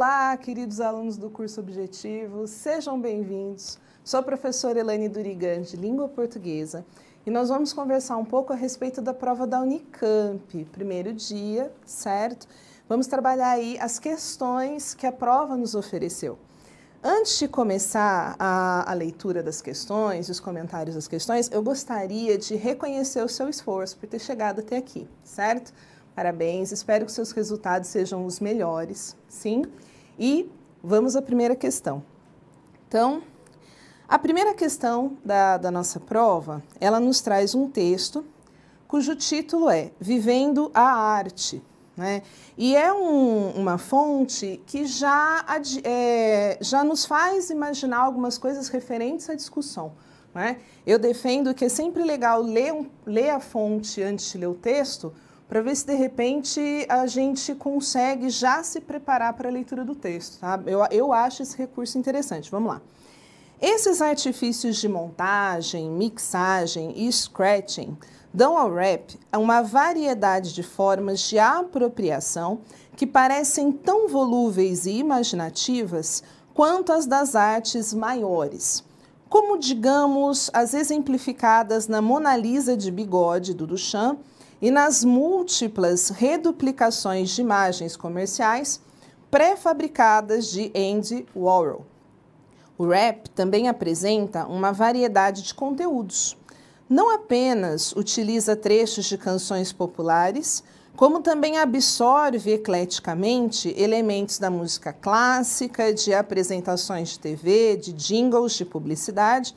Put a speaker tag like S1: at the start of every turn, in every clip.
S1: Olá, queridos alunos do curso Objetivo, sejam bem-vindos. Sou a professora Helene Durigan, de Língua Portuguesa, e nós vamos conversar um pouco a respeito da prova da Unicamp, primeiro dia, certo? Vamos trabalhar aí as questões que a prova nos ofereceu. Antes de começar a, a, leitura das questões, os comentários das questões, eu gostaria de reconhecer o seu esforço por ter chegado até aqui, certo? Parabéns, espero que seus resultados sejam os melhores, sim? E vamos à primeira questão. Então, a primeira questão da, da nossa prova, ela nos traz um texto cujo título é Vivendo a Arte. Né? E é um, uma fonte que já, é, já nos faz imaginar algumas coisas referentes à discussão. Né? Eu defendo que é sempre legal ler, ler a fonte antes de ler o texto, para ver se de repente a gente consegue já se preparar para a leitura do texto. Tá? Eu, eu acho esse recurso interessante. Vamos lá. Esses artifícios de montagem, mixagem e scratching dão ao rap uma variedade de formas de apropriação que parecem tão volúveis e imaginativas quanto as das artes maiores como digamos as exemplificadas na Mona Lisa de bigode do Duchamp e nas múltiplas reduplicações de imagens comerciais pré-fabricadas de Andy Warhol. O rap também apresenta uma variedade de conteúdos. Não apenas utiliza trechos de canções populares, como também absorve ecleticamente elementos da música clássica, de apresentações de TV, de jingles de publicidade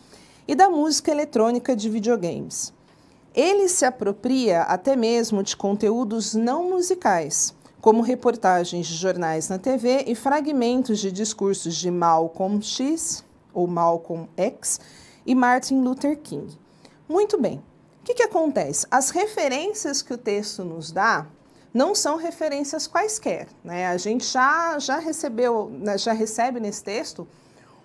S1: e da música eletrônica de videogames. Ele se apropria até mesmo de conteúdos não musicais, como reportagens de jornais na TV e fragmentos de discursos de Malcolm X ou Malcolm X e Martin Luther King. Muito bem. O que, que acontece? As referências que o texto nos dá não são referências quaisquer. Né? A gente já, já recebeu, né, já recebe nesse texto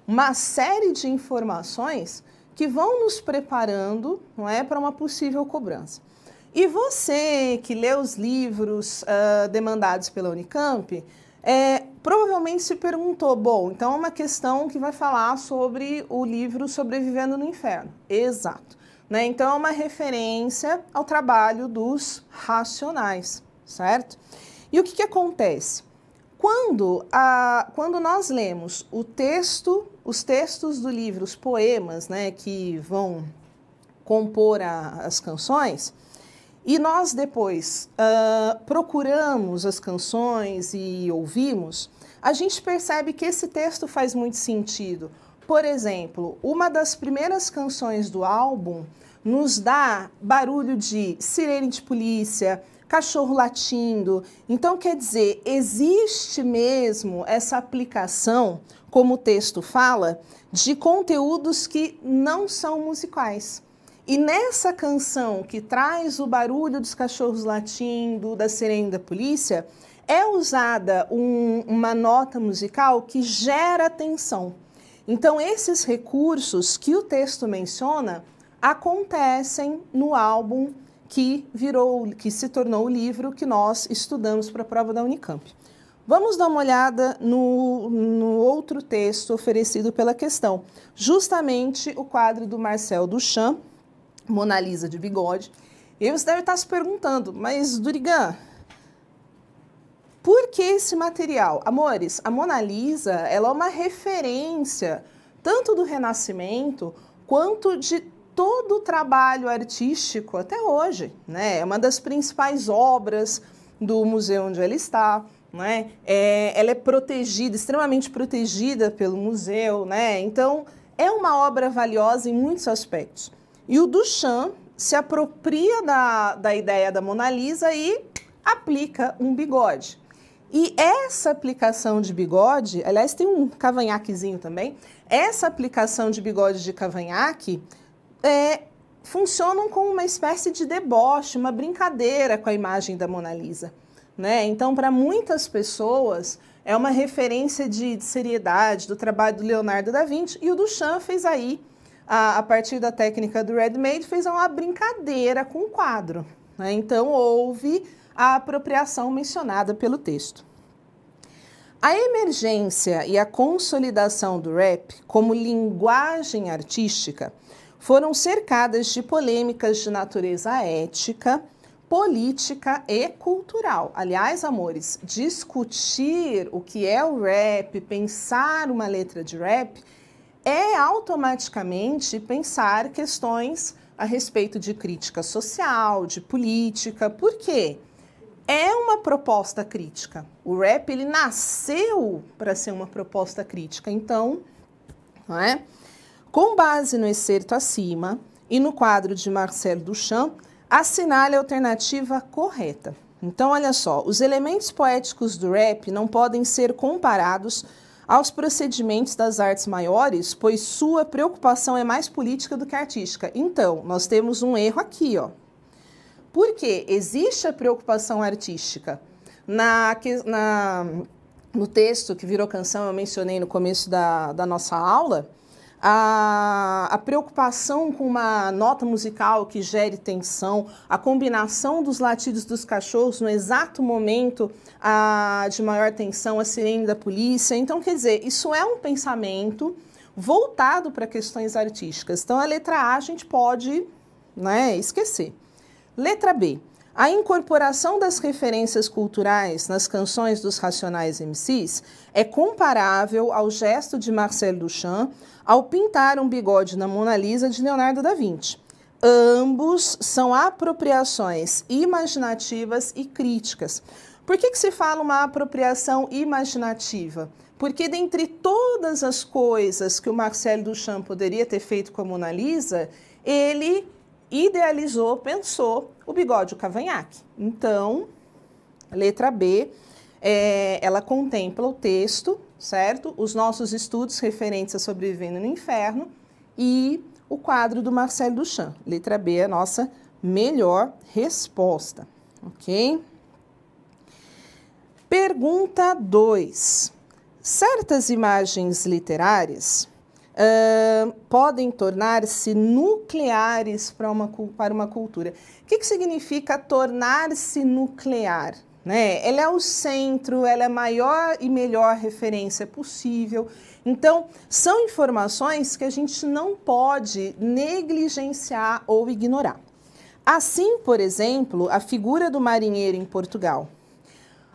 S1: uma série de informações que vão nos preparando não é, para uma possível cobrança. E você que lê os livros uh, demandados pela Unicamp, é, provavelmente se perguntou: bom, então é uma questão que vai falar sobre o livro Sobrevivendo no Inferno. Exato. Né? Então é uma referência ao trabalho dos racionais, certo? E o que, que acontece? Quando, a, quando nós lemos o texto os textos do livro, os poemas né, que vão compor a, as canções, e nós depois uh, procuramos as canções e ouvimos, a gente percebe que esse texto faz muito sentido. Por exemplo, uma das primeiras canções do álbum nos dá barulho de sirene de polícia, cachorro latindo. Então, quer dizer, existe mesmo essa aplicação como o texto fala, de conteúdos que não são musicais. E nessa canção que traz o barulho dos cachorros latindo, da sirene da polícia, é usada um, uma nota musical que gera tensão. Então, esses recursos que o texto menciona acontecem no álbum que virou, que se tornou o livro que nós estudamos para a prova da Unicamp. Vamos dar uma olhada no, no, outro texto oferecido pela questão, justamente o quadro do Marcel Duchamp, Mona Lisa de bigode. E você deve estar se perguntando, mas Durigan, por que esse material? Amores, a Mona Lisa ela é uma referência tanto do Renascimento quanto de todo o trabalho artístico até hoje. Né? É uma das principais obras do museu onde ela está né? É, ela é protegida, extremamente protegida pelo museu, né? Então é uma obra valiosa em muitos aspectos. E o Duchamp se apropria da, da ideia da Mona Lisa e aplica um bigode. E essa aplicação de bigode, aliás, tem um cavanhaquezinho também. Essa aplicação de bigode de cavanhaque é, funcionam como uma espécie de deboche, uma brincadeira com a imagem da Mona Lisa. Né? Então, para muitas pessoas, é uma referência de, de, seriedade do trabalho do Leonardo da Vinci e o Duchamp fez aí, a, a partir da técnica do Red Made, fez uma brincadeira com o quadro. Né? Então, houve a apropriação mencionada pelo texto. A emergência e a consolidação do rap como linguagem artística foram cercadas de polêmicas de natureza ética política e cultural. Aliás, amores, discutir o que é o rap, pensar uma letra de rap, é automaticamente pensar questões a respeito de crítica social, de política. Por quê? É uma proposta crítica. O rap ele nasceu para ser uma proposta crítica. Então, não é? Com base no excerto acima e no quadro de Marcel Duchamp, assinale a alternativa correta. Então, olha só, os elementos poéticos do rap não podem ser comparados aos procedimentos das artes maiores, pois sua preocupação é mais política do que artística. Então, nós temos um erro aqui, ó. que existe a preocupação artística. Na, na, no texto que virou canção, eu mencionei no começo da, da nossa aula, a, a, preocupação com uma nota musical que gere tensão, a combinação dos latidos dos cachorros no exato momento a, de maior tensão, a sirene da polícia. Então, quer dizer, isso é um pensamento voltado para questões artísticas. Então, a letra A a gente pode né, esquecer. Letra B. A incorporação das referências culturais nas canções dos Racionais MCs é comparável ao gesto de Marcel Duchamp ao pintar um bigode na Mona Lisa de Leonardo da Vinci. Ambos são apropriações imaginativas e críticas. Por que, que se fala uma apropriação imaginativa? Porque dentre todas as coisas que o Marcel Duchamp poderia ter feito com a Mona Lisa, ele idealizou, pensou o bigode o cavanhaque. Então, letra B, é, ela contempla o texto certo? Os nossos estudos referentes a Sobrevivendo no Inferno e o quadro do Marcelo Duchamp. Letra B é a nossa melhor resposta, ok? Pergunta 2. Certas imagens literárias uh, podem tornar-se nucleares para uma, para uma cultura. O que, que significa tornar-se nuclear? Né? Ela é o centro, ela é a maior e melhor referência possível. Então, são informações que a gente não pode negligenciar ou ignorar. Assim, por exemplo, a figura do marinheiro em Portugal.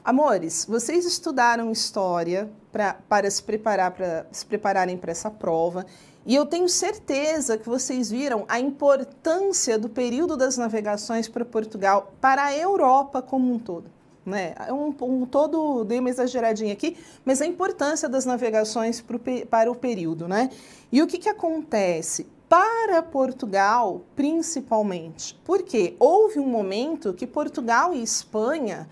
S1: Amores, vocês estudaram história pra, para se preparar para se prepararem para essa prova, e eu tenho certeza que vocês viram a importância do período das navegações para Portugal para a Europa como um todo né? É um, um todo dei uma exageradinha aqui, mas a importância das navegações pro, para o período, né? E o que, que acontece? Para Portugal, principalmente, porque houve um momento que Portugal e Espanha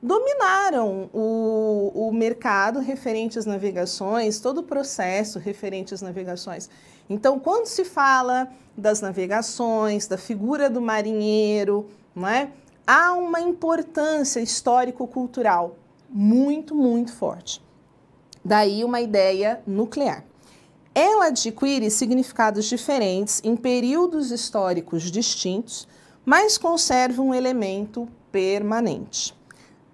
S1: dominaram o, o mercado referente às navegações, todo o processo referente às navegações. Então, quando se fala das navegações, da figura do marinheiro, não é? há uma importância histórico-cultural muito, muito forte. Daí uma ideia nuclear. Ela adquire significados diferentes em períodos históricos distintos, mas conserva um elemento permanente.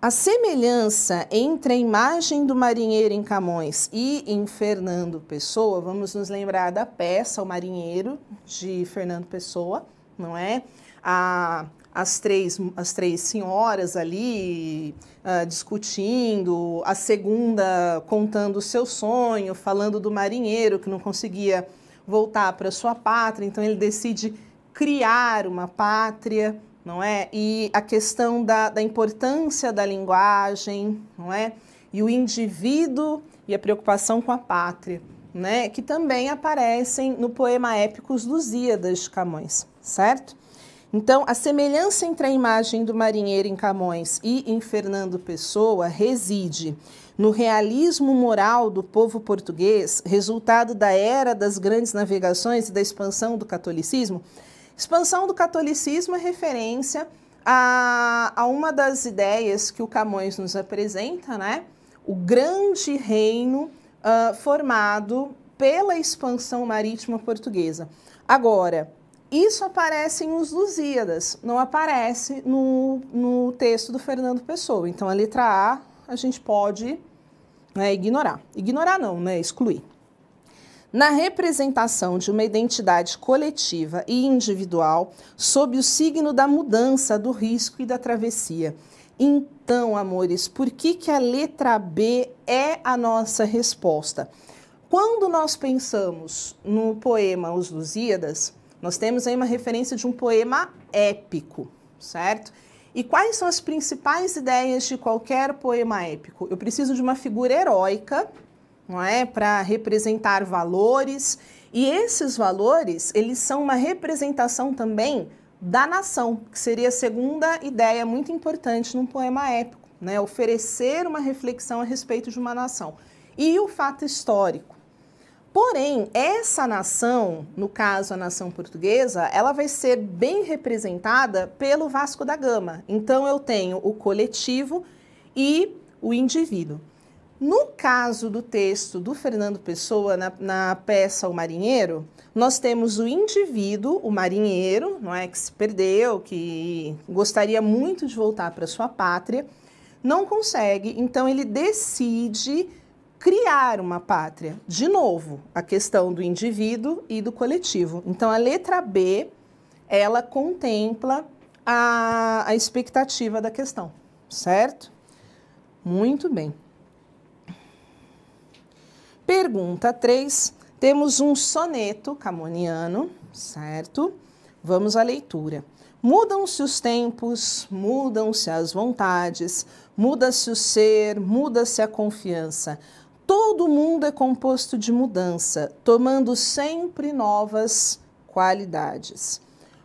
S1: A semelhança entre a imagem do marinheiro em Camões e em Fernando Pessoa, vamos nos lembrar da peça O Marinheiro de Fernando Pessoa, não é? A, as três, as três senhoras ali uh, discutindo, a segunda contando o seu sonho, falando do marinheiro que não conseguia voltar para sua pátria, então ele decide criar uma pátria, não é? E a questão da, da importância da linguagem, não é? E o indivíduo e a preocupação com a pátria, né? Que também aparecem no poema Épicos dos Íadas de Camões, certo? Então, a semelhança entre a imagem do marinheiro em Camões e em Fernando Pessoa reside no realismo moral do povo português, resultado da era das grandes navegações e da expansão do catolicismo. Expansão do catolicismo é referência a, a uma das ideias que o Camões nos apresenta, né? O grande reino uh, formado pela expansão marítima portuguesa. Agora, isso aparece em Os Lusíadas, não aparece no, no texto do Fernando Pessoa. Então, a letra A a gente pode né, ignorar. Ignorar não, né? Excluir. Na representação de uma identidade coletiva e individual sob o signo da mudança, do risco e da travessia. Então, amores, por que, que a letra B é a nossa resposta? Quando nós pensamos no poema Os Lusíadas, nós temos aí uma referência de um poema épico, certo? E quais são as principais ideias de qualquer poema épico? Eu preciso de uma figura heróica, não é, para representar valores, e esses valores, eles são uma representação também da nação, que seria a segunda ideia muito importante num poema épico, né? Oferecer uma reflexão a respeito de uma nação. E o fato histórico, Porém, essa nação, no caso a nação portuguesa, ela vai ser bem representada pelo Vasco da Gama. Então eu tenho o coletivo e o indivíduo. No caso do texto do Fernando Pessoa, na, na peça O Marinheiro, nós temos o indivíduo, o marinheiro, não é, que se perdeu, que gostaria muito de voltar para sua pátria, não consegue, então ele decide criar uma pátria. De novo, a questão do indivíduo e do coletivo. Então, a letra B, ela contempla a, a expectativa da questão, certo? Muito bem. Pergunta 3. Temos um soneto camoniano, certo? Vamos à leitura. Mudam-se os tempos, mudam-se as vontades, muda-se o ser, muda-se a confiança. Todo mundo é composto de mudança, tomando sempre novas qualidades.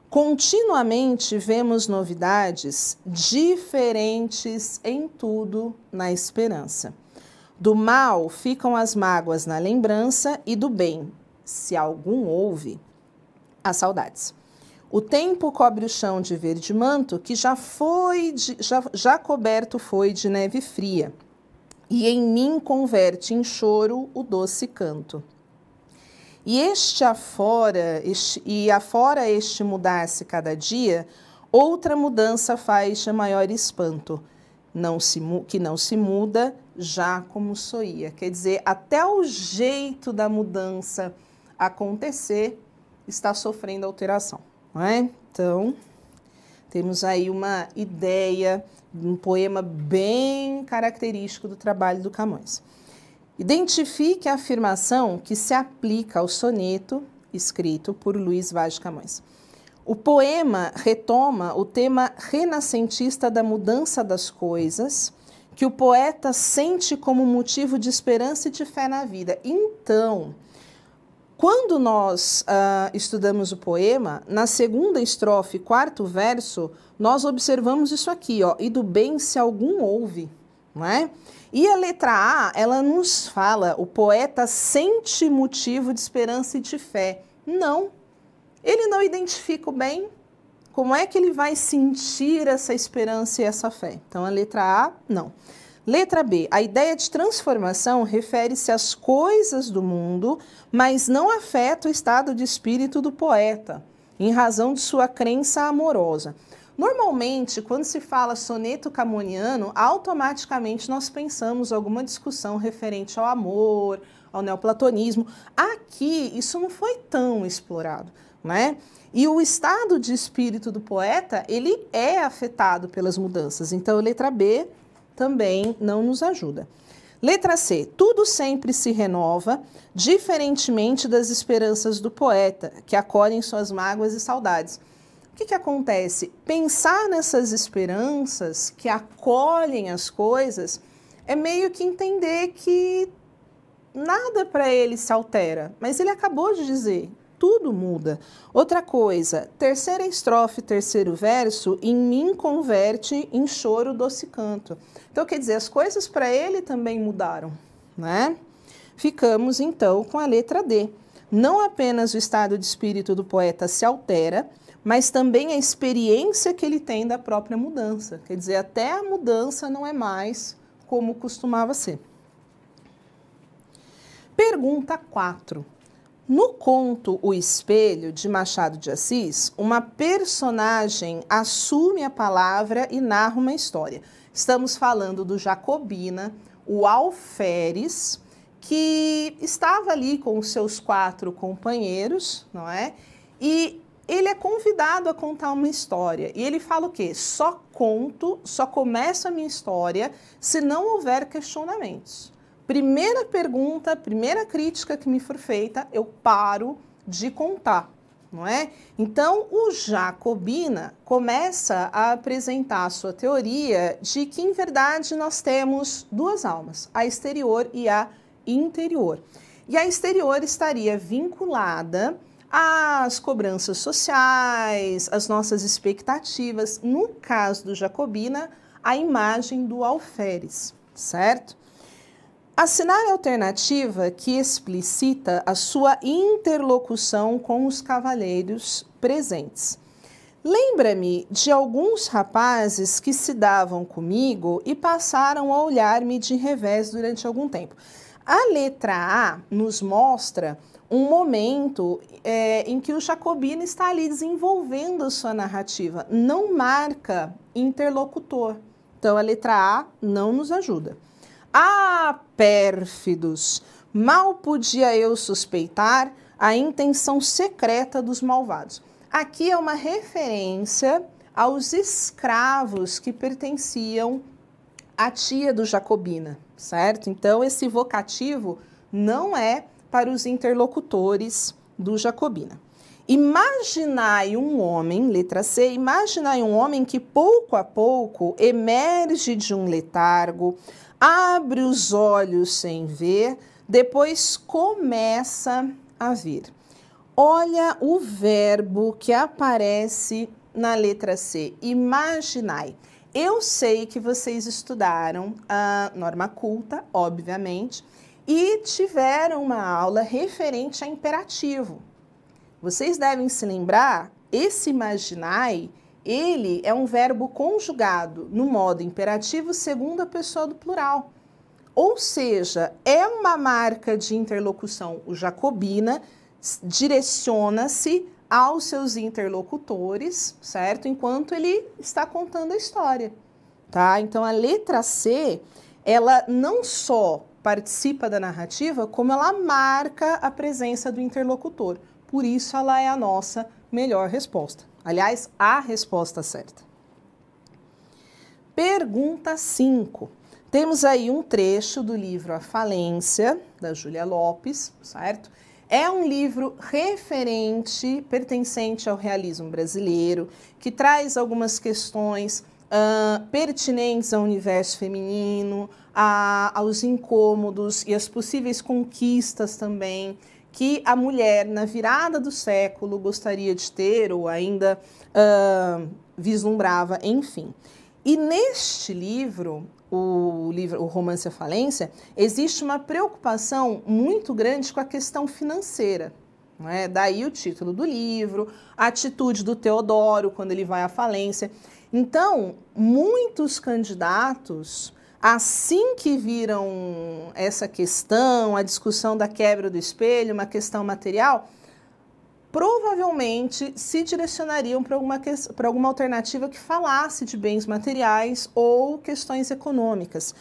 S1: Continuamente vemos novidades diferentes em tudo na esperança. Do mal ficam as mágoas na lembrança e do bem, se algum houve, as saudades. O tempo cobre o chão de verde manto que já foi de, já, já coberto foi de neve fria e em mim converte em choro o doce canto. E este afora, este, e afora este mudar-se cada dia, outra mudança faz de maior espanto, não se, que não se muda já como soía. Quer dizer, até o jeito da mudança acontecer está sofrendo alteração, não é? Então, temos aí uma ideia um poema bem característico do trabalho do Camões. Identifique a afirmação que se aplica ao soneto escrito por Luiz Vaz de Camões. O poema retoma o tema renascentista da mudança das coisas, que o poeta sente como motivo de esperança e de fé na vida. Então, quando nós uh, estudamos o poema, na segunda estrofe, quarto verso, nós observamos isso aqui, ó, e do bem se algum ouve, não é? E a letra A, ela nos fala, o poeta sente motivo de esperança e de fé. Não, ele não identifica o bem, como é que ele vai sentir essa esperança e essa fé? Então a letra A, não. Letra B. A ideia de transformação refere-se às coisas do mundo, mas não afeta o estado de espírito do poeta, em razão de sua crença amorosa. Normalmente, quando se fala soneto camoniano, automaticamente nós pensamos alguma discussão referente ao amor, ao neoplatonismo. Aqui, isso não foi tão explorado, né? E o estado de espírito do poeta, ele é afetado pelas mudanças. Então, letra B também não nos ajuda. Letra C. Tudo sempre se renova, diferentemente das esperanças do poeta, que acolhem suas mágoas e saudades. O que, que acontece? Pensar nessas esperanças que acolhem as coisas é meio que entender que nada para ele se altera, mas ele acabou de dizer, tudo muda. Outra coisa, terceira estrofe, terceiro verso, em mim converte em choro doce canto. Então, quer dizer, as coisas para ele também mudaram, né? Ficamos então com a letra D. Não apenas o estado de espírito do poeta se altera, mas também a experiência que ele tem da própria mudança. Quer dizer, até a mudança não é mais como costumava ser. Pergunta 4. No conto O Espelho, de Machado de Assis, uma personagem assume a palavra e narra uma história. Estamos falando do Jacobina, o alferes, que estava ali com os seus quatro companheiros, não é? E ele é convidado a contar uma história. E ele fala o quê? Só conto, só começa a minha história se não houver questionamentos. Primeira pergunta, primeira crítica que me for feita, eu paro de contar, não é? Então, o Jacobina começa a apresentar a sua teoria de que, em verdade, nós temos duas almas, a exterior e a interior. E a exterior estaria vinculada às cobranças sociais, às nossas expectativas, no caso do Jacobina, a imagem do alferes, certo? a alternativa que explicita a sua interlocução com os cavalheiros presentes. Lembra-me de alguns rapazes que se davam comigo e passaram a olhar-me de revés durante algum tempo. A letra A nos mostra um momento é, em que o Jacobino está ali desenvolvendo a sua narrativa, não marca interlocutor. Então a letra A não nos ajuda. Ah, pérfidos! Mal podia eu suspeitar a intenção secreta dos malvados. Aqui é uma referência aos escravos que pertenciam à tia do Jacobina, certo? Então, esse vocativo não é para os interlocutores do Jacobina. Imaginai um homem, letra C, imaginai um homem que pouco a pouco emerge de um letargo, abre os olhos sem ver, depois começa a ver. Olha o verbo que aparece na letra C, imaginai. Eu sei que vocês estudaram a norma culta, obviamente, e tiveram uma aula referente a imperativo. Vocês devem se lembrar, esse imaginai ele é um verbo conjugado no modo imperativo segunda pessoa do plural. Ou seja, é uma marca de interlocução. O Jacobina direciona-se aos seus interlocutores, certo? Enquanto ele está contando a história, tá? Então a letra C, ela não só participa da narrativa, como ela marca a presença do interlocutor. Por isso ela é a nossa melhor resposta. Aliás, a resposta certa. Pergunta 5. Temos aí um trecho do livro A Falência, da Júlia Lopes, certo? É um livro referente, pertencente ao realismo brasileiro, que traz algumas questões uh, pertinentes ao universo feminino, a, aos incômodos e às possíveis conquistas também que a mulher, na virada do século, gostaria de ter ou ainda uh, vislumbrava, enfim. E neste livro, o livro, o romance A Falência, existe uma preocupação muito grande com a questão financeira. é Daí o título do livro, a atitude do Teodoro quando ele vai à falência. Então, muitos candidatos Assim que viram essa questão, a discussão da quebra do espelho, uma questão material, provavelmente se direcionariam para alguma, alguma alternativa que falasse de bens materiais ou questões econômicas.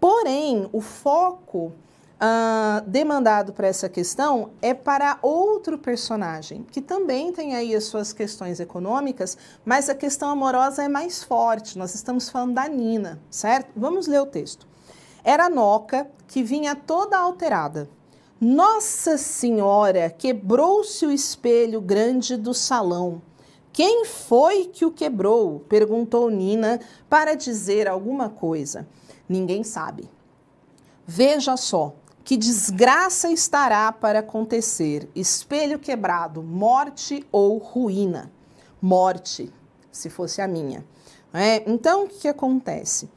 S1: Porém, o foco uh, demandado para essa questão é para outro personagem, que também tem aí as suas questões econômicas, mas a questão amorosa é mais forte. Nós estamos falando da Nina, certo? Vamos ler o texto. Era Noca, que vinha toda alterada. Nossa Senhora, quebrou-se o espelho grande do salão. Quem foi que o quebrou? perguntou Nina para dizer alguma coisa. Ninguém sabe. Veja só, que desgraça estará para acontecer? Espelho quebrado, morte ou ruína? Morte, se fosse a minha. É, então, o que, que acontece?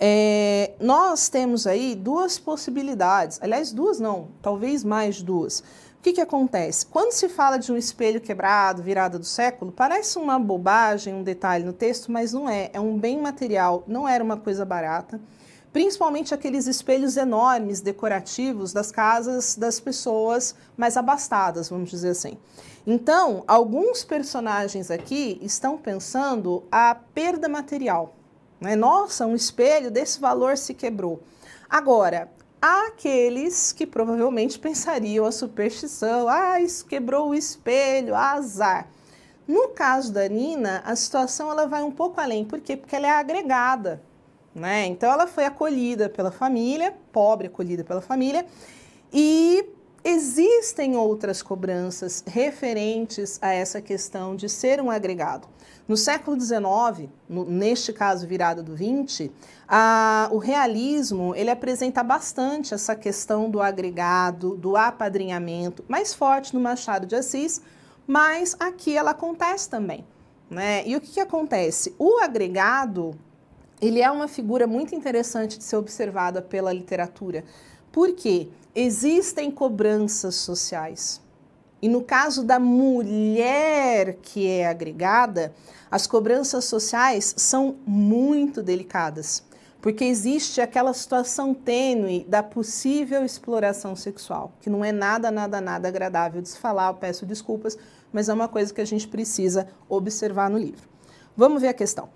S1: É, nós temos aí duas possibilidades, aliás, duas não, talvez mais duas. O que, que acontece? Quando se fala de um espelho quebrado, virada do século, parece uma bobagem, um detalhe no texto, mas não é. É um bem material, não era uma coisa barata principalmente aqueles espelhos enormes decorativos das casas das pessoas mais abastadas, vamos dizer assim. Então, alguns personagens aqui estão pensando a perda material. Né? Nossa, um espelho desse valor se quebrou. Agora, há aqueles que provavelmente pensariam a superstição, ah, isso quebrou o espelho, azar. No caso da Nina, a situação ela vai um pouco além, por quê? Porque ela é agregada né? Então ela foi acolhida pela família, pobre acolhida pela família, e existem outras cobranças referentes a essa questão de ser um agregado. No século XIX, neste caso virada do XX, a, o realismo ele apresenta bastante essa questão do agregado, do apadrinhamento, mais forte no Machado de Assis, mas aqui ela acontece também. Né? E o que, que acontece? O agregado ele é uma figura muito interessante de ser observada pela literatura, porque existem cobranças sociais. E no caso da mulher que é agregada, as cobranças sociais são muito delicadas, porque existe aquela situação tênue da possível exploração sexual, que não é nada, nada, nada agradável de se falar, eu peço desculpas, mas é uma coisa que a gente precisa observar no livro. Vamos ver a questão.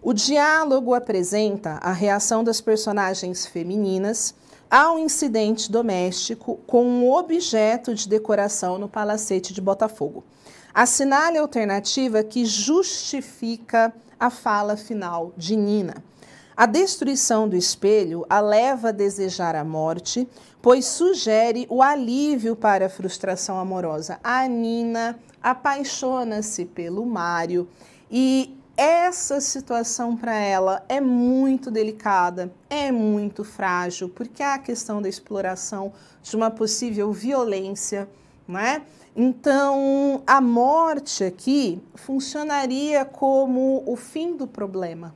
S1: O diálogo apresenta a reação das personagens femininas a um incidente doméstico com um objeto de decoração no palacete de Botafogo. Assinale a alternativa que justifica a fala final de Nina. A destruição do espelho a leva a desejar a morte, pois sugere o alívio para a frustração amorosa. A Nina apaixona-se pelo Mário e essa situação para ela é muito delicada, é muito frágil, porque há a questão da exploração de uma possível violência, né? Então, a morte aqui funcionaria como o fim do problema,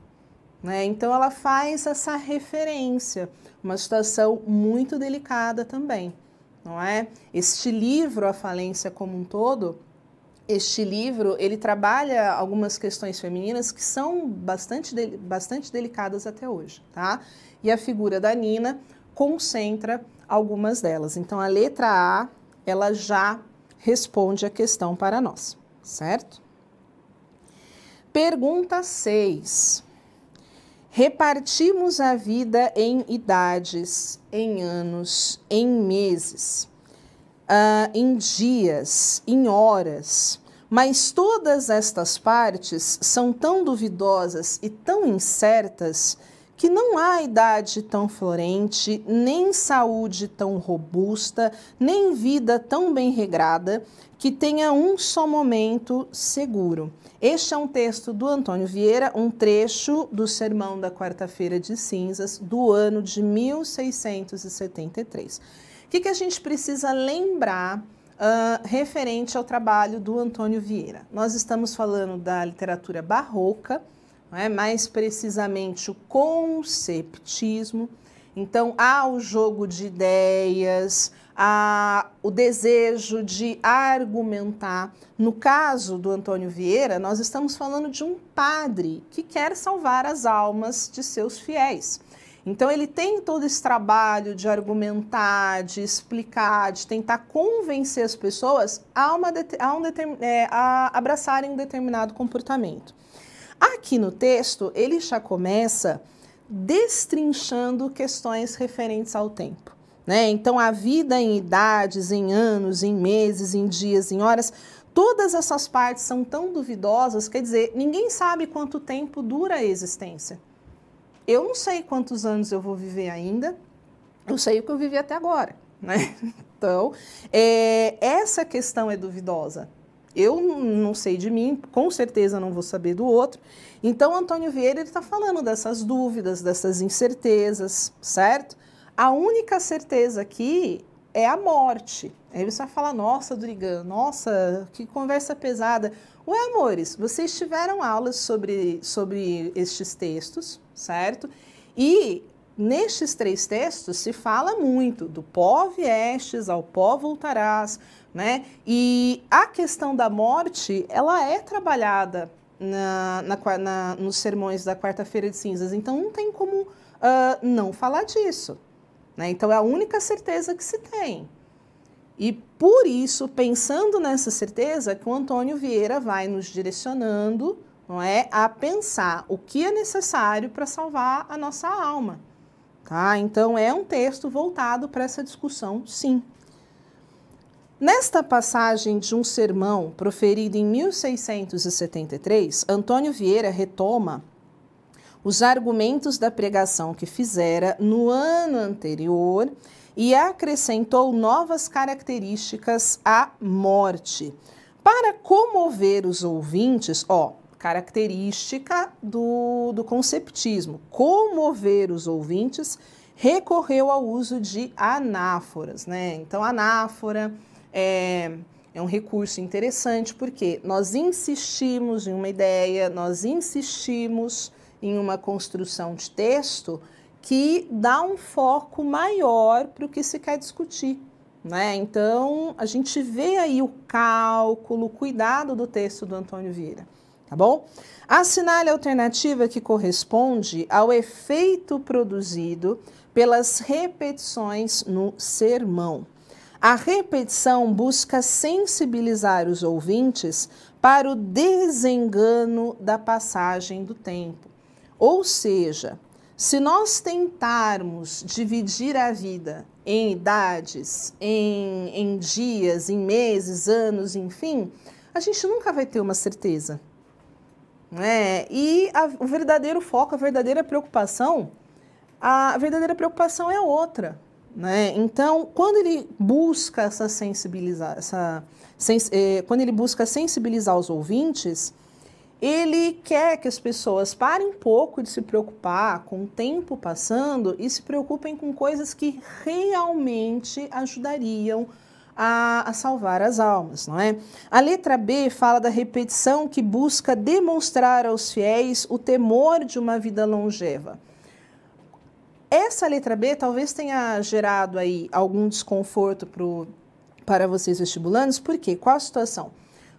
S1: né? Então, ela faz essa referência, uma situação muito delicada também, não é? Este livro, A Falência como um Todo, este livro ele trabalha algumas questões femininas que são bastante, de, bastante delicadas até hoje, tá? E a figura da Nina concentra algumas delas. Então a letra A ela já responde a questão para nós, certo? Pergunta 6. Repartimos a vida em idades, em anos, em meses uh, em dias, em horas. Mas todas estas partes são tão duvidosas e tão incertas que não há idade tão florente, nem saúde tão robusta, nem vida tão bem regrada, que tenha um só momento seguro. Este é um texto do Antônio Vieira, um trecho do Sermão da Quarta-feira de Cinzas do ano de 1673 que, que a gente precisa lembrar Uh, referente ao trabalho do Antônio Vieira. Nós estamos falando da literatura barroca, é? mais precisamente o conceptismo. Então, há o jogo de ideias, há o desejo de argumentar. No caso do Antônio Vieira, nós estamos falando de um padre que quer salvar as almas de seus fiéis. Então ele tem todo esse trabalho de argumentar, de explicar, de tentar convencer as pessoas a, uma, a, um, é, a abraçarem um determinado comportamento. Aqui no texto, ele já começa destrinchando questões referentes ao tempo. Né? Então, a vida em idades, em anos, em meses, em dias, em horas, todas essas partes são tão duvidosas, quer dizer, ninguém sabe quanto tempo dura a existência. Eu não sei quantos anos eu vou viver ainda, eu sei o que eu vivi até agora, né? Então, é, essa questão é duvidosa. Eu não sei de mim, com certeza não vou saber do outro. Então, Antônio Vieira está falando dessas dúvidas, dessas incertezas, certo? A única certeza aqui é a morte. Aí você vai falar, nossa, Durigan, nossa, que conversa pesada. Ué, amores, vocês tiveram aulas sobre, sobre estes textos, certo? E nestes três textos se fala muito do pó viestes, ao pó voltarás, né? E a questão da morte, ela é trabalhada na, na, na nos sermões da quarta-feira de cinzas, então não tem como uh, não falar disso. Né? Então é a única certeza que se tem. E por isso, pensando nessa certeza, que o Antônio Vieira vai nos direcionando não é? A pensar o que é necessário para salvar a nossa alma, tá? Então é um texto voltado para essa discussão, sim. Nesta passagem de um sermão proferido em 1673, Antônio Vieira retoma os argumentos da pregação que fizera no ano anterior e acrescentou novas características à morte. Para comover os ouvintes, ó, característica do, do conceptismo, comover os ouvintes, recorreu ao uso de anáforas. Né? Então, anáfora é, é um recurso interessante porque nós insistimos em uma ideia, nós insistimos em uma construção de texto que dá um foco maior para o que se quer discutir. Né? Então, a gente vê aí o cálculo, o cuidado do texto do Antônio Vieira tá bom? Assinale a alternativa que corresponde ao efeito produzido pelas repetições no sermão. A repetição busca sensibilizar os ouvintes para o desengano da passagem do tempo. Ou seja, se nós tentarmos dividir a vida em idades, em, em dias, em meses, anos, enfim, a gente nunca vai ter uma certeza. Né? E a, o verdadeiro foco, a verdadeira preocupação, a verdadeira preocupação é outra. Né? Então, quando ele busca essa sensibilizar, essa, sens, eh, quando ele busca sensibilizar os ouvintes, ele quer que as pessoas parem um pouco de se preocupar com o tempo passando e se preocupem com coisas que realmente ajudariam a, a, salvar as almas, não é? A letra B fala da repetição que busca demonstrar aos fiéis o temor de uma vida longeva. Essa letra B talvez tenha gerado aí algum desconforto pro, para vocês vestibulandos, porque qual a situação?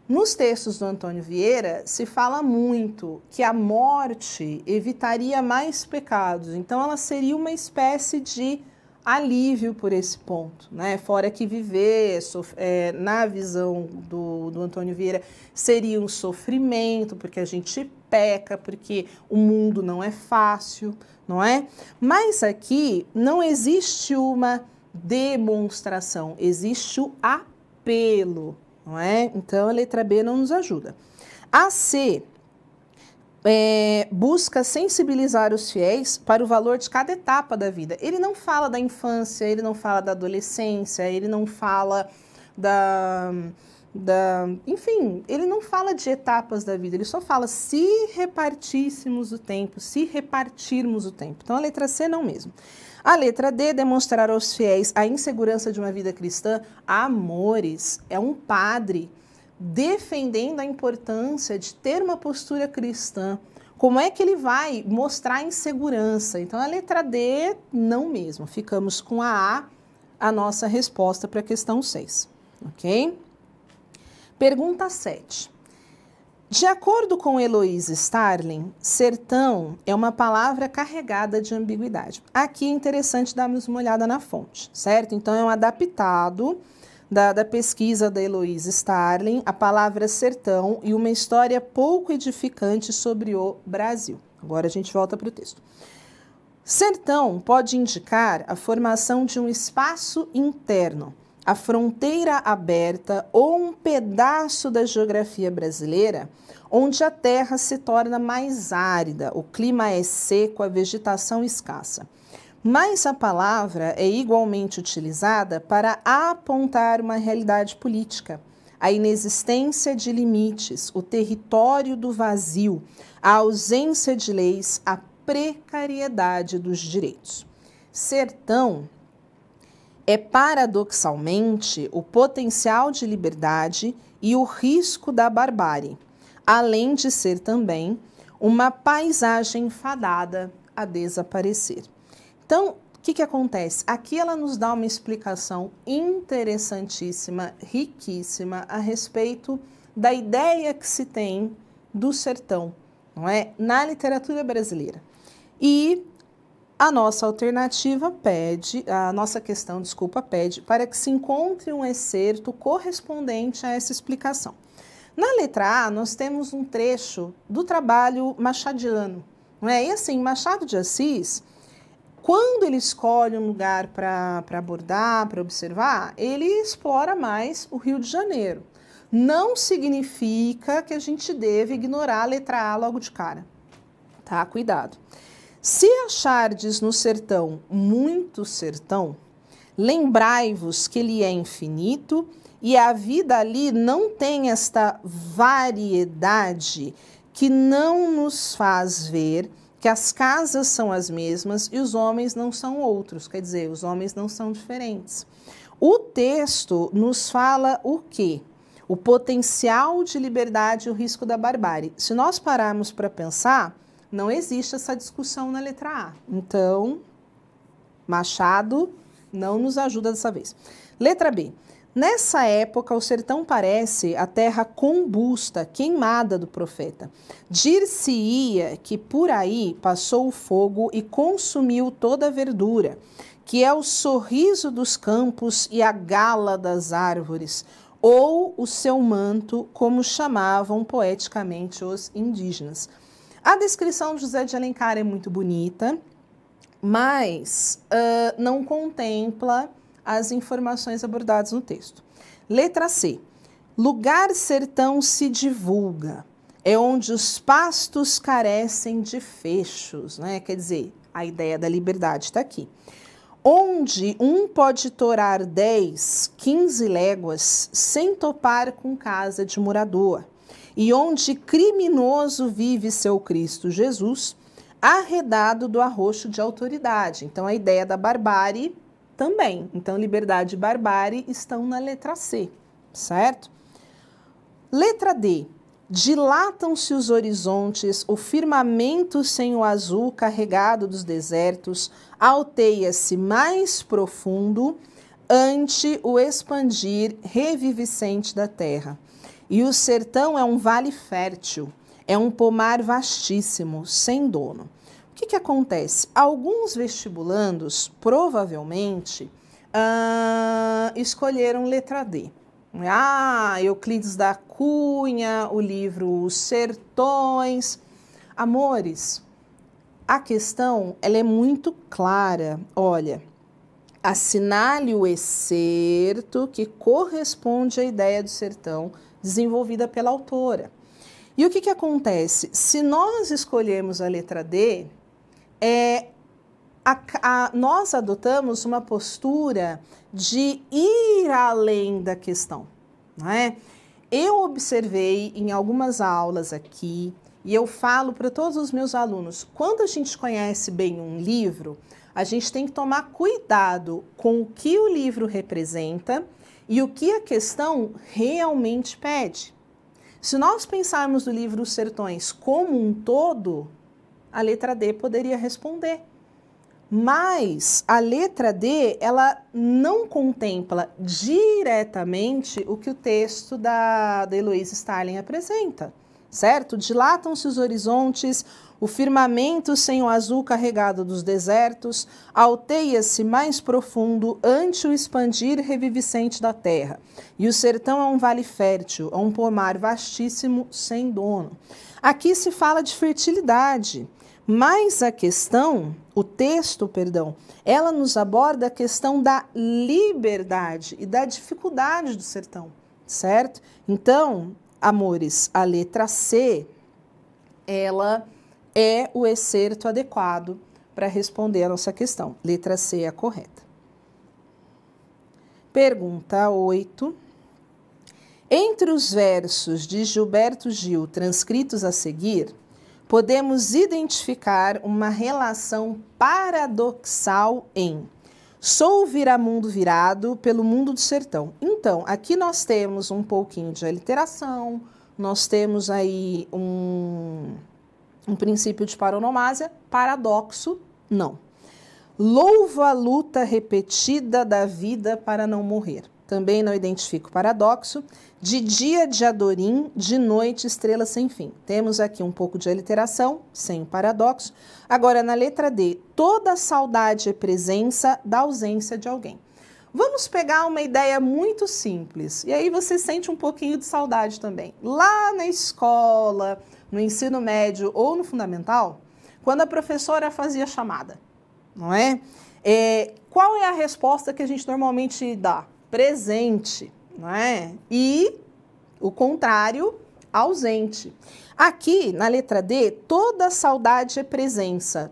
S1: Nos textos do Antônio Vieira se fala muito que a morte evitaria mais pecados, então ela seria uma espécie de alívio por esse ponto, né? Fora que viver, é, na visão do, do Antônio Vieira, seria um sofrimento, porque a gente peca, porque o mundo não é fácil, não é? Mas aqui não existe uma demonstração, existe o apelo, não é? Então a letra B não nos ajuda. A C é, busca sensibilizar os fiéis para o valor de cada etapa da vida. Ele não fala da infância, ele não fala da adolescência, ele não fala da. Da, enfim, ele não fala de etapas da vida, ele só fala se repartíssemos o tempo, se repartirmos o tempo. Então a letra C não mesmo. A letra D demonstrar aos fiéis a insegurança de uma vida cristã, amores, é um padre defendendo a importância de ter uma postura cristã. Como é que ele vai mostrar insegurança? Então, a letra D, não mesmo. Ficamos com a A, a nossa resposta para a questão 6, ok? Pergunta 7. De acordo com Heloísa Starling, sertão é uma palavra carregada de ambiguidade. Aqui é interessante darmos uma olhada na fonte, certo? Então é um adaptado da, da pesquisa da Heloísa Starling, a palavra sertão e uma história pouco edificante sobre o Brasil. Agora a gente volta para o texto. Sertão pode indicar a formação de um espaço interno, a fronteira aberta ou um pedaço da geografia brasileira onde a terra se torna mais árida, o clima é seco, a vegetação escassa. Mas a palavra é igualmente utilizada para apontar uma realidade política, a inexistência de limites, o território do vazio, a ausência de leis, a precariedade dos direitos. Sertão é paradoxalmente o potencial de liberdade e o risco da barbárie, além de ser também uma paisagem fadada a desaparecer. Então, o que, que acontece? Aqui ela nos dá uma explicação interessantíssima, riquíssima, a respeito da ideia que se tem do sertão, não é? Na literatura brasileira. E a nossa alternativa pede, a nossa questão, desculpa, pede para que se encontre um excerto correspondente a essa explicação. Na letra A, nós temos um trecho do trabalho machadiano, não é? E assim, Machado de Assis quando ele escolhe um lugar para abordar, para observar, ele explora mais o Rio de Janeiro. Não significa que a gente deve ignorar a letra A logo de cara, tá? Cuidado. Se achardes no sertão muito sertão, lembrai-vos que ele é infinito e a vida ali não tem esta variedade que não nos faz ver que as casas são as mesmas e os homens não são outros, quer dizer, os homens não são diferentes. O texto nos fala o quê? O potencial de liberdade e o risco da barbárie. Se nós pararmos para pensar, não existe essa discussão na letra A. Então, Machado não nos ajuda dessa vez. Letra B. Nessa época, o sertão parece a terra combusta, queimada do profeta. Dir-se-ia que por aí passou o fogo e consumiu toda a verdura, que é o sorriso dos campos e a gala das árvores, ou o seu manto, como chamavam poeticamente os indígenas. A descrição de José de Alencar é muito bonita, mas uh, não contempla as informações abordadas no texto. Letra C. Lugar sertão se divulga, é onde os pastos carecem de fechos, né? Quer dizer, a ideia da liberdade está aqui. Onde um pode torar 10, 15 léguas sem topar com casa de morador, e onde criminoso vive seu Cristo Jesus, arredado do arroxo de autoridade. Então, a ideia da barbárie também. Então, liberdade e barbárie estão na letra C, certo? Letra D. Dilatam-se os horizontes, o firmamento sem o azul carregado dos desertos alteia-se mais profundo ante o expandir reviviscente da terra. E o sertão é um vale fértil, é um pomar vastíssimo, sem dono. O que, que acontece? Alguns vestibulandos provavelmente ah, escolheram letra D. Ah, Euclides da Cunha, o livro Os Sertões. Amores, a questão ela é muito clara. Olha, assinale o excerto que corresponde à ideia do sertão desenvolvida pela autora. E o que, que acontece? Se nós escolhermos a letra D, é, a, a, nós adotamos uma postura de ir além da questão. Né? Eu observei em algumas aulas aqui, e eu falo para todos os meus alunos: quando a gente conhece bem um livro, a gente tem que tomar cuidado com o que o livro representa e o que a questão realmente pede. Se nós pensarmos do livro Sertões como um todo, a letra D poderia responder. Mas a letra D, ela não contempla diretamente o que o texto da, da Heloise Stalin apresenta, certo? Dilatam-se os horizontes, o firmamento sem o azul carregado dos desertos, alteia-se mais profundo ante o expandir revivicente da terra. E o sertão é um vale fértil, é um pomar vastíssimo sem dono. Aqui se fala de fertilidade. Mas a questão, o texto, perdão, ela nos aborda a questão da liberdade e da dificuldade do sertão, certo? Então, amores, a letra C, ela é o excerto adequado para responder a nossa questão. Letra C é a correta. Pergunta 8. Entre os versos de Gilberto Gil transcritos a seguir, podemos identificar uma relação paradoxal em Sou viramundo virado pelo mundo do sertão. Então, aqui nós temos um pouquinho de aliteração, nós temos aí um, um princípio de paronomásia, paradoxo, não. Louva a luta repetida da vida para não morrer. Também não identifico paradoxo. De dia de Adorim, de noite estrela sem fim. Temos aqui um pouco de aliteração, sem o paradoxo. Agora, na letra D, toda saudade é presença da ausência de alguém. Vamos pegar uma ideia muito simples, e aí você sente um pouquinho de saudade também. Lá na escola, no ensino médio ou no fundamental, quando a professora fazia chamada, não é? é qual é a resposta que a gente normalmente dá? Presente não é? E o contrário, ausente. Aqui, na letra D, toda saudade é presença.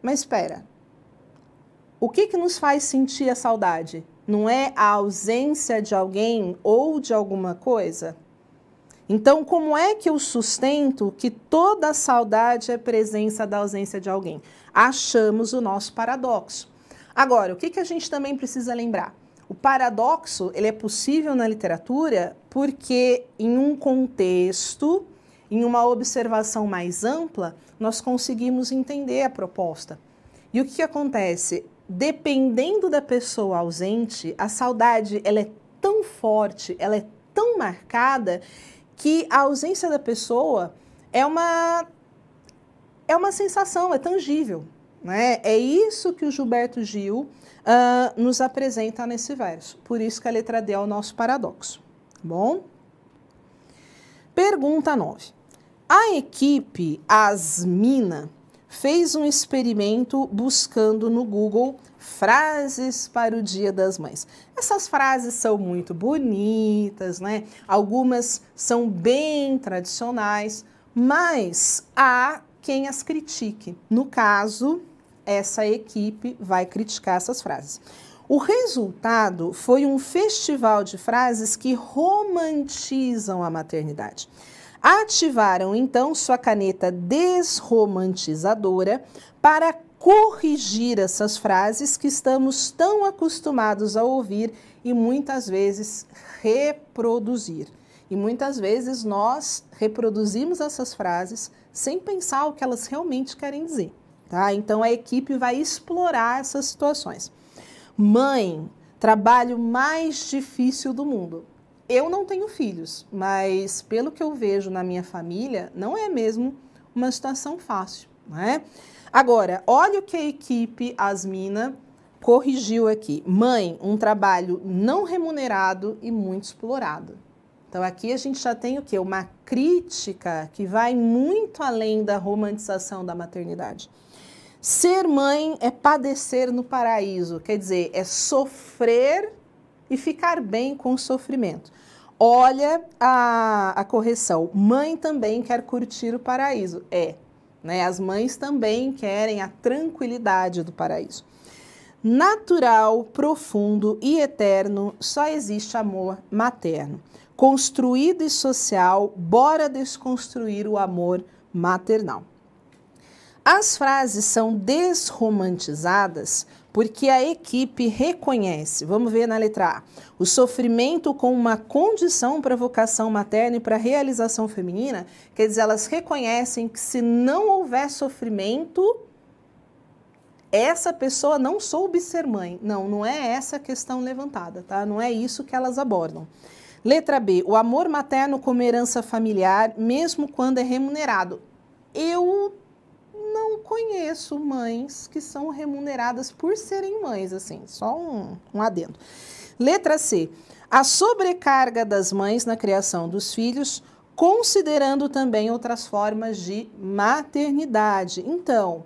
S1: Mas espera. O que que nos faz sentir a saudade? Não é a ausência de alguém ou de alguma coisa? Então, como é que eu sustento que toda saudade é presença da ausência de alguém? Achamos o nosso paradoxo. Agora, o que, que a gente também precisa lembrar? O paradoxo ele é possível na literatura porque em um contexto, em uma observação mais ampla, nós conseguimos entender a proposta. E o que, acontece? Dependendo da pessoa ausente, a saudade ela é tão forte, ela é tão marcada que a ausência da pessoa é uma é uma sensação, é tangível, né? É isso que o Gilberto Gil uh, nos apresenta nesse verso. Por isso que a letra D é o nosso paradoxo. Tá bom? Pergunta 9. A equipe Asmina fez um experimento buscando no Google frases para o Dia das Mães. Essas frases são muito bonitas, né? Algumas são bem tradicionais, mas há quem as critique. No caso, essa equipe vai criticar essas frases. O resultado foi um festival de frases que romantizam a maternidade. Ativaram então sua caneta desromantizadora para corrigir essas frases que estamos tão acostumados a ouvir e muitas vezes reproduzir. E muitas vezes nós reproduzimos essas frases sem pensar o que elas realmente querem dizer tá? Então a equipe vai explorar essas situações. Mãe, trabalho mais difícil do mundo. Eu não tenho filhos, mas pelo que eu vejo na minha família, não é mesmo uma situação fácil, né? Agora, olha o que a equipe Asmina corrigiu aqui. Mãe, um trabalho não remunerado e muito explorado. Então aqui a gente já tem o que? Uma crítica que vai muito além da romantização da maternidade. Ser mãe é padecer no paraíso, quer dizer, é sofrer e ficar bem com o sofrimento. Olha a, a correção. Mãe também quer curtir o paraíso. É, né? As mães também querem a tranquilidade do paraíso. Natural, profundo e eterno, só existe amor materno. Construído e social, bora desconstruir o amor maternal. As frases são desromantizadas porque a equipe reconhece, vamos ver na letra A, o sofrimento como uma condição para a vocação materna e para a realização feminina, quer dizer, elas reconhecem que se não houver sofrimento, essa pessoa não soube ser mãe. Não, não é essa a questão levantada, tá? Não é isso que elas abordam. Letra B, o amor materno como herança familiar, mesmo quando é remunerado. Eu não conheço mães que são remuneradas por serem mães, assim, só um, um adendo. Letra C. A sobrecarga das mães na criação dos filhos, considerando também outras formas de maternidade. Então,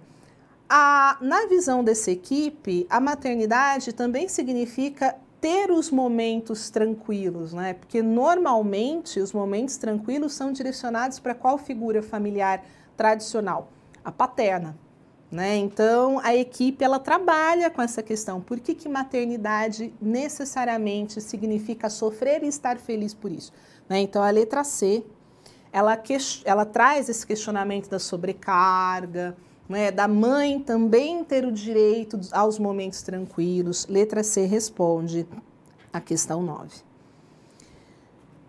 S1: a, na visão dessa equipe, a maternidade também significa ter os momentos tranquilos, né? Porque normalmente os momentos tranquilos são direcionados para qual figura familiar tradicional? a paterna. Né? Então, a equipe ela trabalha com essa questão. Por que, que maternidade necessariamente significa sofrer e estar feliz por isso? Né? Então, a letra C, ela, que, ela traz esse questionamento da sobrecarga, né? da mãe também ter o direito aos momentos tranquilos. Letra C responde a questão 9.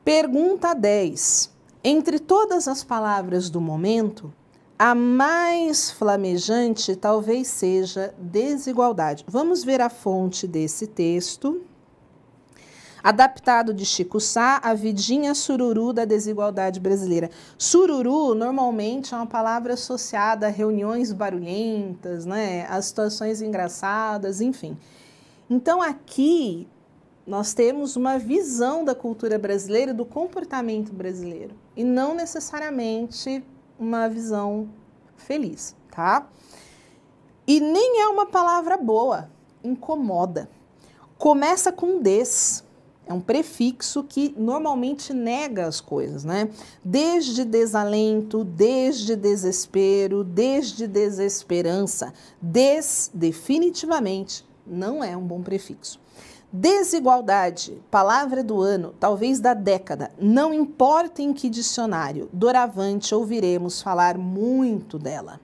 S1: Pergunta 10. Entre todas as palavras do momento, a mais flamejante talvez seja desigualdade. Vamos ver a fonte desse texto. Adaptado de Chico Sá, a vidinha sururu da desigualdade brasileira. Sururu normalmente é uma palavra associada a reuniões barulhentas, né? a situações engraçadas, enfim. Então aqui nós temos uma visão da cultura brasileira, do comportamento brasileiro, e não necessariamente uma visão feliz, tá? E nem é uma palavra boa, incomoda. Começa com des, é um prefixo que normalmente nega as coisas, né? Desde desalento, desde desespero, desde desesperança. Des, definitivamente, não é um bom prefixo. Desigualdade, palavra do ano, talvez da década, não importa em que dicionário, doravante ouviremos falar muito dela.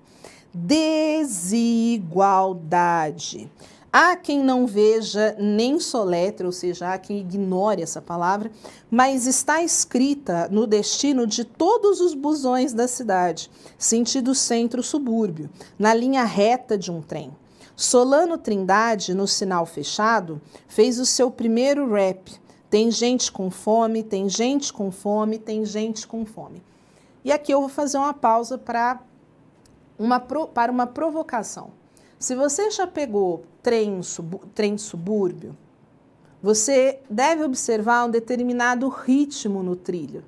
S1: Desigualdade. Há quem não veja nem soletra, ou seja, há quem ignore essa palavra, mas está escrita no destino de todos os busões da cidade, sentido centro-subúrbio, na linha reta de um trem. Solano Trindade, no sinal fechado, fez o seu primeiro rap. Tem gente com fome, tem gente com fome, tem gente com fome. E aqui eu vou fazer uma pausa para uma, para uma provocação. Se você já pegou trem, sub, trem subúrbio, você deve observar um determinado ritmo no trilho.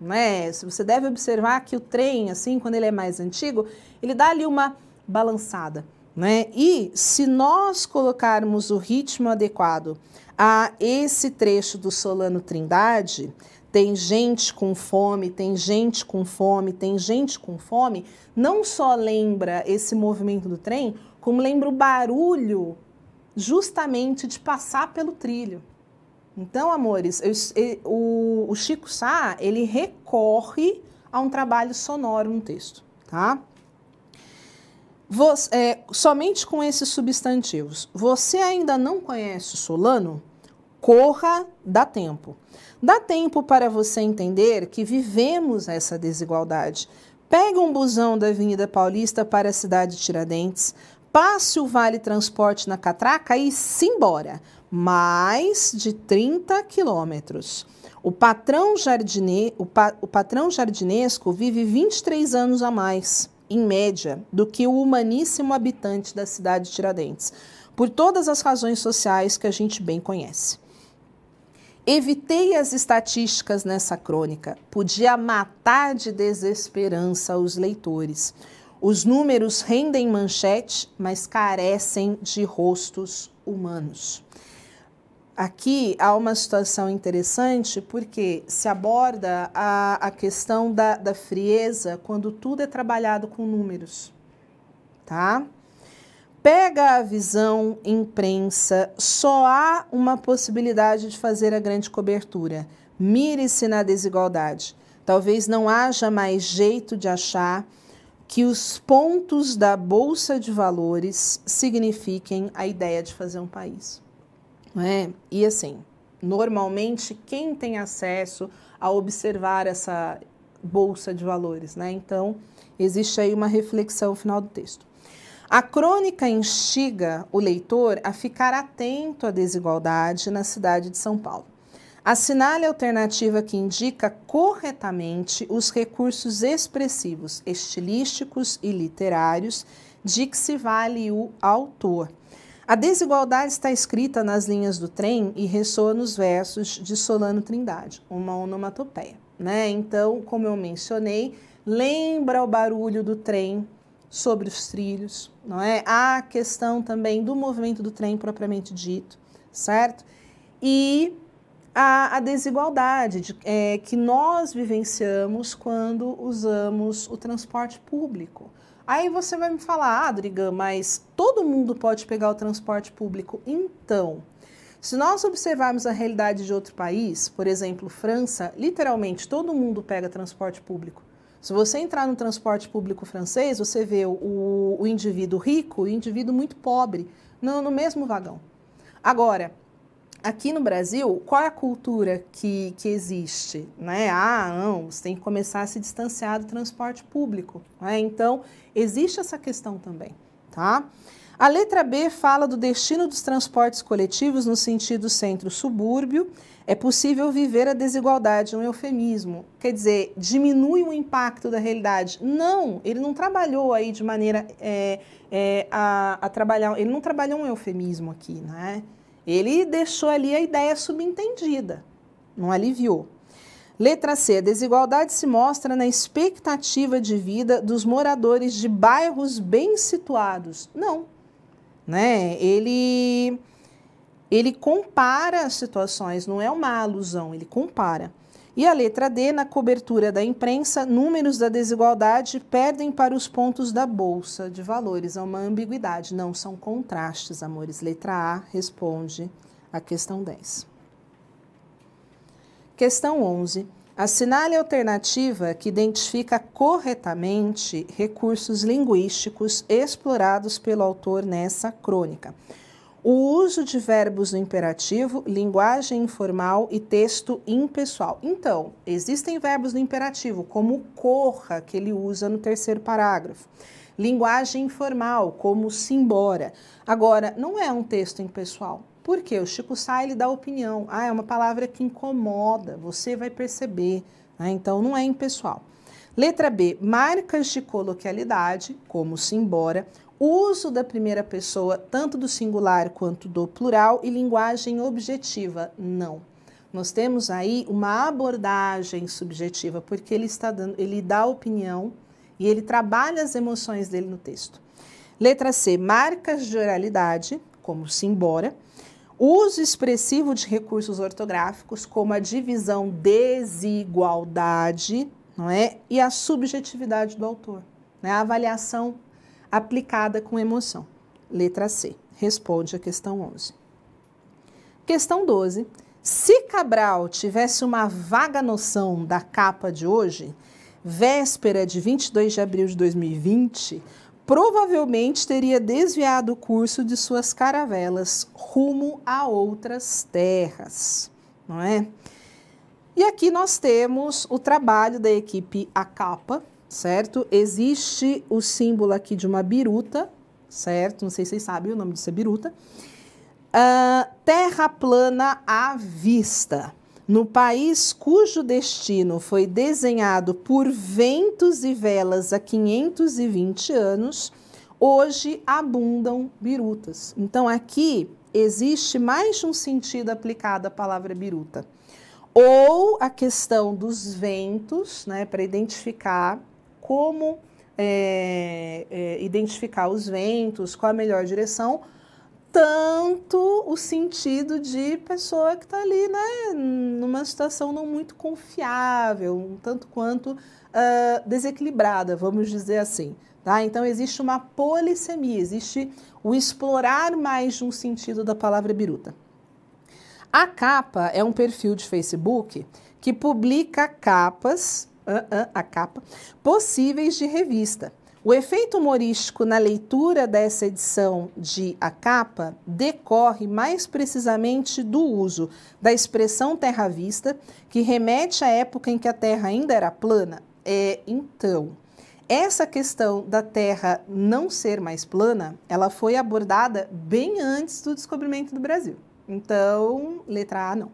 S1: Né? Você deve observar que o trem, assim, quando ele é mais antigo, ele dá ali uma balançada. Né? E se nós colocarmos o ritmo adequado a esse trecho do Solano Trindade, tem gente com fome, tem gente com fome, tem gente com fome, não só lembra esse movimento do trem, como lembra o barulho justamente de passar pelo trilho. Então, amores, eu, eu, o, o Chico Sá, ele recorre a um trabalho sonoro no texto, tá? Você, é, somente com esses substantivos. Você ainda não conhece Solano? Corra, dá tempo. Dá tempo para você entender que vivemos essa desigualdade. Pega um busão da Avenida Paulista para a cidade de Tiradentes, passe o Vale Transporte na Catraca e simbora. Mais de 30 quilômetros. O patrão, jardine, o, pa, o patrão jardinesco vive 23 anos a mais em média, do que o humaníssimo habitante da cidade de Tiradentes, por todas as razões sociais que a gente bem conhece. Evitei as estatísticas nessa crônica. Podia matar de desesperança os leitores. Os números rendem manchete, mas carecem de rostos humanos. Aqui há uma situação interessante porque se aborda a, a questão da, da frieza quando tudo é trabalhado com números, tá? Pega a visão imprensa, só há uma possibilidade de fazer a grande cobertura. Mire-se na desigualdade. Talvez não haja mais jeito de achar que os pontos da bolsa de valores signifiquem a ideia de fazer um país. Né? E assim, normalmente quem tem acesso a observar essa bolsa de valores, né? Então, existe aí uma reflexão no final do texto. A crônica instiga o leitor a ficar atento à desigualdade na cidade de São Paulo. Assinale a alternativa que indica corretamente os recursos expressivos, estilísticos e literários de que se vale o autor a desigualdade está escrita nas linhas do trem e ressoa nos versos de Solano Trindade, uma onomatopeia. Né? Então, como eu mencionei, lembra o barulho do trem sobre os trilhos, não é? a questão também do movimento do trem propriamente dito, certo? E a, a desigualdade de, é, que nós vivenciamos quando usamos o transporte público, Aí você vai me falar, ah, mas todo mundo pode pegar o transporte público. Então, se nós observarmos a realidade de outro país, por exemplo, França, literalmente todo mundo pega transporte público. Se você entrar no transporte público francês, você vê o, o indivíduo rico e o indivíduo muito pobre no, no mesmo vagão. Agora, aqui no Brasil, qual é a cultura que, que existe? Né? Ah, não, você tem que começar a se distanciar do transporte público. Né? Então, existe essa questão também, tá? A letra B fala do destino dos transportes coletivos no sentido centro-subúrbio. É possível viver a desigualdade, um eufemismo. Quer dizer, diminui o impacto da realidade. Não, ele não trabalhou aí de maneira é, é, a, a trabalhar, ele não trabalhou um eufemismo aqui, né? Ele deixou ali a ideia subentendida, não aliviou. Letra C. A desigualdade se mostra na expectativa de vida dos moradores de bairros bem situados. Não. Né? Ele, ele compara as situações, não é uma alusão, ele compara. E a letra D, na cobertura da imprensa, números da desigualdade perdem para os pontos da bolsa de valores. É uma ambiguidade, não são contrastes, amores. Letra A responde a questão 10. Questão 11. Assinale a alternativa que identifica corretamente recursos linguísticos explorados pelo autor nessa crônica. O uso de verbos no imperativo, linguagem informal e texto impessoal. Então, existem verbos no imperativo, como corra, que ele usa no terceiro parágrafo. Linguagem informal, como simbora. Agora, não é um texto impessoal. Por quê? O Chico Sá ele dá opinião. Ah, é uma palavra que incomoda, você vai perceber. Né? então, não é impessoal. Letra B, marcas de coloquialidade, como simbora uso da primeira pessoa, tanto do singular quanto do plural, e linguagem objetiva, não. Nós temos aí uma abordagem subjetiva, porque ele está dando, ele dá opinião e ele trabalha as emoções dele no texto. Letra C, marcas de oralidade, como simbora, uso expressivo de recursos ortográficos, como a divisão desigualdade, não é? E a subjetividade do autor, né? A avaliação aplicada com emoção. Letra C. Responde a questão 11. Questão 12. Se Cabral tivesse uma vaga noção da capa de hoje, véspera de 22 de abril de 2020, provavelmente teria desviado o curso de suas caravelas rumo a outras terras, não é? E aqui nós temos o trabalho da equipe a capa certo? Existe o símbolo aqui de uma biruta, certo? Não sei se vocês sabem o nome disso é biruta. Uh, terra plana à vista. No país cujo destino foi desenhado por ventos e velas há 520 anos, hoje abundam birutas. Então aqui existe mais um sentido aplicado à palavra biruta. Ou a questão dos ventos, né, para identificar como é, é, identificar os ventos, qual a melhor direção, tanto o sentido de pessoa que está ali, né, numa situação não muito confiável, um tanto quanto uh, desequilibrada, vamos dizer assim. Tá? Então, existe uma polissemia, existe o explorar mais de um sentido da palavra biruta. A capa é um perfil de Facebook que publica capas uh, uh, a capa, possíveis de revista. O efeito humorístico na leitura dessa edição de A Capa decorre mais precisamente do uso da expressão terra vista, que remete à época em que a terra ainda era plana. É então. Essa questão da terra não ser mais plana, ela foi abordada bem antes do descobrimento do Brasil. Então, letra A não.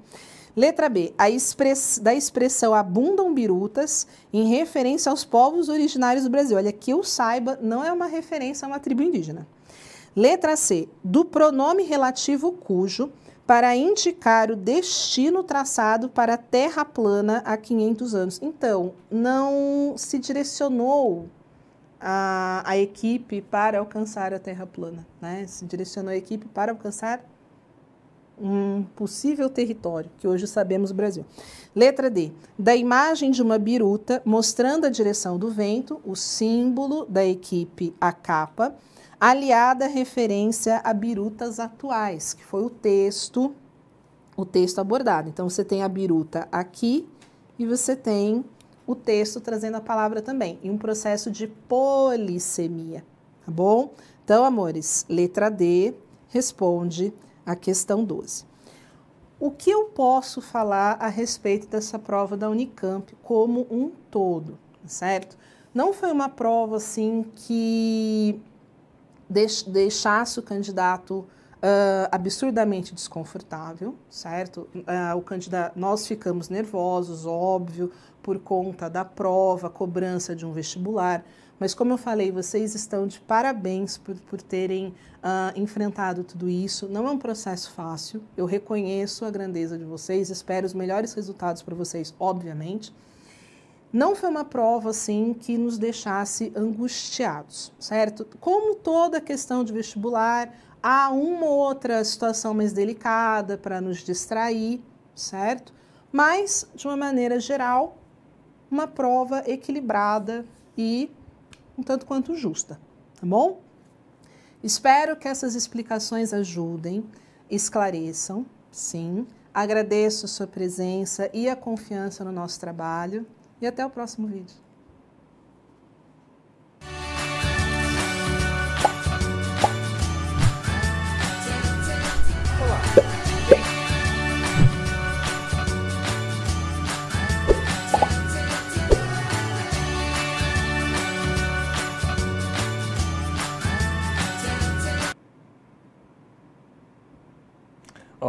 S1: Letra B. Express, da expressão abundam birutas em referência aos povos originários do Brasil. Olha, que eu saiba, não é uma referência a uma tribo indígena. Letra C. Do pronome relativo cujo para indicar o destino traçado para a Terra plana há 500 anos. Então, não se direcionou a, a equipe para alcançar a Terra plana, né? Se direcionou a equipe para alcançar um possível território, que hoje sabemos o Brasil. Letra D. Da imagem de uma biruta mostrando a direção do vento, o símbolo da equipe, a capa, aliada à referência a birutas atuais, que foi o texto o texto abordado. Então você tem a biruta aqui e você tem o texto trazendo a palavra também, e um processo de polissemia, tá bom? Então, amores, letra D responde a questão 12. O que eu posso falar a respeito dessa prova da Unicamp como um todo, certo? Não foi uma prova assim que deixasse o candidato uh, absurdamente desconfortável, certo? Uh, o candidato, nós ficamos nervosos, óbvio, por conta da prova, cobrança de um vestibular. Mas como eu falei, vocês estão de parabéns por, por terem uh, enfrentado tudo isso. Não é um processo fácil, eu reconheço a grandeza de vocês, espero os melhores resultados para vocês, obviamente. Não foi uma prova assim que nos deixasse angustiados, certo? Como toda questão de vestibular, há uma ou outra situação mais delicada para nos distrair, certo? Mas, de uma maneira geral, uma prova equilibrada e um tanto quanto justa, tá bom? Espero que essas explicações ajudem, esclareçam, sim. Agradeço a sua presença e a confiança no nosso trabalho e até o próximo vídeo.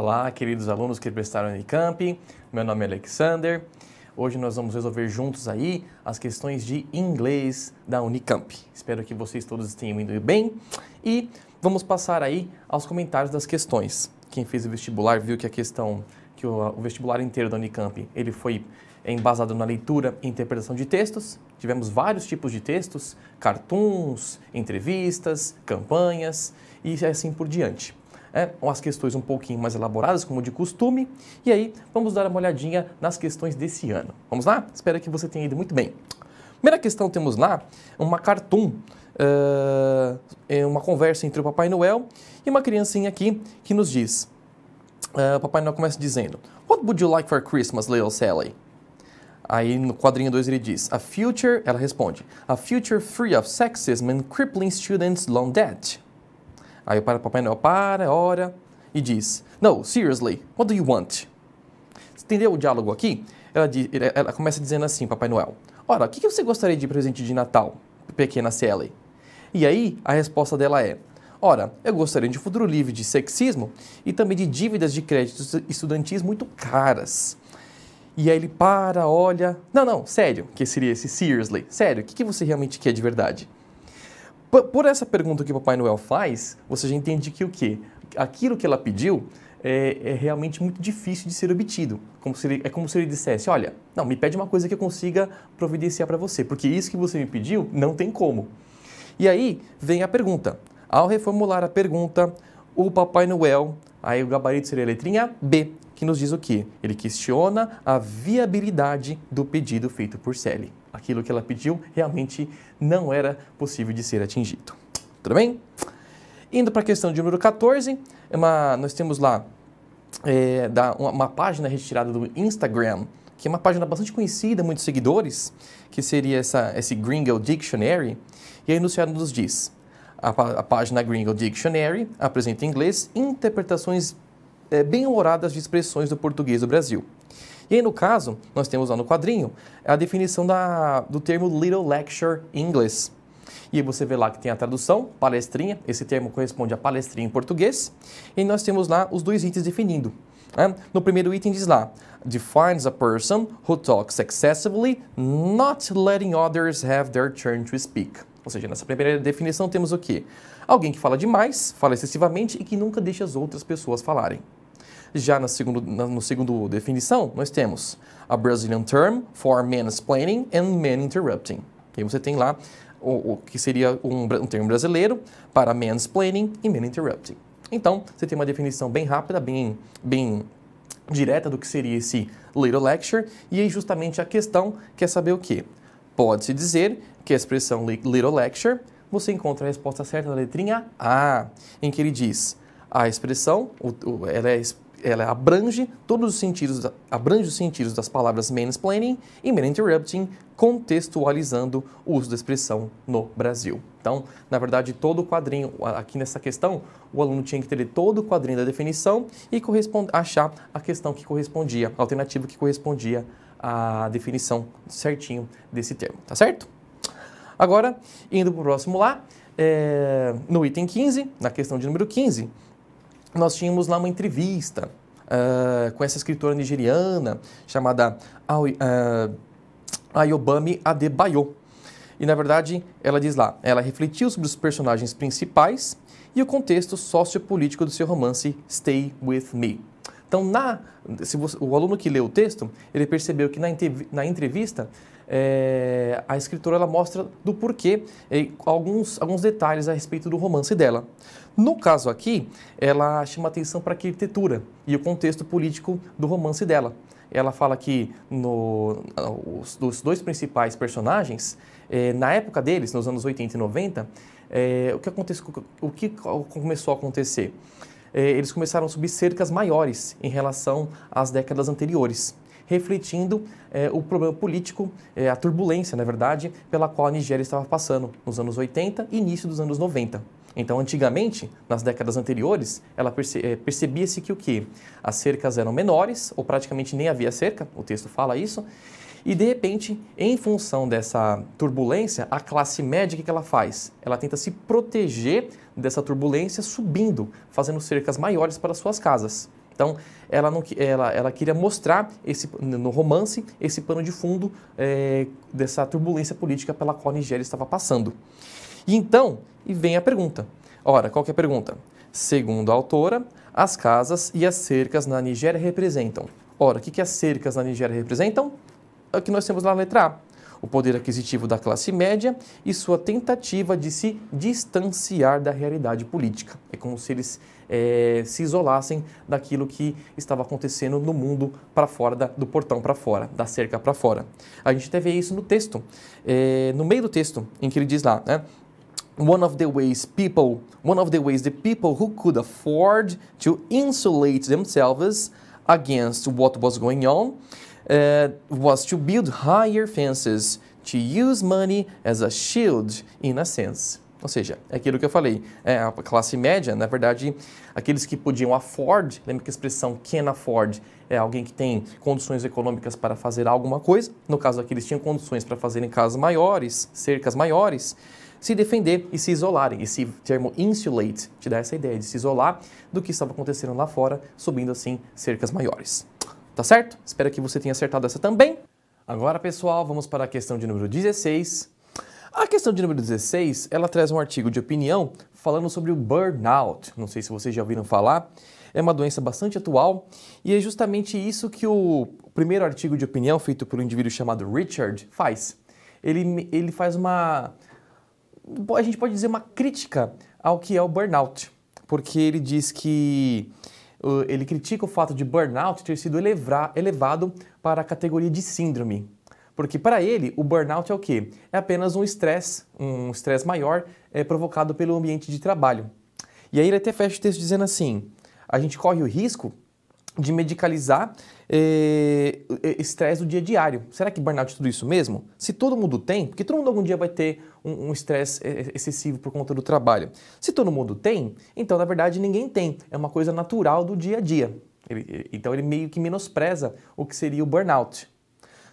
S2: Olá, queridos alunos que prestaram Unicamp. Meu nome é Alexander. Hoje nós vamos resolver juntos aí as questões de inglês da Unicamp. Espero que vocês todos tenham ido bem e vamos passar aí aos comentários das questões. Quem fez o vestibular viu que a questão que o, vestibular inteiro da Unicamp, ele foi embasado na leitura e interpretação de textos. Tivemos vários tipos de textos, cartoons, entrevistas, campanhas e assim por diante é, umas questões um pouquinho mais elaboradas, como de costume. E aí, vamos dar uma olhadinha nas questões desse ano. Vamos lá? Espero que você tenha ido muito bem. Primeira questão temos lá uma cartoon, uh, uma conversa entre o Papai Noel e uma criancinha aqui que nos diz. Uh, o Papai Noel começa dizendo: What would you like for Christmas, little Sally? Aí no quadrinho 2 ele diz: A future, ela responde: A future free of sexism and crippling students' long debt. Aí o Papai Noel para, ora e diz: No, seriously, what do you want? Entendeu o diálogo aqui? Ela, diz, ela começa dizendo assim, Papai Noel: Ora, o que você gostaria de presente de Natal, pequena Sally? E aí a resposta dela é: Ora, eu gostaria de um futuro livre de sexismo e também de dívidas de créditos estudantis muito caras. E aí ele para, olha. Não, não, sério, que seria esse seriously? Sério, o que, que você realmente quer de verdade? por essa pergunta que o Papai Noel faz, você já entende que o quê? Aquilo que ela pediu é, é, realmente muito difícil de ser obtido. Como se ele, é como se ele dissesse: Olha, não, me pede uma coisa que eu consiga providenciar para você, porque isso que você me pediu não tem como. E aí vem a pergunta. Ao reformular a pergunta, o Papai Noel, aí o gabarito seria a letrinha B, que nos diz o quê? Ele questiona a viabilidade do pedido feito por Sally aquilo que ela pediu realmente não era possível de ser atingido. Tudo bem? Indo para a questão de número 14, é uma, nós temos lá é, da, uma, uma página retirada do Instagram, que é uma página bastante conhecida, muitos seguidores, que seria essa, esse Gringo Dictionary. E aí o enunciado nos diz, a, a página Gringo Dictionary apresenta em inglês interpretações é, bem-humoradas de expressões do português do Brasil. E aí, no caso, nós temos lá no quadrinho a definição da, do termo little lecture em inglês. E aí você vê lá que tem a tradução, palestrinha, esse termo corresponde a palestrinha em português. E nós temos lá os dois itens definindo. Né? No primeiro item diz lá, defines a person who talks excessively, not letting others have their turn to speak. Ou seja, nessa primeira definição temos o quê? Alguém que fala demais, fala excessivamente e que nunca deixa as outras pessoas falarem. Já na segundo, na, no segundo definição, nós temos a Brazilian term for mansplaining and man interrupting. E você tem lá o, o que seria um, um, termo brasileiro para mansplaining e man interrupting. Então, você tem uma definição bem rápida, bem, bem direta do que seria esse little lecture, e aí justamente a questão quer saber o quê? Pode-se dizer que a expressão little lecture, você encontra a resposta certa na letrinha A, em que ele diz a expressão, ela é ela abrange todos os sentidos, abrange os sentidos das palavras mansplaining e interrupting contextualizando o uso da expressão no Brasil. Então, na verdade, todo o quadrinho, aqui nessa questão, o aluno tinha que ter todo o quadrinho da definição e achar a questão que correspondia, a alternativa que correspondia à definição certinho desse termo, tá certo? Agora, indo para o próximo lá, é, no item 15, na questão de número 15, nós tínhamos lá uma entrevista uh, com essa escritora nigeriana chamada ah, Ayobami Adebayo. E na verdade, ela diz lá, ela refletiu sobre os personagens principais e o contexto sociopolítico do seu romance Stay With Me. Então, na, se você, o aluno que leu o texto, ele percebeu que na, na entrevista é, a escritora ela mostra do porquê, e eh, alguns, alguns detalhes a respeito do romance dela. No caso aqui, ela chama atenção para a arquitetura e o contexto político do romance dela. Ela fala que no, os, dos dois principais personagens, eh, na época deles, nos anos 80 e 90, eh, o, que aconteceu, o que começou a acontecer? Eh, eles começaram a subir cercas maiores em relação às décadas anteriores refletindo o problema político, a turbulência, na verdade, pela qual a Nigéria estava passando nos anos 80 e início dos anos 90. Então, antigamente, nas décadas anteriores, ela perce eh, percebia-se que o que? As cercas eram menores, ou praticamente nem havia cerca, o texto fala isso, e de repente, em função dessa turbulência, a classe média, o que, que ela faz? Ela tenta se proteger dessa turbulência subindo, fazendo cercas maiores para suas casas. Então, ela, não, ela, ela queria mostrar esse, no romance esse pano de fundo é, dessa turbulência política pela qual a Nigéria estava passando. E então, e vem a pergunta. Ora, qual que é a pergunta? Segundo a autora, as casas e as cercas na Nigéria representam. Ora, o que, que as cercas na Nigéria representam? É o que nós temos lá na letra A. O poder aquisitivo da classe média e sua tentativa de se distanciar da realidade política. É como se eles é, se isolassem daquilo que estava acontecendo no mundo para fora, da, do portão para fora, da cerca para fora. A gente até vê isso no texto, é, no meio do texto, em que ele diz lá, né? one of the ways people, one of the ways the people who could afford to insulate themselves against what was going on uh, was to build higher fences, to use money as a shield, in a sense. Ou seja, é aquilo que eu falei, é a classe média, na verdade, aqueles que podiam afford, lembra que a expressão can afford é alguém que tem condições econômicas para fazer alguma coisa, no caso aqui eles tinham condições para fazerem casas maiores, cercas maiores, se defender e se isolarem. Esse termo insulate te dá essa ideia de se isolar do que estava acontecendo lá fora, subindo assim cercas maiores. Tá certo? Espero que você tenha acertado essa também. Agora, pessoal, vamos para a questão de número 16. A questão de número 16, ela traz um artigo de opinião falando sobre o burnout. Não sei se vocês já ouviram falar. É uma doença bastante atual e é justamente isso que o primeiro artigo de opinião feito por um indivíduo chamado Richard faz. Ele, ele faz uma a gente pode dizer uma crítica ao que é o burnout, porque ele diz que uh, ele critica o fato de burnout ter sido elevado para a categoria de síndrome. Porque para ele, o burnout é o quê? É apenas um estresse, um estresse maior é, provocado pelo ambiente de trabalho. E aí ele até fecha o texto dizendo assim, a gente corre o risco de medicalizar eh, estresse é, do dia a diário. Será que burnout é tudo isso mesmo? Se todo mundo tem, porque todo mundo algum dia vai ter um estresse é, é, excessivo por conta do trabalho. Se todo mundo tem, então na verdade ninguém tem. É uma coisa natural do dia a dia. Ele, então ele meio que menospreza o que seria o burnout.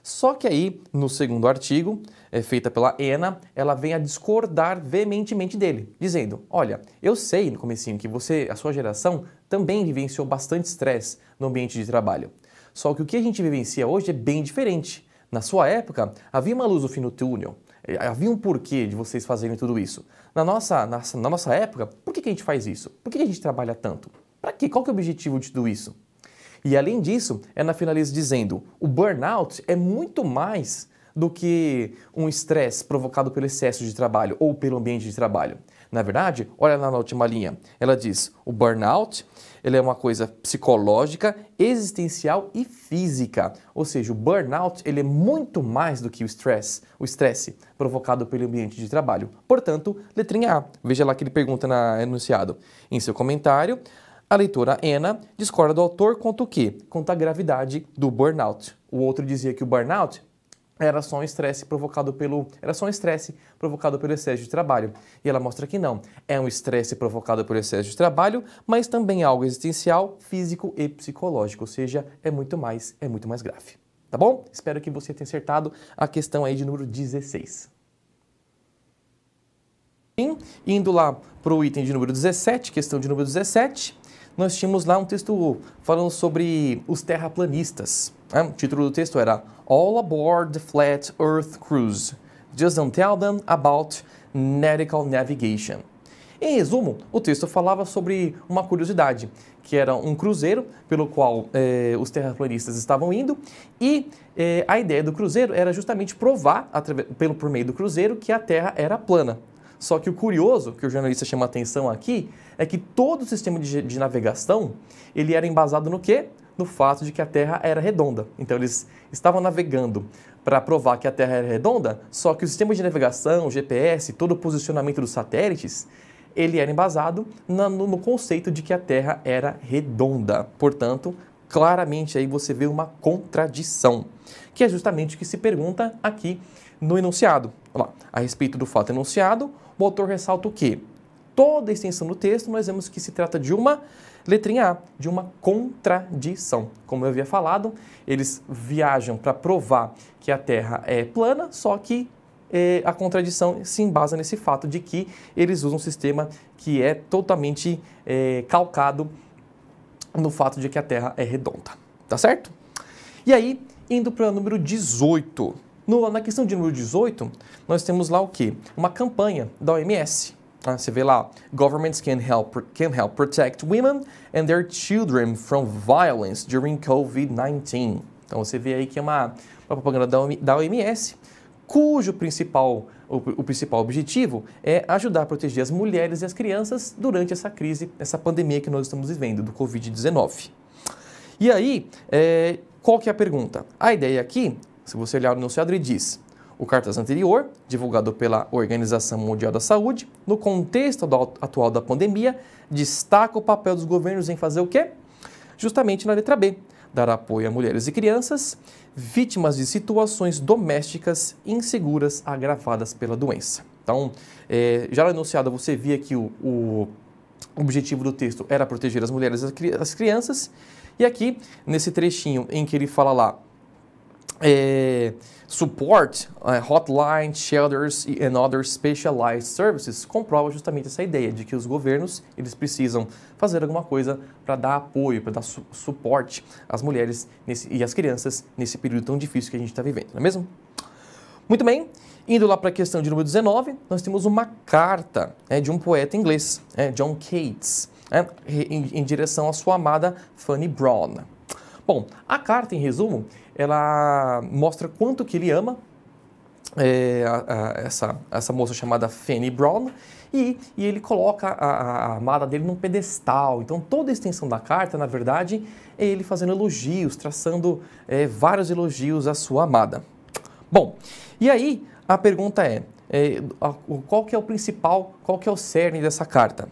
S2: Só que aí, no segundo artigo, é, feita pela ENA, ela vem a discordar veementemente dele, dizendo: "Olha, eu sei no comecinho que você, a sua geração, também vivenciou bastante estresse no ambiente de trabalho. Só que o que a gente vivencia hoje é bem diferente. Na sua época, havia uma luz no fim do túnel. Havia um porquê de vocês fazerem tudo isso. Na nossa, na, na nossa época, por que, que, a gente faz isso? Por que, que a gente trabalha tanto? Para quê? Qual que é o objetivo de tudo isso? E além disso, ela é finaliza dizendo: o burnout é muito mais do que um estresse provocado pelo excesso de trabalho ou pelo ambiente de trabalho. Na verdade, olha lá na última linha, ela diz: o burnout ele é uma coisa psicológica, existencial e física. Ou seja, o burnout ele é muito mais do que o stress, o estresse provocado pelo ambiente de trabalho. Portanto, letrinha A. Veja lá que ele pergunta no enunciado. Em seu comentário, a leitora Ana discorda do autor quanto o quê? Quanto à gravidade do burnout. O outro dizia que o burnout era só um estresse provocado pelo era só um estresse provocado pelo excesso de trabalho. E ela mostra que não, é um estresse provocado pelo excesso de trabalho, mas também algo existencial, físico e psicológico, ou seja, é muito mais, é muito mais grave. Tá bom? Espero que você tenha acertado a questão aí de número 16. Indo lá para o item de número 17, questão de número 17, nós tínhamos lá um texto falando sobre os terraplanistas. Né? O título do texto era All Aboard the Flat Earth Cruise. Just don't tell them about nautical navigation. Em resumo, o texto falava sobre uma curiosidade, que era um cruzeiro pelo qual eh, os terraplanistas estavam indo, e eh, a ideia do cruzeiro era justamente provar, pelo, por meio do cruzeiro, que a Terra era plana. Só que o curioso, que o jornalista chama atenção aqui, é que todo o sistema de, de navegação, ele era embasado no quê? No fato de que a Terra era redonda. Então eles estavam navegando para provar que a Terra era redonda, só que o sistema de navegação, o GPS, todo o posicionamento dos satélites, ele era embasado no, no conceito de que a Terra era redonda. Portanto, claramente aí você vê uma contradição, que é justamente o que se pergunta aqui no enunciado. Olha lá, a respeito do fato enunciado, o autor ressalta o que? Toda a extensão do texto, nós vemos que se trata de uma letrinha A, de uma contradição. Como eu havia falado, eles viajam para provar que a Terra é plana, só que é, a contradição se embasa nesse fato de que eles usam um sistema que é totalmente eh, calcado no fato de que a Terra é redonda. Tá certo? E aí, indo para o número 18. No, na questão de número 18, nós temos lá o quê? Uma campanha da OMS. Ah, tá? você vê lá, governments can help, can help protect women and their children from violence during COVID-19. Então você vê aí que é uma, uma propaganda da OMS, cujo principal, o, o, principal objetivo é ajudar a proteger as mulheres e as crianças durante essa crise, essa pandemia que nós estamos vivendo do Covid-19. E aí, é, qual que é a pergunta? A ideia aqui se você olhar no enunciado, ele diz: o cartaz anterior, divulgado pela Organização Mundial da Saúde, no contexto do, atual da pandemia, destaca o papel dos governos em fazer o quê? Justamente na letra B, dar apoio a mulheres e crianças vítimas de situações domésticas inseguras agravadas pela doença. Então, é, já no enunciado você via que o, o objetivo do texto era proteger as mulheres e as crianças, e aqui, nesse trechinho em que ele fala lá é, support, uh, hotline, shelters and other specialized services comprova justamente essa ideia de que os governos eles precisam fazer alguma coisa para dar apoio, para dar su suporte às mulheres nesse, e às crianças nesse período tão difícil que a gente está vivendo, não é mesmo? Muito bem, indo lá para a questão de número 19, nós temos uma carta é, de um poeta inglês, é, John Keats, é, em, em direção à sua amada Fanny Brown. Bom, a carta, em resumo, ela mostra quanto que ele ama é, a, a, essa, essa moça chamada Fanny Brown e, e ele coloca a, a, amada dele num pedestal. Então, toda a extensão da carta, na verdade, é ele fazendo elogios, traçando é, vários elogios à sua amada. Bom, e aí a pergunta é, é qual que é o principal, qual que é o cerne dessa carta?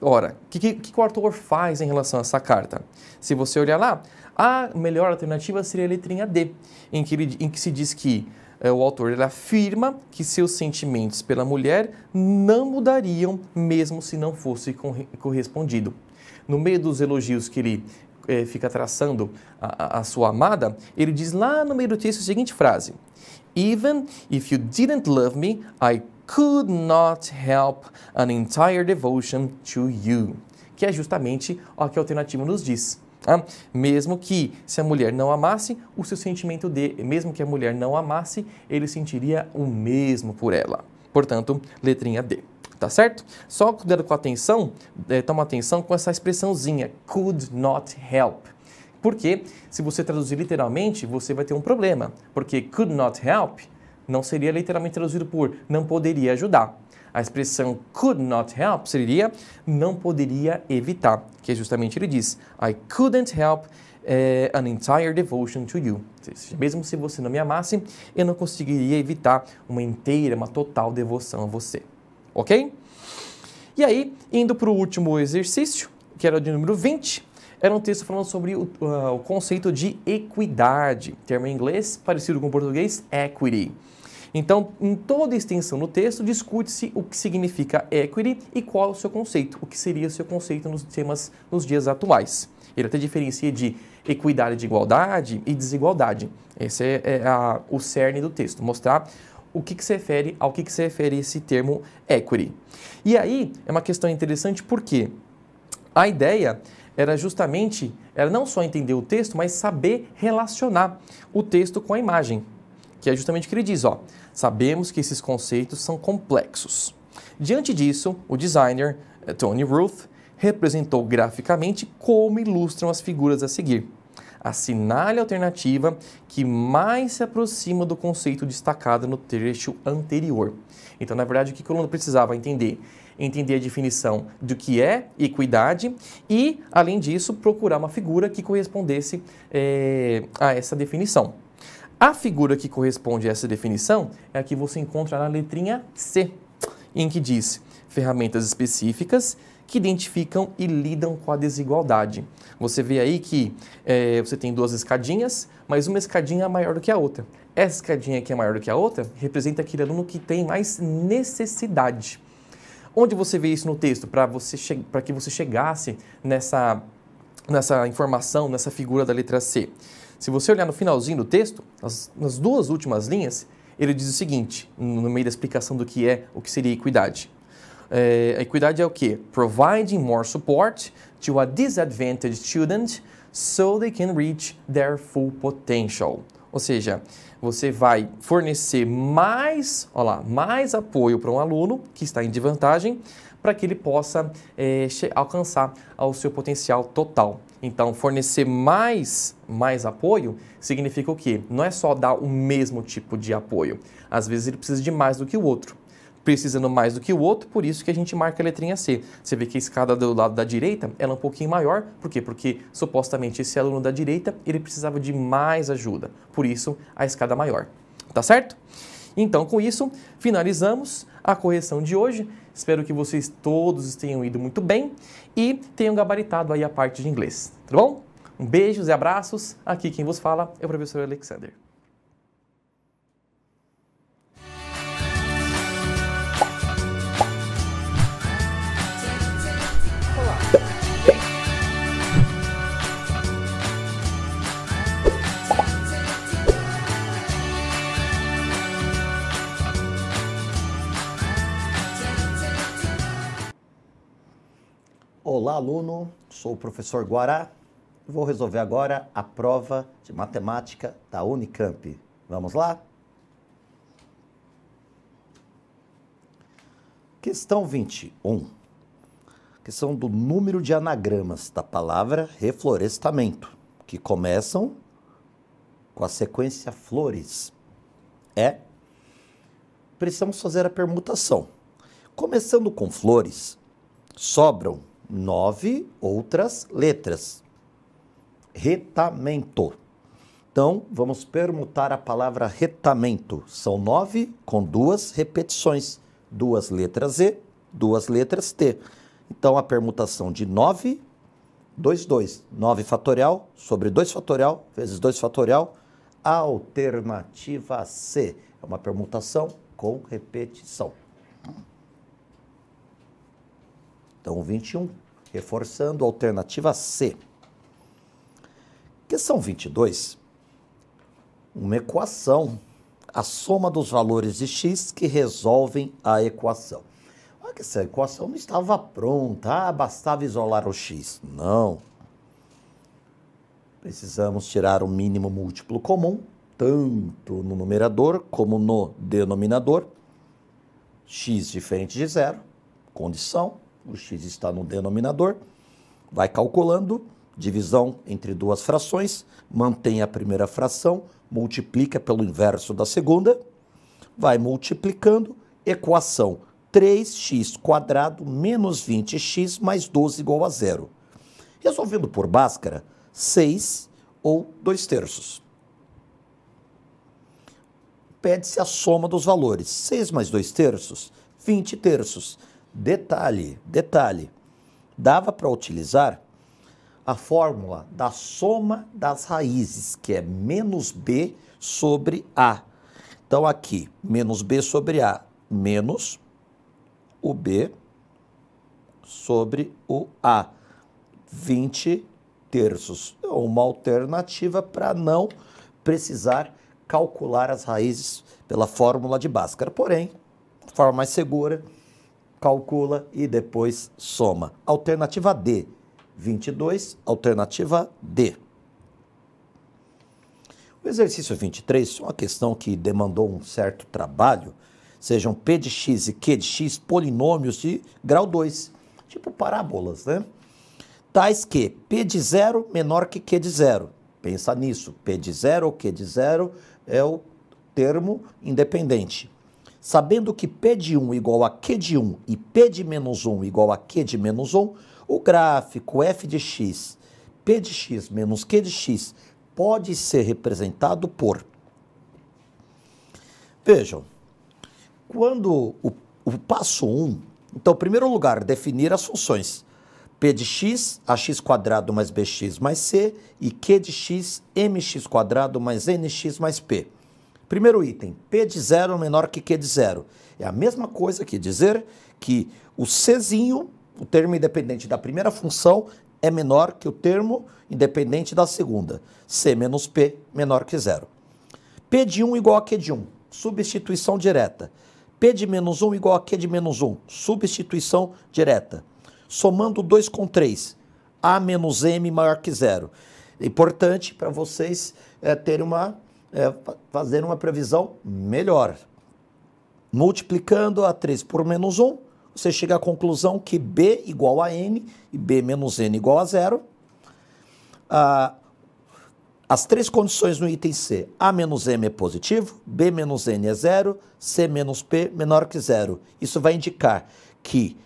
S2: Ora, o que, que, que o Arthur faz em relação a essa carta? Se você olhar lá, a melhor alternativa seria a letrinha D, em que, ele, em que se diz que é, o autor ele afirma que seus sentimentos pela mulher não mudariam mesmo se não fosse correspondido. No meio dos elogios que ele é, fica traçando a, a sua amada, ele diz lá no meio do texto a seguinte frase: Even if you didn't love me, I could not help an entire devotion to you. Que é justamente o que a alternativa nos diz Tá? Mesmo que se a mulher não amasse, o seu sentimento de, mesmo que a mulher não amasse, ele sentiria o mesmo por ela. Portanto, letrinha D tá certo? Só cuidado com atenção, é, toma atenção com essa expressãozinha, could not help. Porque se você traduzir literalmente, você vai ter um problema, porque could not help não seria literalmente traduzido por não poderia ajudar. A expressão could not help seria não poderia evitar, que é justamente ele diz I couldn't help eh, an entire devotion to you. mesmo se você não me amasse, eu não conseguiria evitar uma inteira, uma total devoção a você. Ok? E aí, indo para o último exercício, que era o de número 20, era um texto falando sobre o, uh, o conceito de equidade, termo em inglês parecido com o português, equity. Então, em toda extensão do texto, discute-se o que significa equity e qual é o seu conceito, o que seria o seu conceito nos temas nos dias atuais. Ele até diferencia de equidade de igualdade e desigualdade. Esse é, é a, o cerne do texto, mostrar o que, que, se refere ao que, que se refere esse termo equity. E aí é uma questão interessante porque a ideia era justamente, era não só entender o texto, mas saber relacionar o texto com a imagem que é justamente o que ele diz, ó, sabemos que esses conceitos são complexos. Diante disso, o designer eh, Tony Ruth representou graficamente como ilustram as figuras a seguir. Assinale a alternativa que mais se aproxima do conceito destacado no trecho anterior. Então, na verdade, o que o aluno precisava entender? Entender a definição do que é equidade e, além disso, procurar uma figura que correspondesse é, a essa definição. A figura que corresponde a essa definição é a que você encontra na letrinha C, em que diz ferramentas específicas que identificam e lidam com a desigualdade. Você vê aí que é, você tem duas escadinhas, mas uma escadinha é maior do que a outra. Essa escadinha que é maior do que a outra representa aquele aluno que tem mais necessidade. Onde você vê isso no texto? Para que você chegasse nessa, nessa informação, nessa figura da letra C. Se você olhar no finalzinho do texto, nas, nas duas últimas linhas, ele diz o seguinte, no meio da explicação do que é, o que seria equidade. É, a equidade é o quê? Providing more support to a disadvantaged student so they can reach their full potential. Ou seja, você vai fornecer mais, olha lá, mais apoio para um aluno que está em desvantagem para que ele possa é, alcançar ao seu potencial total. Então, fornecer mais, mais apoio significa o quê? Não é só dar o mesmo tipo de apoio. Às vezes ele precisa de mais do que o outro. Precisando mais do que o outro, por isso que a gente marca a letrinha C. Você vê que a escada do lado da direita ela é um pouquinho maior, por quê? Porque supostamente esse aluno da direita ele precisava de mais ajuda, por isso a escada maior. Tá certo? Então, com isso, finalizamos a correção de hoje. Espero que vocês todos tenham ido muito bem e tenham gabaritado aí a parte de inglês, tá bom? Um beijos e abraços. Aqui quem vos fala é o professor Alexander.
S3: Olá, aluno. Sou o professor Guará. Vou resolver agora a prova de matemática da Unicamp. Vamos lá? Questão 21. Questão do número de anagramas da palavra reflorestamento, que começam com a sequência flores. É. Precisamos fazer a permutação. Começando com flores, sobram nove outras letras. Retamento. Então, vamos permutar a palavra retamento. São nove com duas repetições. Duas letras E, duas letras T. Então, a permutação de nove dois dois nove fatorial sobre dois fatorial vezes dois fatorial. Alternativa C. É uma permutação com repetição. Então, 21, reforçando, alternativa C. Questão 22, uma equação, a soma dos valores de x que resolvem a equação. Olha que essa equação não estava pronta, ah, bastava isolar o x. Não. Precisamos tirar o mínimo múltiplo comum, tanto no numerador como no denominador, x diferente de zero, condição, o x está no denominador, vai calculando, divisão entre duas frações, mantém a primeira fração, multiplica pelo inverso da segunda, vai multiplicando, equação 3x² menos 20x mais 12 igual a zero. Resolvido por Bhaskara, 6 ou 2 terços. Pede-se a soma dos valores. 6 mais 2 terços, 20 terços. Detalhe, detalhe, dava para utilizar a fórmula da soma das raízes, que é menos b sobre a. Então, aqui, menos b sobre a, menos o b sobre o a. 20 terços. É uma alternativa para não precisar calcular as raízes pela fórmula de Bhaskara. Porém, forma mais segura calcula e depois soma. Alternativa D, 22, alternativa D. O exercício 23 é uma questão que demandou um certo trabalho, sejam P de x e Q de x polinômios de grau 2, tipo parábolas, né? Tais que P de zero menor que Q de zero. Pensa nisso, P de zero ou Q de zero é o termo independente. Sabendo que P de 1 igual a Q de 1 e P de menos 1 igual a Q de menos 1, o gráfico f de x, P de x menos Q de x pode ser representado por... Vejam, quando o, o passo 1, então, em primeiro lugar, definir as funções p de x, ax quadrado mais bx mais c, e q de x, mx quadrado mais nx mais p. Primeiro item, P de zero é menor que Q de zero. É a mesma coisa que dizer que o Czinho, o termo independente da primeira função, é menor que o termo independente da segunda. C menos P menor que zero. P de 1 igual a Q de 1, substituição direta. P de menos 1 igual a Q de menos 1, substituição direta. Somando 2 com 3, A menos M maior que zero. Importante para vocês é, terem uma é, fazer uma previsão melhor. Multiplicando a 3 por menos 1, você chega à conclusão que B igual a N e B menos N igual a zero. Ah, as três condições no item C, A menos M é positivo, B menos N é zero, C menos P menor que zero. Isso vai indicar que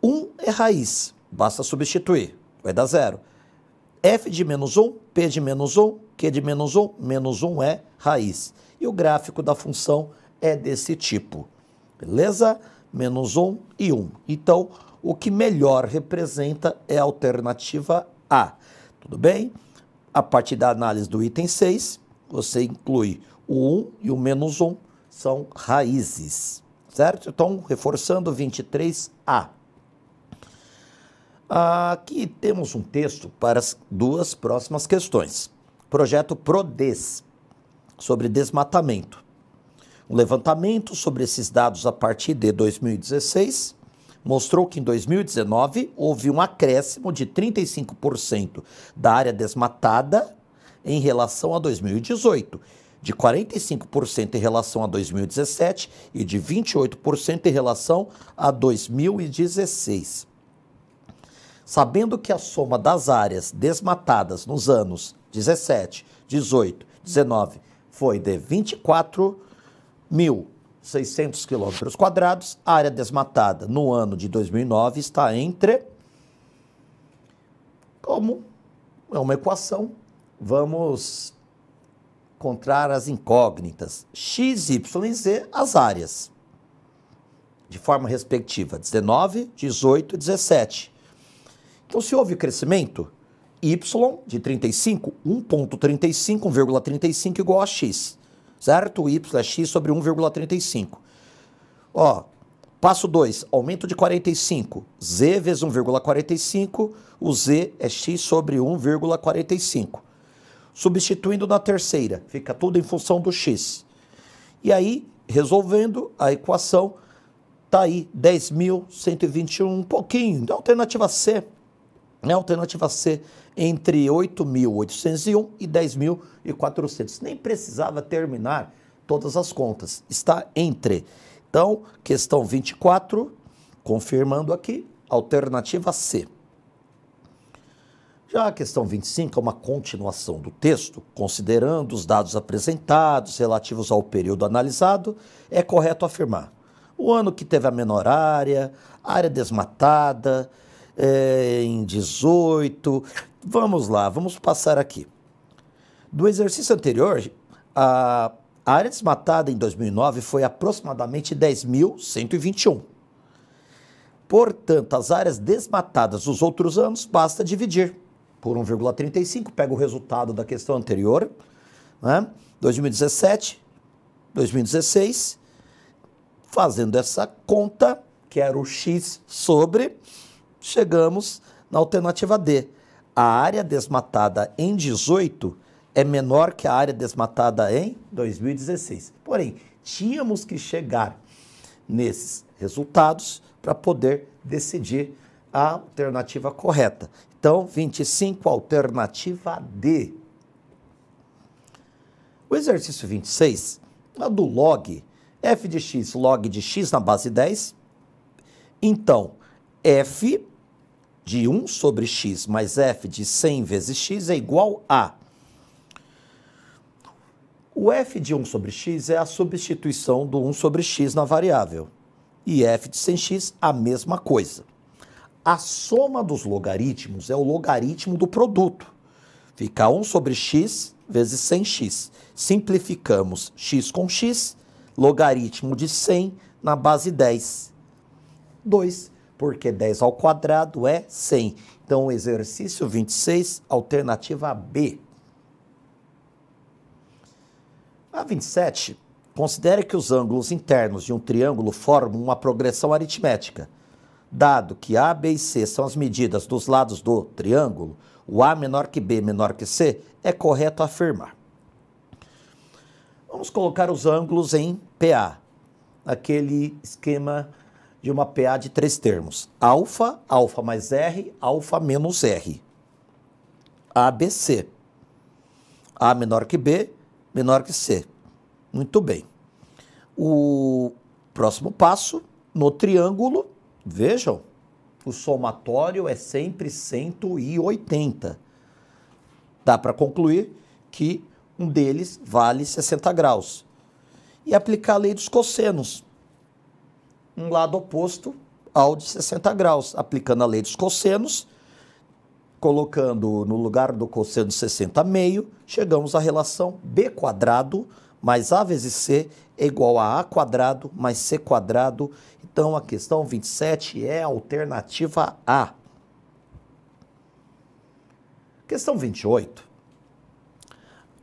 S3: 1 é raiz, basta substituir, vai dar zero. F de menos 1, P de menos 1, Q de menos 1, menos 1 é raiz. E o gráfico da função é desse tipo. Beleza? Menos 1 e 1. Então, o que melhor representa é a alternativa A. Tudo bem? A partir da análise do item 6, você inclui o 1 e o menos 1 são raízes, certo? Então, reforçando 23A. Aqui temos um texto para as duas próximas questões projeto PRODES, sobre desmatamento. Um levantamento sobre esses dados a partir de 2016 mostrou que em 2019 houve um acréscimo de 35% da área desmatada em relação a 2018, de 45% em relação a 2017 e de 28% em relação a 2016. Sabendo que a soma das áreas desmatadas nos anos 17, 18, 19, foi de 24.600 mil quilômetros quadrados, a área desmatada no ano de 2009 está entre, como é uma equação, vamos encontrar as incógnitas x, y e z, as áreas, de forma respectiva, 19, 18 e 17. Então, se houve crescimento, y de 35, 1.35, 1,35 igual a x, certo? y é x sobre 1,35. Ó, passo 2, aumento de 45, z vezes 1,45, o z é x sobre 1,45. Substituindo na terceira, fica tudo em função do x. E aí, resolvendo a equação, tá aí 10.121, um pouquinho, da então, alternativa C. A né? alternativa C, entre 8.801 e 10.400. Nem precisava terminar todas as contas. Está entre. Então, questão 24, confirmando aqui, alternativa C. Já a questão 25 é uma continuação do texto, considerando os dados apresentados relativos ao período analisado, é correto afirmar o ano que teve a menor área, área desmatada, é, em 18. Vamos lá, vamos passar aqui. Do exercício anterior, a, área desmatada em 2009 foi aproximadamente 10.121. Portanto, as áreas desmatadas dos outros anos basta dividir por 1,35, pega o resultado da questão anterior, né? 2017, 2016, fazendo essa conta, que era o x sobre chegamos na alternativa D. A área desmatada em 18 é menor que a área desmatada em 2016. Porém, tínhamos que chegar nesses resultados para poder decidir a alternativa correta. Então, 25, alternativa D. O exercício 26 é do log f de x log de x na base 10. Então, f de 1 sobre x mais f de 100 vezes x é igual a. O f de 1 sobre x é a substituição do 1 sobre x na variável. E f de 100x, a mesma coisa. A soma dos logaritmos é o logaritmo do produto. Fica 1 sobre x vezes 100x. Simplificamos x com x, logaritmo de 100 na base 10. 2 porque 10 ao quadrado é 100. Então, exercício 26, alternativa B. A 27, considere que os ângulos internos de um triângulo formam uma progressão aritmética. Dado que A, B e C são as medidas dos lados do triângulo, o A menor que B menor que C, é correto afirmar. Vamos colocar os ângulos em PA, aquele esquema de uma PA de três termos: alfa, alfa mais R, alfa menos R. ABC. A menor que B, menor que C. Muito bem. O próximo passo, no triângulo, vejam, o somatório é sempre 180. Dá para concluir que um deles vale 60 graus. E aplicar a lei dos cossenos um lado oposto ao de 60 graus, aplicando a lei dos cossenos, colocando no lugar do cosseno 60 meio, chegamos à relação b quadrado mais a vezes c é igual a a quadrado mais c quadrado. Então a questão 27 é a alternativa A. Questão 28.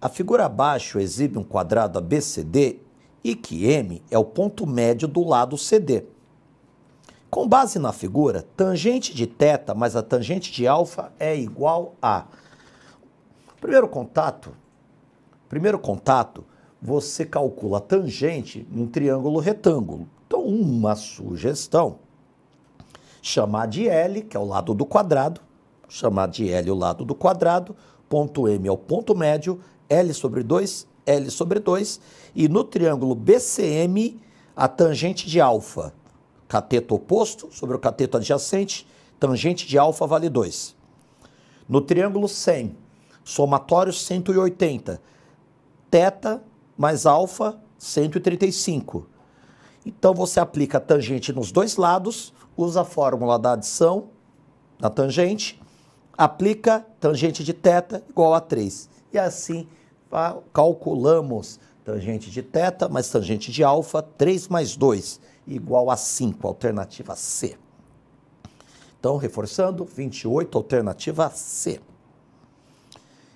S3: A figura abaixo exibe um quadrado ABCD e que M é o ponto médio do lado CD. Com base na figura, tangente de θ mais a tangente de alfa é igual a primeiro contato. Primeiro contato, você calcula a tangente num triângulo retângulo. Então, uma sugestão: chamar de L, que é o lado do quadrado, chamar de L o lado do quadrado, ponto M é o ponto médio, L sobre 2 L sobre 2, e no triângulo BCM, a tangente de alfa, cateto oposto sobre o cateto adjacente, tangente de alfa vale 2. No triângulo 100, somatório 180, teta mais alfa 135. Então você aplica a tangente nos dois lados, usa a fórmula da adição na tangente, aplica tangente de teta igual a 3. E assim calculamos tangente de teta mais tangente de alfa, 3 mais 2, igual a 5, alternativa C. Então, reforçando, 28, alternativa C.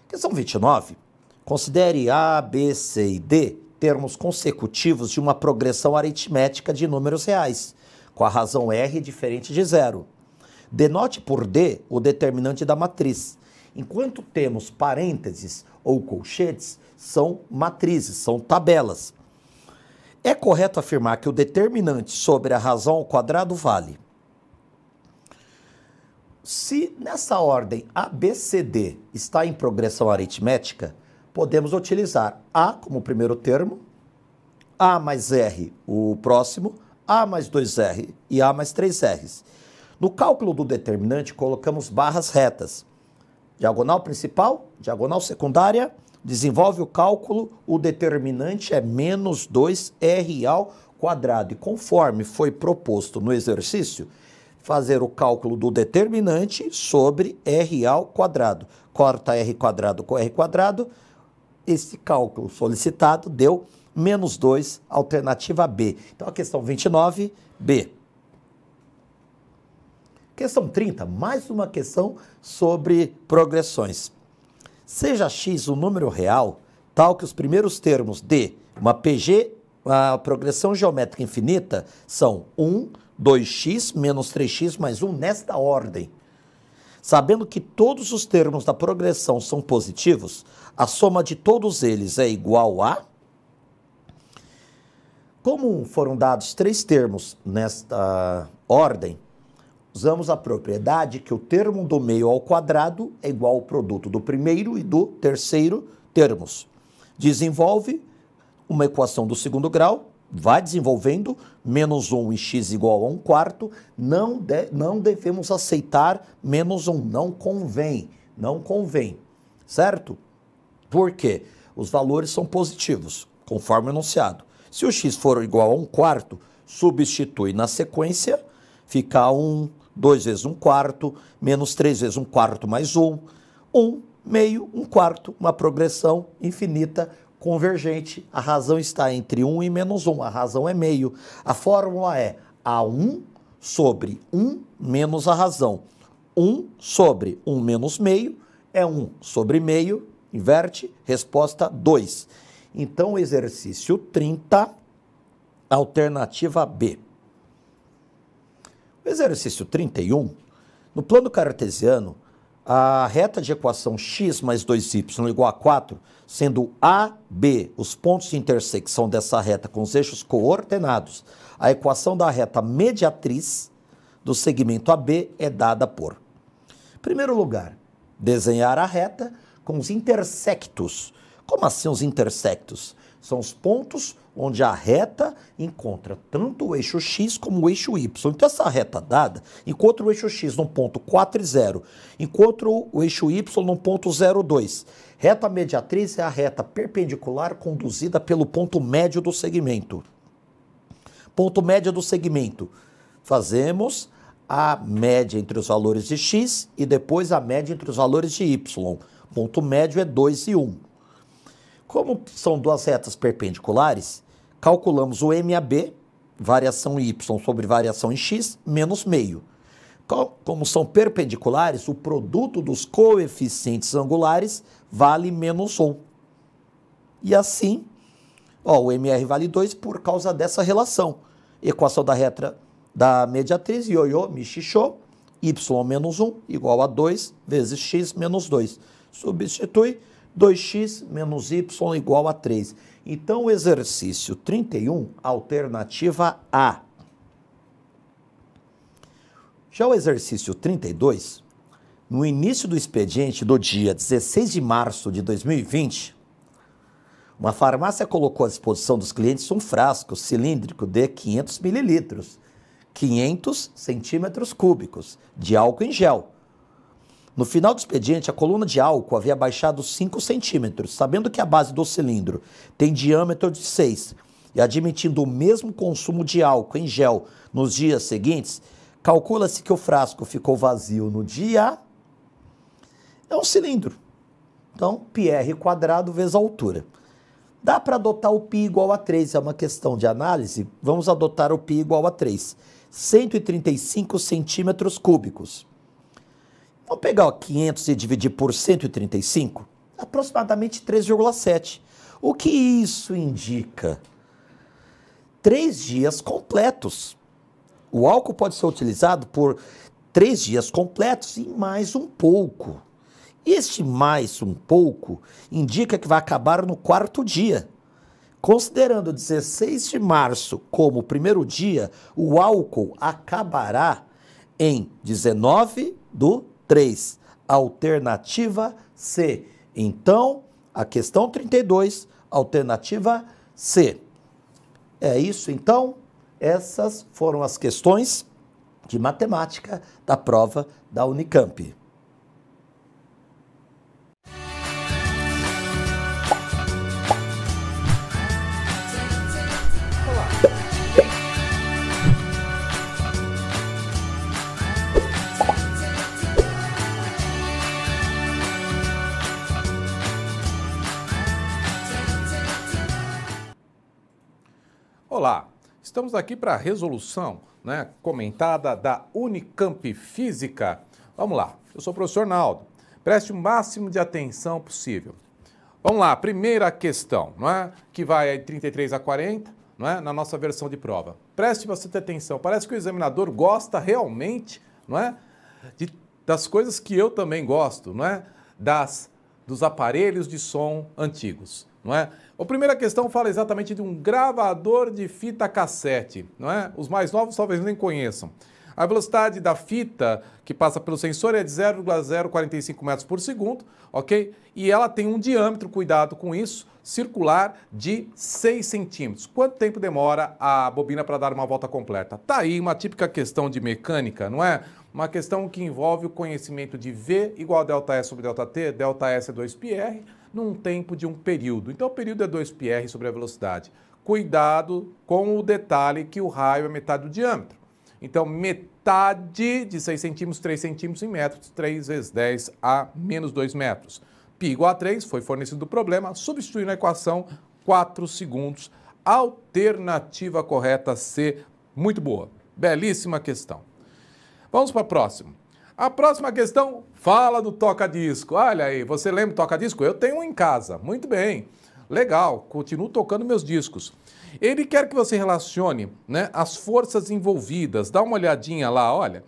S3: Questão 29. Considere A, B, C e D termos consecutivos de uma progressão aritmética de números reais, com a razão R diferente de zero. Denote por D o determinante da matriz. Enquanto temos parênteses ou colchetes são matrizes, são tabelas. É correto afirmar que o determinante sobre a razão ao quadrado vale. Se nessa ordem ABCD está em progressão aritmética, podemos utilizar A como primeiro termo, A mais R o próximo, A mais 2R e A mais 3Rs. No cálculo do determinante, colocamos barras retas. Diagonal principal, diagonal secundária, desenvolve o cálculo, o determinante é menos 2r ao quadrado. E conforme foi proposto no exercício, fazer o cálculo do determinante sobre r ao quadrado. Corta r quadrado com r quadrado, esse cálculo solicitado deu menos 2, alternativa B. Então a questão 29, B. Questão 30, mais uma questão sobre progressões. Seja x um número real, tal que os primeiros termos de uma PG, a progressão geométrica infinita, são 1, 2x menos 3x mais 1 nesta ordem. Sabendo que todos os termos da progressão são positivos, a soma de todos eles é igual a. Como foram dados três termos nesta ordem, usamos a propriedade que o termo do meio ao quadrado é igual ao produto do primeiro e do terceiro termos. Desenvolve uma equação do segundo grau, vai desenvolvendo, menos 1 e x igual a 1 quarto, não, de, não devemos aceitar menos 1, não convém, não convém, certo? Por quê? Os valores são positivos, conforme o enunciado. Se o x for igual a 1 quarto, substitui na sequência, fica 1, 2 vezes 1 quarto, menos 3 vezes 1 quarto mais 1, 1 meio, 1 quarto, uma progressão infinita convergente. A razão está entre 1 e menos 1, a razão é meio. A fórmula é A1 sobre 1 menos a razão. 1 sobre 1 menos meio é 1 sobre meio, inverte, resposta 2. Então, exercício 30, alternativa B exercício 31, no plano cartesiano, a reta de equação x mais 2y igual a 4, sendo A, B os pontos de intersecção dessa reta com os eixos coordenados, a equação da reta mediatriz do segmento AB é dada por. Em primeiro lugar, desenhar a reta com os intersectos. Como assim os intersectos? São os pontos onde a reta encontra tanto o eixo X como o eixo Y. Então, essa reta dada encontra o eixo X no ponto 4 e 0, encontra o eixo Y no ponto 0, 2. Reta mediatriz é a reta perpendicular conduzida pelo ponto médio do segmento. Ponto médio do segmento. Fazemos a média entre os valores de x e depois a média entre os valores de y. Ponto médio é 2 e 1. Como são duas retas perpendiculares, calculamos o MAB, variação Y sobre variação em X, menos meio. Como são perpendiculares, o produto dos coeficientes angulares vale menos 1. E assim, ó, o MR vale 2 por causa dessa relação. Equação da reta da mediatriz, ioiô, michichô, y menos 1 igual a 2 vezes x menos 2. Substitui 2x menos y igual a 3. Então, o exercício 31, alternativa A. Já o exercício 32, no início do expediente do dia 16 de março de 2020, uma farmácia colocou à disposição dos clientes um frasco cilíndrico de 500 mililitros, 500 centímetros cúbicos de álcool em gel, no final do expediente, a coluna de álcool havia baixado 5 centímetros, sabendo que a base do cilindro tem diâmetro de 6 e admitindo o mesmo consumo de álcool em gel nos dias seguintes, calcula-se que o frasco ficou vazio no dia é um cilindro. Então, πr quadrado vezes a altura. Dá para adotar o π igual a 3, é uma questão de análise. Vamos adotar o π igual a 3. 135 centímetros cúbicos. Vamos pegar ó, 500 e dividir por 135? Aproximadamente 3,7. O que isso indica? Três dias completos. O álcool pode ser utilizado por três dias completos e mais um pouco. Este mais um pouco indica que vai acabar no quarto dia. Considerando 16 de março como o primeiro dia, o álcool acabará em 19 do 3. Alternativa C. Então, a questão 32, alternativa C. É isso então? Essas foram as questões de matemática da prova da Unicamp.
S4: Olá, estamos aqui para a resolução né, comentada da Unicamp Física. Vamos lá, eu sou o professor Naldo. Preste o máximo de atenção possível. Vamos lá, primeira questão, não é? que vai de 33 a 40, não é? na nossa versão de prova. Preste bastante atenção, parece que o examinador gosta realmente não é? De, das coisas que eu também gosto, não é? das, dos aparelhos de som antigos. Não é? A primeira questão fala exatamente de um gravador de fita cassete, não é? Os mais novos talvez nem conheçam. A velocidade da fita que passa pelo sensor é de 0,045 metros por segundo, ok? E ela tem um diâmetro, cuidado com isso, circular de 6 centímetros. Quanto tempo demora a bobina para dar uma volta completa? Tá aí uma típica questão de mecânica, não é? Uma questão que envolve o conhecimento de V igual a delta S sobre delta T, delta S é 2πr, num tempo de um período. Então, o período é 2πr sobre a velocidade. Cuidado com o detalhe que o raio é metade do diâmetro. Então, metade de 6 centímetros, 3 centímetros em metros, 3 vezes 10 a menos 2 metros. Π igual a 3, foi fornecido o problema, substitui na equação 4 segundos. Alternativa correta C, muito boa. Belíssima questão. Vamos para a próxima. A próxima questão fala do toca-disco. Olha aí, você lembra toca-disco? Eu tenho um em casa. Muito bem. Legal, continuo tocando meus discos. Ele quer que você relacione né, as forças envolvidas. Dá uma olhadinha lá, olha.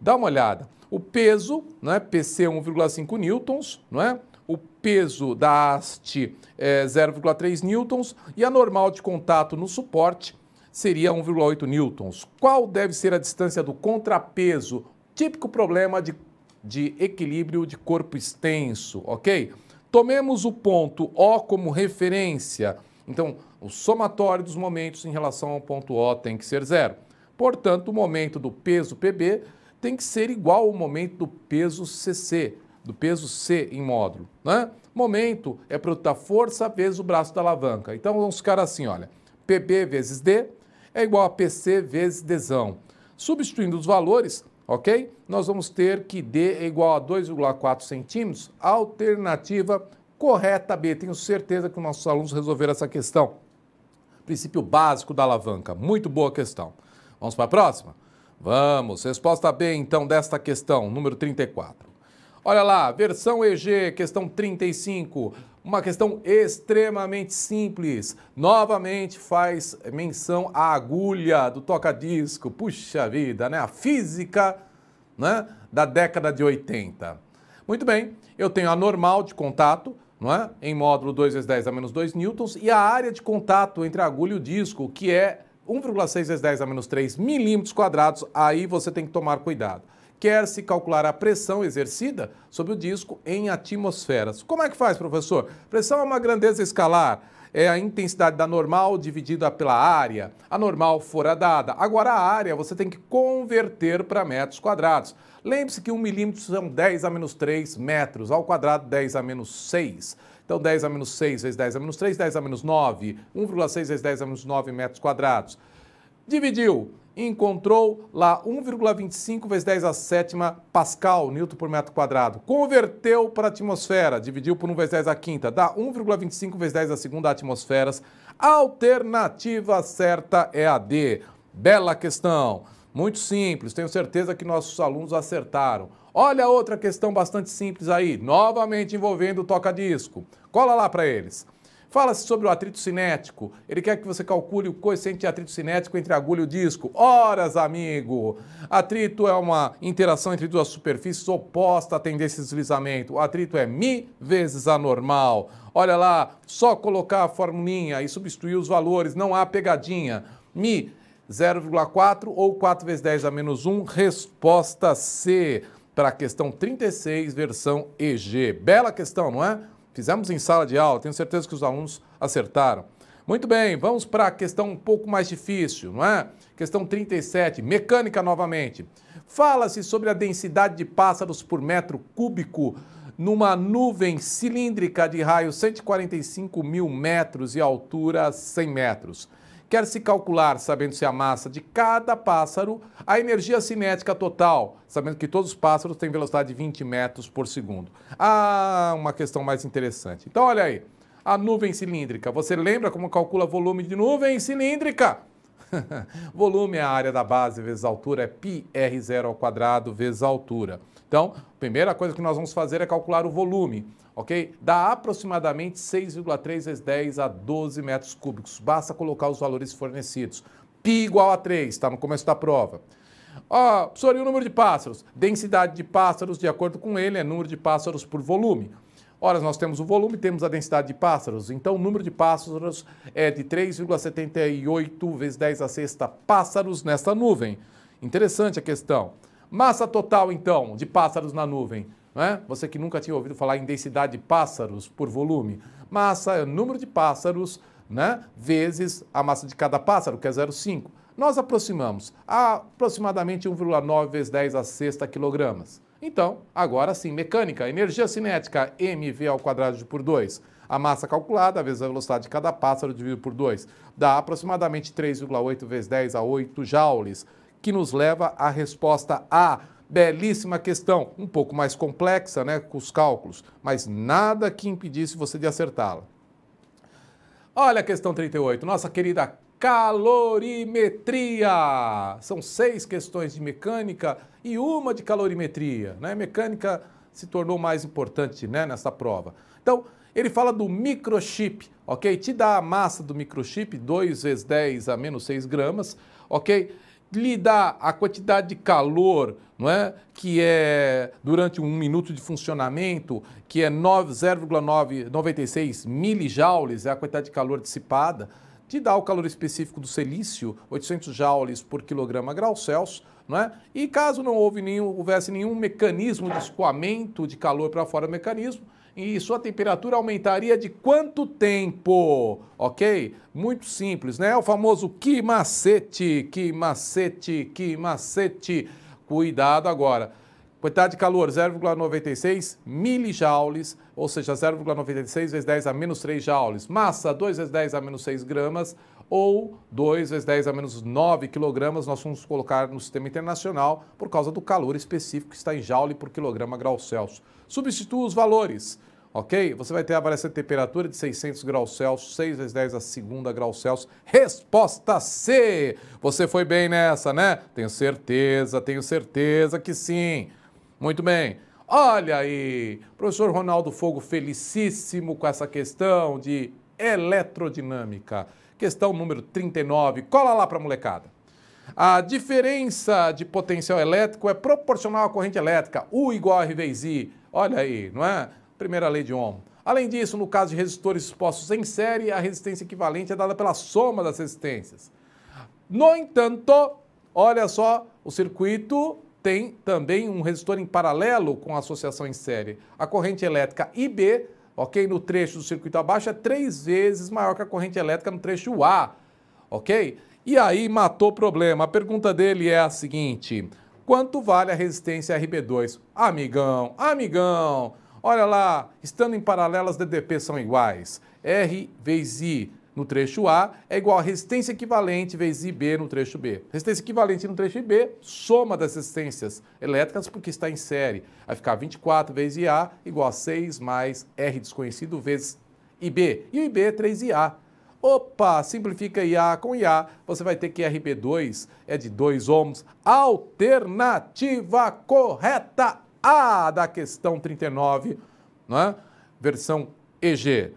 S4: Dá uma olhada. O peso, né, PC 1,5 newtons, não é? o peso da haste é eh, 0,3 newtons e a normal de contato no suporte seria 1,8 newtons. Qual deve ser a distância do contrapeso Típico problema de, de equilíbrio de corpo extenso, ok? Tomemos o ponto O como referência. Então, o somatório dos momentos em relação ao ponto O tem que ser zero. Portanto, o momento do peso PB tem que ser igual ao momento do peso CC, do peso C em módulo. Né? Momento é produto da força vezes o braço da alavanca. Então, vamos ficar assim, olha. PB vezes D é igual a PC vezes Dzão. Substituindo os valores, ok? Nós vamos ter que D é igual a 2,4 centímetros, alternativa correta B. Tenho certeza que os nossos alunos resolveram essa questão. Princípio básico da alavanca, muito boa questão. Vamos para a próxima? Vamos, resposta B então desta questão, número 34. Olha lá, versão EG, questão 35. Uma questão extremamente simples. Novamente faz menção à agulha do toca-disco. Puxa vida, né? A física né? da década de 80. Muito bem, eu tenho a normal de contato, não é? Em módulo 2 vezes 10 a menos 2 newtons e a área de contato entre a agulha e o disco, que é 1,6 vezes 10 a menos 3 milímetros quadrados. Aí você tem que tomar cuidado quer-se calcular a pressão exercida sobre o disco em atmosferas. Como é que faz, professor? Pressão é uma grandeza escalar. É a intensidade da normal dividida pela área. A normal fora dada. Agora, a área você tem que converter para metros quadrados. Lembre-se que 1 milímetro são 10 a menos 3 metros. Ao quadrado, 10 a menos 6. Então, 10 a menos 6 vezes 10 a menos 3, 10 a menos 9. 1,6 vezes 10 a menos 9 metros quadrados. Dividiu encontrou lá 1,25 vezes 10 a sétima pascal, newton por metro quadrado. Converteu para a atmosfera, dividiu por 1 vezes 10 a quinta, dá 1,25 vezes 10 a segunda atmosferas. Alternativa certa é a D. Bela questão. Muito simples, tenho certeza que nossos alunos acertaram. Olha outra questão bastante simples aí, novamente envolvendo o toca-disco. Cola lá para eles. Fala-se sobre o atrito cinético. Ele quer que você calcule o coeficiente de atrito cinético entre agulha e o disco. Horas, amigo! Atrito é uma interação entre duas superfícies oposta à tendência de deslizamento. O atrito é mi vezes a normal. Olha lá, só colocar a formulinha e substituir os valores, não há pegadinha. Mi 0,4 ou 4 vezes 10 a menos 1, resposta C para a questão 36, versão EG. Bela questão, não é? Fizemos em sala de aula, tenho certeza que os alunos acertaram. Muito bem, vamos para a questão um pouco mais difícil, não é? Questão 37, mecânica novamente. Fala-se sobre a densidade de pássaros por metro cúbico numa nuvem cilíndrica de raio 145 mil metros e altura 100 metros. Quer-se calcular, sabendo-se a massa de cada pássaro, a energia cinética total, sabendo que todos os pássaros têm velocidade de 20 metros por segundo. Ah, uma questão mais interessante. Então, olha aí. A nuvem cilíndrica. Você lembra como calcula volume de nuvem cilíndrica? volume é a área da base vezes a altura, é πr0 ao quadrado vezes a altura. Então, a primeira coisa que nós vamos fazer é calcular o volume ok? Dá aproximadamente 6,3 vezes 10 a 12 metros cúbicos. Basta colocar os valores fornecidos. Pi igual a 3, está no começo da prova. Ó, oh, professor, e o número de pássaros? Densidade de pássaros, de acordo com ele, é número de pássaros por volume. Ora, nós temos o volume, temos a densidade de pássaros. Então, o número de pássaros é de 3,78 vezes 10 a sexta pássaros nesta nuvem. Interessante a questão. Massa total, então, de pássaros na nuvem, né? Você que nunca tinha ouvido falar em densidade de pássaros por volume. Massa é o número de pássaros né? vezes a massa de cada pássaro, que é 0,5. Nós aproximamos a aproximadamente 1,9 vezes 10 a sexta quilogramas. Então, agora sim, mecânica, energia cinética, mv ao quadrado por 2. A massa calculada vezes a velocidade de cada pássaro dividido por 2 dá aproximadamente 3,8 vezes 10 a 8 joules, que nos leva à resposta A Belíssima questão, um pouco mais complexa, né, com os cálculos, mas nada que impedisse você de acertá-la. Olha a questão 38, nossa querida calorimetria. São seis questões de mecânica e uma de calorimetria. Né? Mecânica se tornou mais importante né, nessa prova. Então, ele fala do microchip, ok? Te dá a massa do microchip, 2 vezes 10 a menos 6 gramas, ok? lhe dá a quantidade de calor, não é? que é durante um minuto de funcionamento, que é 0,96 milijoules, é a quantidade de calor dissipada, te dá o calor específico do silício, 800 joules por quilograma grau Celsius, não é? E caso não houve nenhum, houvesse nenhum mecanismo de escoamento de calor para fora do mecanismo, e sua temperatura aumentaria de quanto tempo? Ok? Muito simples, né? O famoso que macete, que macete, que macete. Cuidado agora. Quantidade de calor 0,96 milijoules, ou seja, 0,96 vezes 10 a menos 3 joules. Massa 2 vezes 10 a menos 6 gramas ou 2 vezes 10 a menos 9 quilogramas, nós vamos colocar no sistema internacional por causa do calor específico que está em joule por quilograma grau Celsius. Substitua os valores ok? Você vai ter a variação de temperatura de 600 graus Celsius, 6 vezes 10 a segunda graus Celsius. Resposta C! Você foi bem nessa, né? Tenho certeza, tenho certeza que sim. Muito bem. Olha aí, professor Ronaldo Fogo felicíssimo com essa questão de eletrodinâmica. Questão número 39. Cola lá para a molecada. A diferença de potencial elétrico é proporcional à corrente elétrica, U igual a i. Olha aí, não é? primeira lei de Ohm. Além disso, no caso de resistores expostos em série, a resistência equivalente é dada pela soma das resistências. No entanto, olha só, o circuito tem também um resistor em paralelo com a associação em série. A corrente elétrica IB, ok, no trecho do circuito abaixo é três vezes maior que a corrente elétrica no trecho A, ok? E aí matou o problema. A pergunta dele é a seguinte: quanto vale a resistência RB2? Amigão, amigão, Olha lá, estando em paralelas, DDP são iguais. R vezes I no trecho A é igual a resistência equivalente vezes IB no trecho B. Resistência equivalente no trecho B, soma das resistências elétricas, porque está em série. Vai ficar 24 vezes IA igual a 6 mais R desconhecido vezes IB. E o IB é 3IA. Opa, simplifica IA com IA, você vai ter que RB2 é de 2 ohms. Alternativa correta! A da questão 39, não é? versão EG.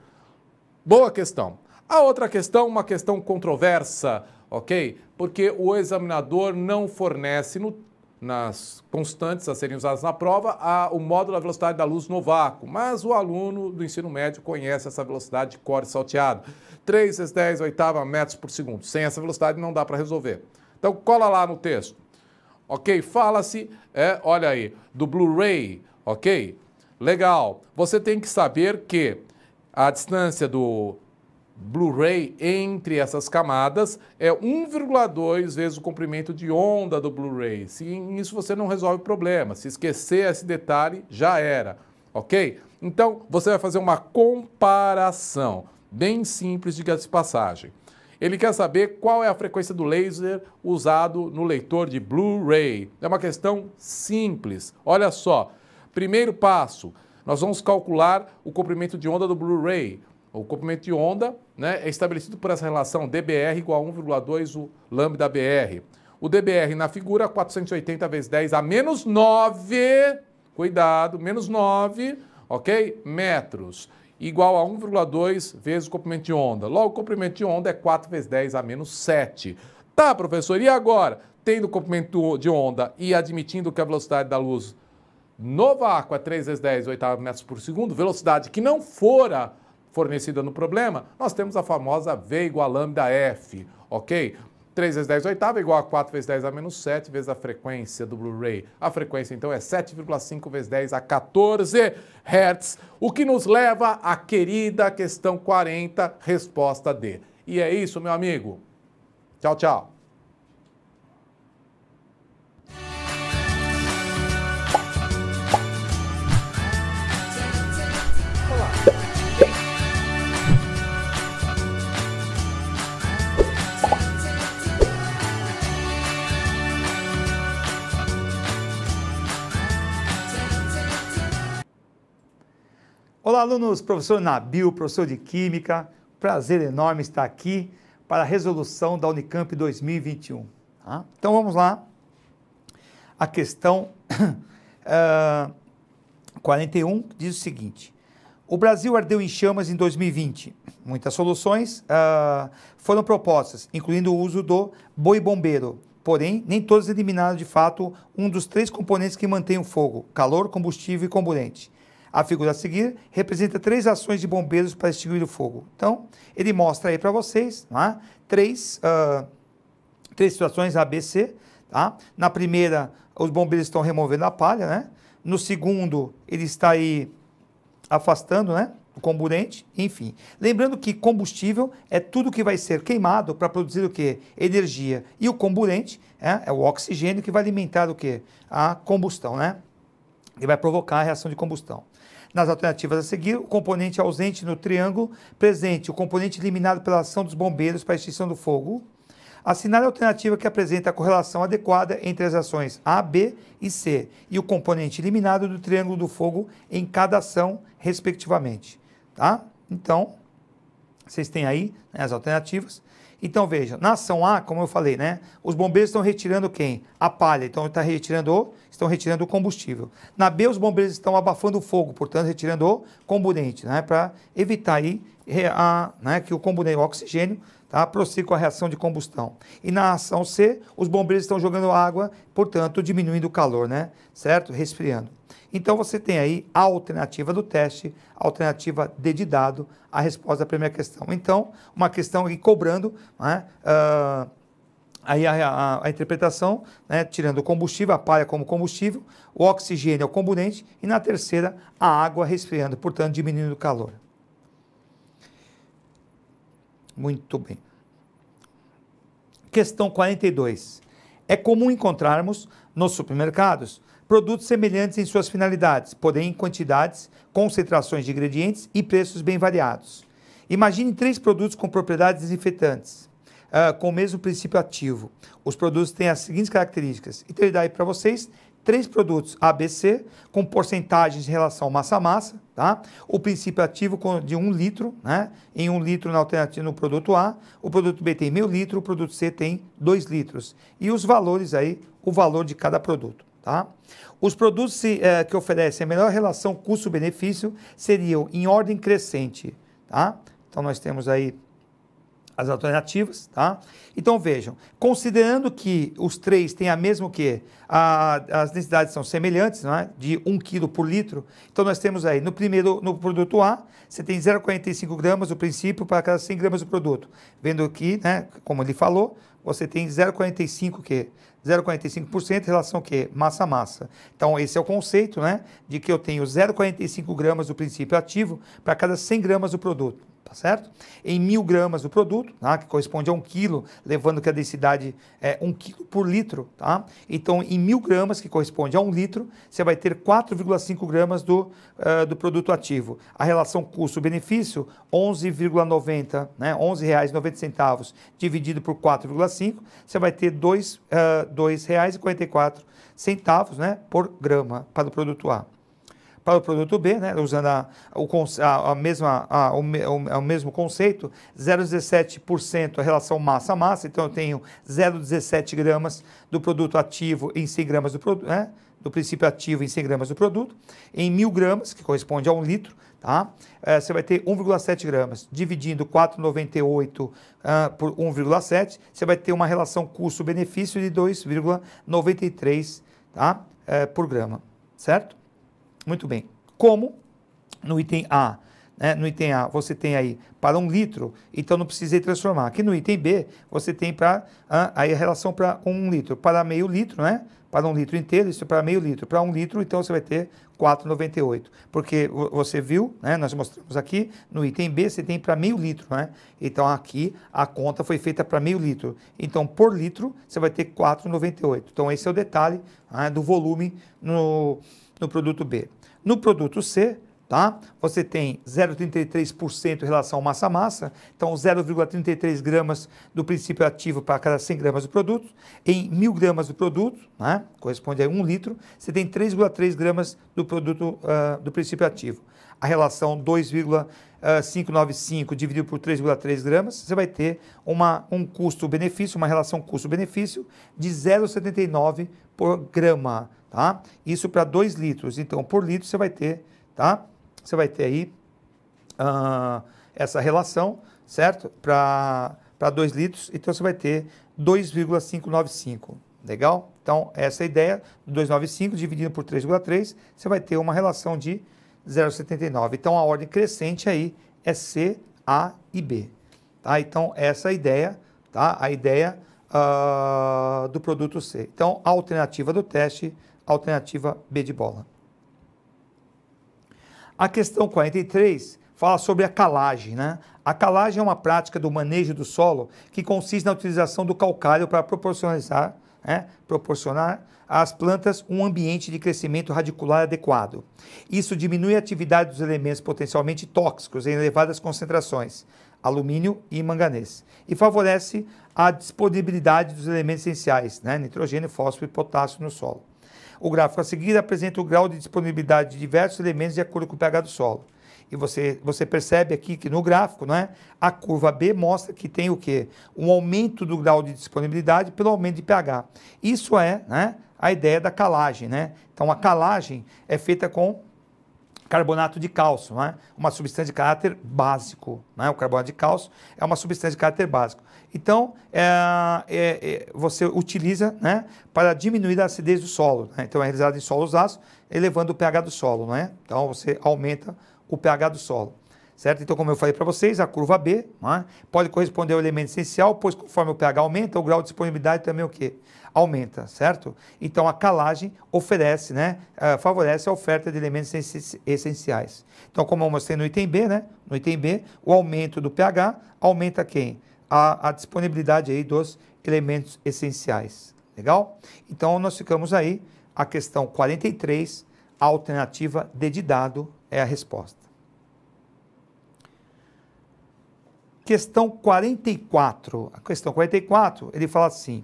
S4: Boa questão. A outra questão, uma questão controversa, ok? Porque o examinador não fornece no, nas constantes a serem usadas na prova a, o módulo da velocidade da luz no vácuo, mas o aluno do ensino médio conhece essa velocidade de core salteado. 3 vezes 10 oitava metros por segundo. Sem essa velocidade não dá para resolver. Então cola lá no texto ok? Fala-se, é, olha aí, do Blu-ray, ok? Legal. Você tem que saber que a distância do Blu-ray entre essas camadas é 1,2 vezes o comprimento de onda do Blu-ray. Se isso você não resolve o problema, se esquecer esse detalhe, já era, ok? Então, você vai fazer uma comparação bem simples, diga-se de passagem. Ele quer saber qual é a frequência do laser usado no leitor de Blu-ray. É uma questão simples. Olha só, primeiro passo, nós vamos calcular o comprimento de onda do Blu-ray. O comprimento de onda né, é estabelecido por essa relação dBr igual a 1,2 o lambda br. O dBr na figura, 480 vezes 10 a menos 9, cuidado, menos 9, ok? Metros igual a 1,2 vezes o comprimento de onda. Logo, o comprimento de onda é 4 vezes 10 a menos 7. Tá, professor, e agora? Tendo o comprimento de onda e admitindo que a velocidade da luz no vácuo é 3 vezes 10 oitavo metros por segundo, velocidade que não fora fornecida no problema, nós temos a famosa V igual a lambda F, ok? 3 vezes 10 oitava é igual a 4 vezes 10 a menos 7 vezes a frequência do Blu-ray. A frequência, então, é 7,5 vezes 10 a 14 Hz, o que nos leva à querida questão 40, resposta D. E é isso, meu amigo. Tchau, tchau.
S5: Olá, alunos, professor Nabil, professor de Química. Prazer enorme estar aqui para a resolução da Unicamp 2021. Tá? Então vamos lá. A questão uh, eh, 41 diz o seguinte: O Brasil ardeu em chamas em 2020. Muitas soluções uh, foram propostas, incluindo o uso do boi-bombeiro. Porém, nem todas eliminaram de fato um dos três componentes que mantém o fogo: calor, combustível e comburente. A figura a seguir representa três ações de bombeiros para extinguir o fogo. Então, ele mostra aí para vocês é? três, uh, três situações ABC. Tá? Na primeira, os bombeiros estão removendo a palha. Né? No segundo, ele está aí afastando né? o comburente, enfim. Lembrando que combustível é tudo que vai ser queimado para produzir o que? Energia. E o comburente é, é, o oxigênio que vai alimentar o que? A combustão, né? E vai provocar a reação de combustão. Nas alternativas a seguir, o componente ausente no triângulo presente, o componente eliminado pela ação dos bombeiros para a extinção do fogo. Assinale a alternativa que apresenta a correlação adequada entre as ações A, B e C e o componente eliminado do triângulo do fogo em cada ação, respectivamente. Tá? Então, vocês têm aí né, as alternativas. Então, veja, na ação A, como eu falei, né? Os bombeiros estão retirando quem? A palha. Então, está retirando o estão retirando o combustível. Na B, os bombeiros estão abafando o fogo, portanto, retirando o combustível né, para evitar aí é, a, né, que o combustível o oxigênio, tá, prossiga com a reação de combustão. E na ação C, os bombeiros estão jogando água, portanto, diminuindo o calor, né, certo? Resfriando. Então você tem aí a alternativa do teste, a alternativa D de dado, a resposta à primeira questão. Então, uma questão cobrando né, uh, Aí a, a, a interpretação, né, tirando o combustível, a palha como combustível, o oxigênio é o componente, e na terceira, a água resfriando, portanto, diminuindo o calor. Muito bem. Questão 42. É comum encontrarmos nos supermercados produtos semelhantes em suas finalidades, porém em quantidades, concentrações de ingredientes e preços bem variados. Imagine três produtos com propriedades desinfetantes uh, com o mesmo princípio ativo. Os produtos têm as seguintes características. Então, ele dá aí para vocês três produtos ABC com porcentagens em relação massa a massa, tá? O princípio ativo de um litro, né? Em um litro na alternativa no produto A, o produto B tem meio litro, o produto C tem dois litros. E os valores aí, o valor de cada produto, tá? Os produtos eh, que oferecem a melhor relação custo-benefício seriam em ordem crescente, tá? Então nós temos aí as alternativas, tá? Então vejam, considerando que os três têm a mesma que A, as necessidades são semelhantes, não é? de 1 kg por litro, então nós temos aí no primeiro, no produto A, você tem 0,45 gramas o princípio para cada 100 gramas do produto. Vendo aqui, né, como ele falou, você tem 0,45 que 0,45% em relação ao Massa massa. Então, esse é o conceito, né? De que eu tenho 0,45 gramas do princípio ativo para cada 100 gramas do produto tá certo? Em mil gramas do produto, tá? que corresponde a um quilo, levando que a densidade é um quilo por litro, tá? Então, em mil gramas, que corresponde a um litro, você vai ter 4,5 gramas do, uh, do produto ativo. A relação custo-benefício, 11,90, né? R$ centavos dividido por 4,5, você vai ter R$ 2,44 uh, centavos, né, por grama para o produto A para o produto B, né, usando a, o, a, a mesma, a, o, o, é o, mesmo conceito, 0,17% a relação massa massa, então eu tenho 0,17 gramas do produto ativo em 100 gramas do produto, né, do princípio ativo em 100 gramas do produto, em 1.000 gramas, que corresponde a 1 litro, tá? É, você vai ter 1,7 gramas. Dividindo 4,98 uh, ah, por 1,7, você vai ter uma relação custo-benefício de 2,93 tá? É, por grama, certo? Muito bem. Como no item A, né? no item A você tem aí para um litro, então não precisei transformar. Aqui no item B você tem para ah, aí a relação para um litro, para meio litro, né? Para um litro inteiro, isso é para meio litro. Para um litro, então você vai ter 4,98. Porque você viu, né? Nós mostramos aqui, no item B você tem para meio litro, né? Então aqui a conta foi feita para meio litro. Então por litro você vai ter 4,98. Então esse é o detalhe né, do volume no no produto B. No produto C, tá? Você tem 0,33% em relação massa a massa, então 0,33 gramas do princípio ativo para cada 100 gramas do produto. Em 1.000 gramas do produto, né? corresponde a 1 litro, você tem 3,3 gramas do produto uh, do princípio ativo. A relação 2,595 ah, dividido por 3,3 gramas, você vai ter uma, um custo-benefício, uma relação custo-benefício de 0,79 por grama tá? Isso para 2 litros. Então, por litro você vai ter, tá? Você vai ter aí uh, essa relação, certo? Para 2 litros, então você vai ter 2,595. Legal? Então, essa é a ideia, 295 dividido por 3,3, você vai ter uma relação de 0,79. Então, a ordem crescente aí é C, A e B. Tá? Então, essa é a ideia, tá? a ideia uh, do produto C. Então, a alternativa do teste alternativa B de bola. A questão 43 fala sobre a calagem, né? A calagem é uma prática do manejo do solo que consiste na utilização do calcário para proporcionalizar, né? proporcionar às plantas um ambiente de crescimento radicular adequado. Isso diminui a atividade dos elementos potencialmente tóxicos em elevadas concentrações, alumínio e manganês, e favorece a disponibilidade dos elementos essenciais, né? nitrogênio, fósforo e potássio no solo. O gráfico a seguir apresenta o grau de disponibilidade de diversos elementos de acordo com o pH do solo. E você, você percebe aqui que no gráfico, né, a curva B mostra que tem o quê? Um aumento do grau de disponibilidade pelo aumento de pH. Isso é né, a ideia da calagem. Né? Então, a calagem é feita com carbonato de cálcio, né? uma substância de caráter básico. Né? O carbonato de cálcio é uma substância de caráter básico. Então, é, é, é, você utiliza né, para diminuir a acidez do solo. Né? Então, é realizado em solos ácidos, elevando o pH do solo. Né? Então, você aumenta o pH do solo. Certo? Então, como eu falei para vocês, a curva B é? pode corresponder ao elemento essencial, pois conforme o pH aumenta, o grau de disponibilidade também o quê? Aumenta, certo? Então, a calagem oferece, né, é, favorece a oferta de elementos essenciais. Então, como eu mostrei no item B, né, no item B, o aumento do pH aumenta quem? A, a disponibilidade aí dos elementos essenciais. Legal? Então, nós ficamos aí, a questão 43, a alternativa D de dado é a resposta. questão 44. A questão 44, ele fala assim: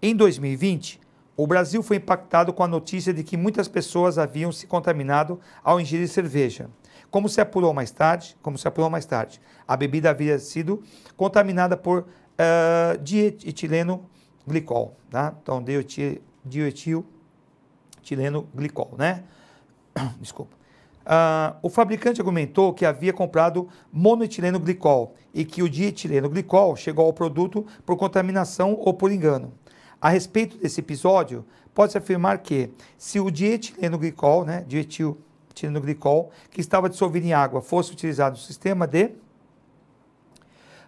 S5: em 2020, o Brasil foi impactado com a notícia de que muitas pessoas haviam se contaminado ao ingerir cerveja. Como se apurou mais tarde, como se apurou mais tarde, a bebida havia sido contaminada por uh, dietileno glicol, tá? Então dietil, dietil glicol, né? Desculpa ah, o fabricante argumentou que havia comprado monoetileno glicol e que o dietileno glicol chegou ao produto por contaminação ou por engano. A respeito desse episódio, pode-se afirmar que, se o dietileno glicol, né, dietileno glicol, que estava dissolvido em água, fosse utilizado no sistema de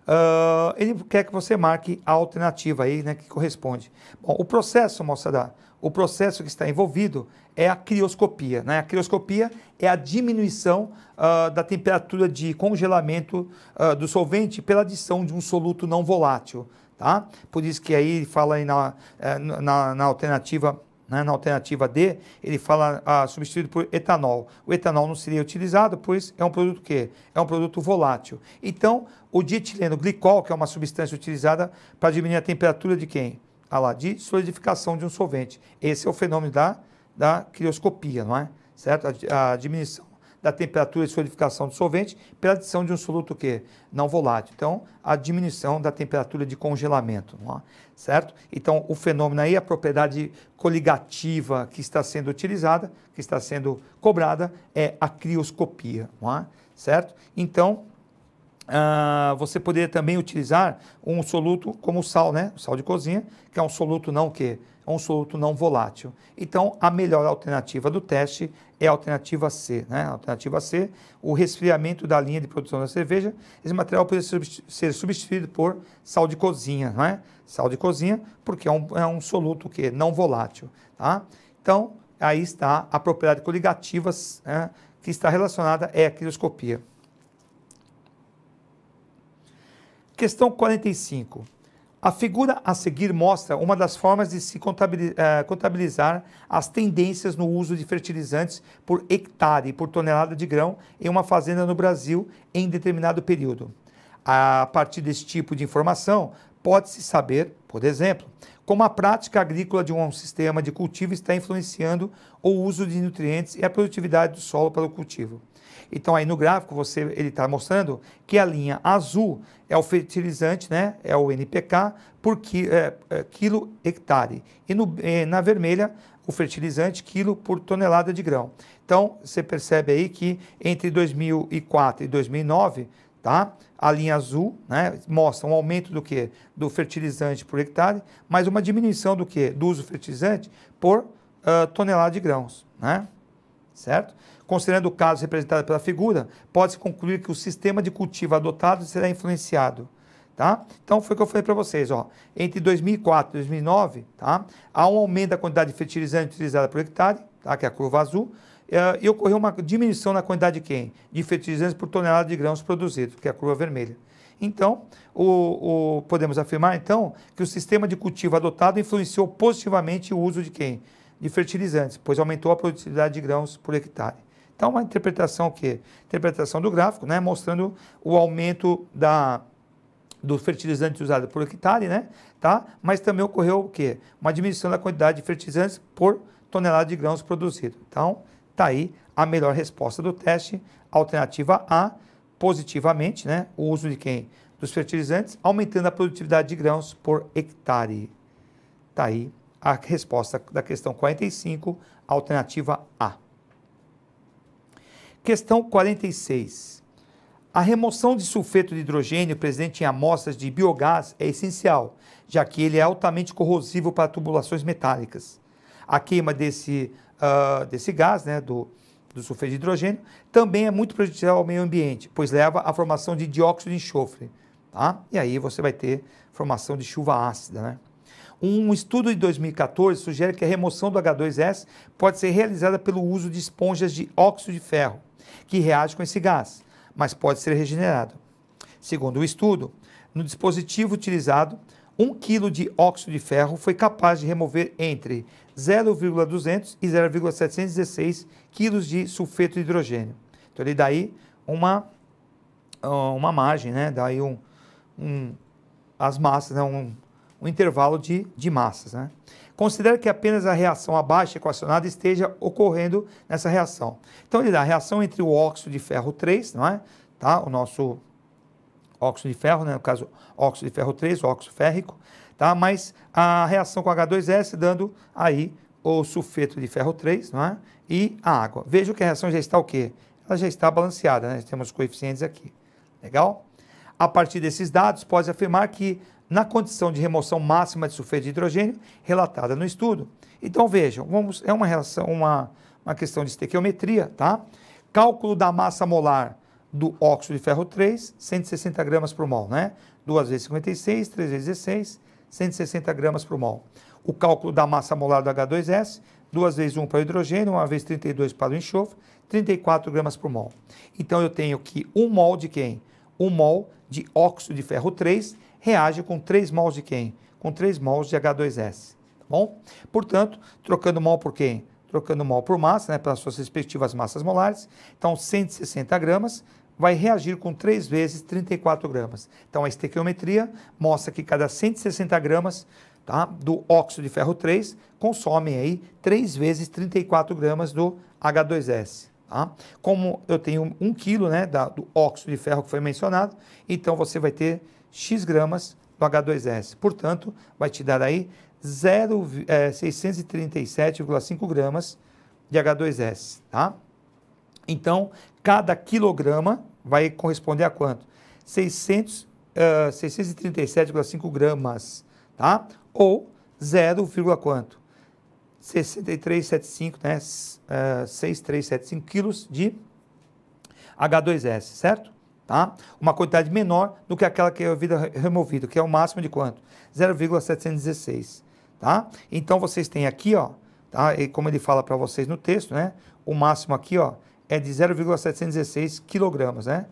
S5: Uh, ele quer que você marque a alternativa aí, né, que corresponde. Bom, o processo, moçada, o processo que está envolvido é a crioscopia. Né? A crioscopia é a diminuição uh, da temperatura de congelamento uh, do solvente pela adição de um soluto não volátil. Tá? Por isso que aí fala aí eh, na, na, na alternativa né? na alternativa D, ele fala ah, substituído por etanol. O etanol não seria utilizado, pois é um produto que é um produto volátil. Então, o dietileno glicol, que é uma substância utilizada para diminuir a temperatura de quem? ah lá, de solidificação de um solvente. Esse é o fenômeno da, da crioscopia, não é? Certo? A, a diminuição da temperatura de solidificação do solvente pela adição de um soluto que não volátil. Então, a diminuição da temperatura de congelamento, é? certo? Então, o fenômeno aí, a propriedade coligativa que está sendo utilizada, que está sendo cobrada, é a crioscopia, é? certo? Então, Uh, você poderia também utilizar um soluto como o sal, né? O sal de cozinha, que é um soluto não que é um soluto não volátil. Então, a melhor alternativa do teste é a alternativa C, né? A alternativa C, o resfriamento da linha de produção da cerveja, esse material pode ser substituído por sal de cozinha, né? Sal de cozinha, porque é um, é um soluto que não volátil, tá? Então, aí está a propriedade coligativa né? que está relacionada à ectoscopia. Questão 45. A figura a seguir mostra uma das formas de se eh, contabilizar as tendências no uso de fertilizantes por hectare e por tonelada de grão em uma fazenda no Brasil em determinado período. A partir desse tipo de informação, pode-se saber, por exemplo, como a prática agrícola de um sistema de cultivo está influenciando o uso de nutrientes e a produtividade do solo para o cultivo. Então aí no gráfico você ele está mostrando que a linha azul é o fertilizante, né? É o NPK por qui, é, é, quilo hectare e no, é, na vermelha o fertilizante quilo por tonelada de grão. Então você percebe aí que entre 2004 e 2009 Tá? A linha azul né, mostra um aumento do que? Do fertilizante por hectare, mas uma diminuição do que? Do uso fertilizante por uh, tonelada de grãos, né? Certo? Considerando o caso representado pela figura, pode-se concluir que o sistema de cultivo adotado será influenciado. Tá? Então foi o que eu falei para vocês, ó. Entre 2004 e 2009, tá? Há um aumento da quantidade de fertilizante utilizada por hectare, tá? Que é a curva azul. Eh, e ocorreu uma diminuição na quantidade de quem? De fertilizantes por tonelada de grãos produzidos, que é a curva vermelha. Então, o, o, podemos afirmar, então, que o sistema de cultivo adotado influenciou positivamente o uso de quem? De fertilizantes, pois aumentou a produtividade de grãos por hectare. Então, uma interpretação que Interpretação do gráfico, né? mostrando o aumento da, do fertilizante usado por hectare, né? tá? mas também ocorreu o quê? Uma diminuição da quantidade de fertilizantes por tonelada de grãos produzido. Então, está aí a melhor resposta do teste, alternativa A, positivamente, né? o uso de quem? Dos fertilizantes, aumentando a produtividade de grãos por hectare. Está aí a resposta da questão 45, alternativa A. Questão 46. A remoção de sulfeto de hidrogênio presente em amostras de biogás é essencial, já que ele é altamente corrosivo para tubulações metálicas. A queima desse, uh, desse gás, né, do, do sulfeto de hidrogênio, também é muito prejudicial ao meio ambiente, pois leva à formação de dióxido de enxofre. Tá? E aí você vai ter formação de chuva ácida. Né? Um estudo de 2014 sugere que a remoção do H2S pode ser realizada pelo uso de esponjas de óxido de ferro que reage com esse gás, mas pode ser regenerado. Segundo o estudo, no dispositivo utilizado, 1 kg de óxido de ferro foi capaz de remover entre 0,200 e 0,716 kg de sulfeto de hidrogênio. Então ele daí uma uma margem, né? Daí um, um as massas, né? um, um intervalo de, de massas, né? Considere que apenas a reação abaixo equacionada esteja ocorrendo nessa reação. Então ele dá a reação entre o óxido de ferro 3, não é? Tá? O nosso óxido de ferro, né? no caso óxido de ferro 3, óxido férrico, tá? mas a reação com H2S dando aí o sulfeto de ferro 3 não é? e a água. Veja que a reação já está o quê? Ela já está balanceada, né? temos coeficientes aqui. Legal? A partir desses dados, pode afirmar que na condição de remoção máxima de sulfeto de hidrogênio relatada no estudo. Então vejam, vamos, é uma, relação, uma, uma questão de estequiometria, tá? Cálculo da massa molar do óxido de ferro 3, 160 gramas por mol, né? 2 vezes 56, 3 vezes 16, 160 gramas por mol. O cálculo da massa molar do H2S, 2 vezes 1 para o hidrogênio, 1 vezes 32 para o enxofre, 34 gramas por mol. Então eu tenho que 1 mol de quem? 1 mol de óxido de ferro 3 reage com 3 mols de quem? Com 3 mols de H2S, tá bom? Portanto, trocando mol por quem? Trocando mol por massa, né, pelas suas respectivas massas molares, então 160 gramas vai reagir com 3 vezes 34 gramas. Então a estequiometria mostra que cada 160 gramas tá, do óxido de ferro 3 consomem aí 3 vezes 34 gramas do H2S. Tá? Como eu tenho 1 um quilo né, da, do óxido de ferro que foi mencionado, então você vai ter X gramas do H2S. Portanto, vai te dar aí 637,5 é, gramas de H2S, tá? Então, cada quilograma vai corresponder a quanto? 600, uh, 637,5 gramas, tá? Ou 0, quanto? 6375, né? É, uh, 6375 quilos de H2S, certo? tá? Uma quantidade menor do que aquela que é vida removida, que é o máximo de quanto? 0,716, tá? Então vocês têm aqui, ó, tá? E como ele fala para vocês no texto, né? O máximo aqui, ó, é de 0,716 quilogramas, né?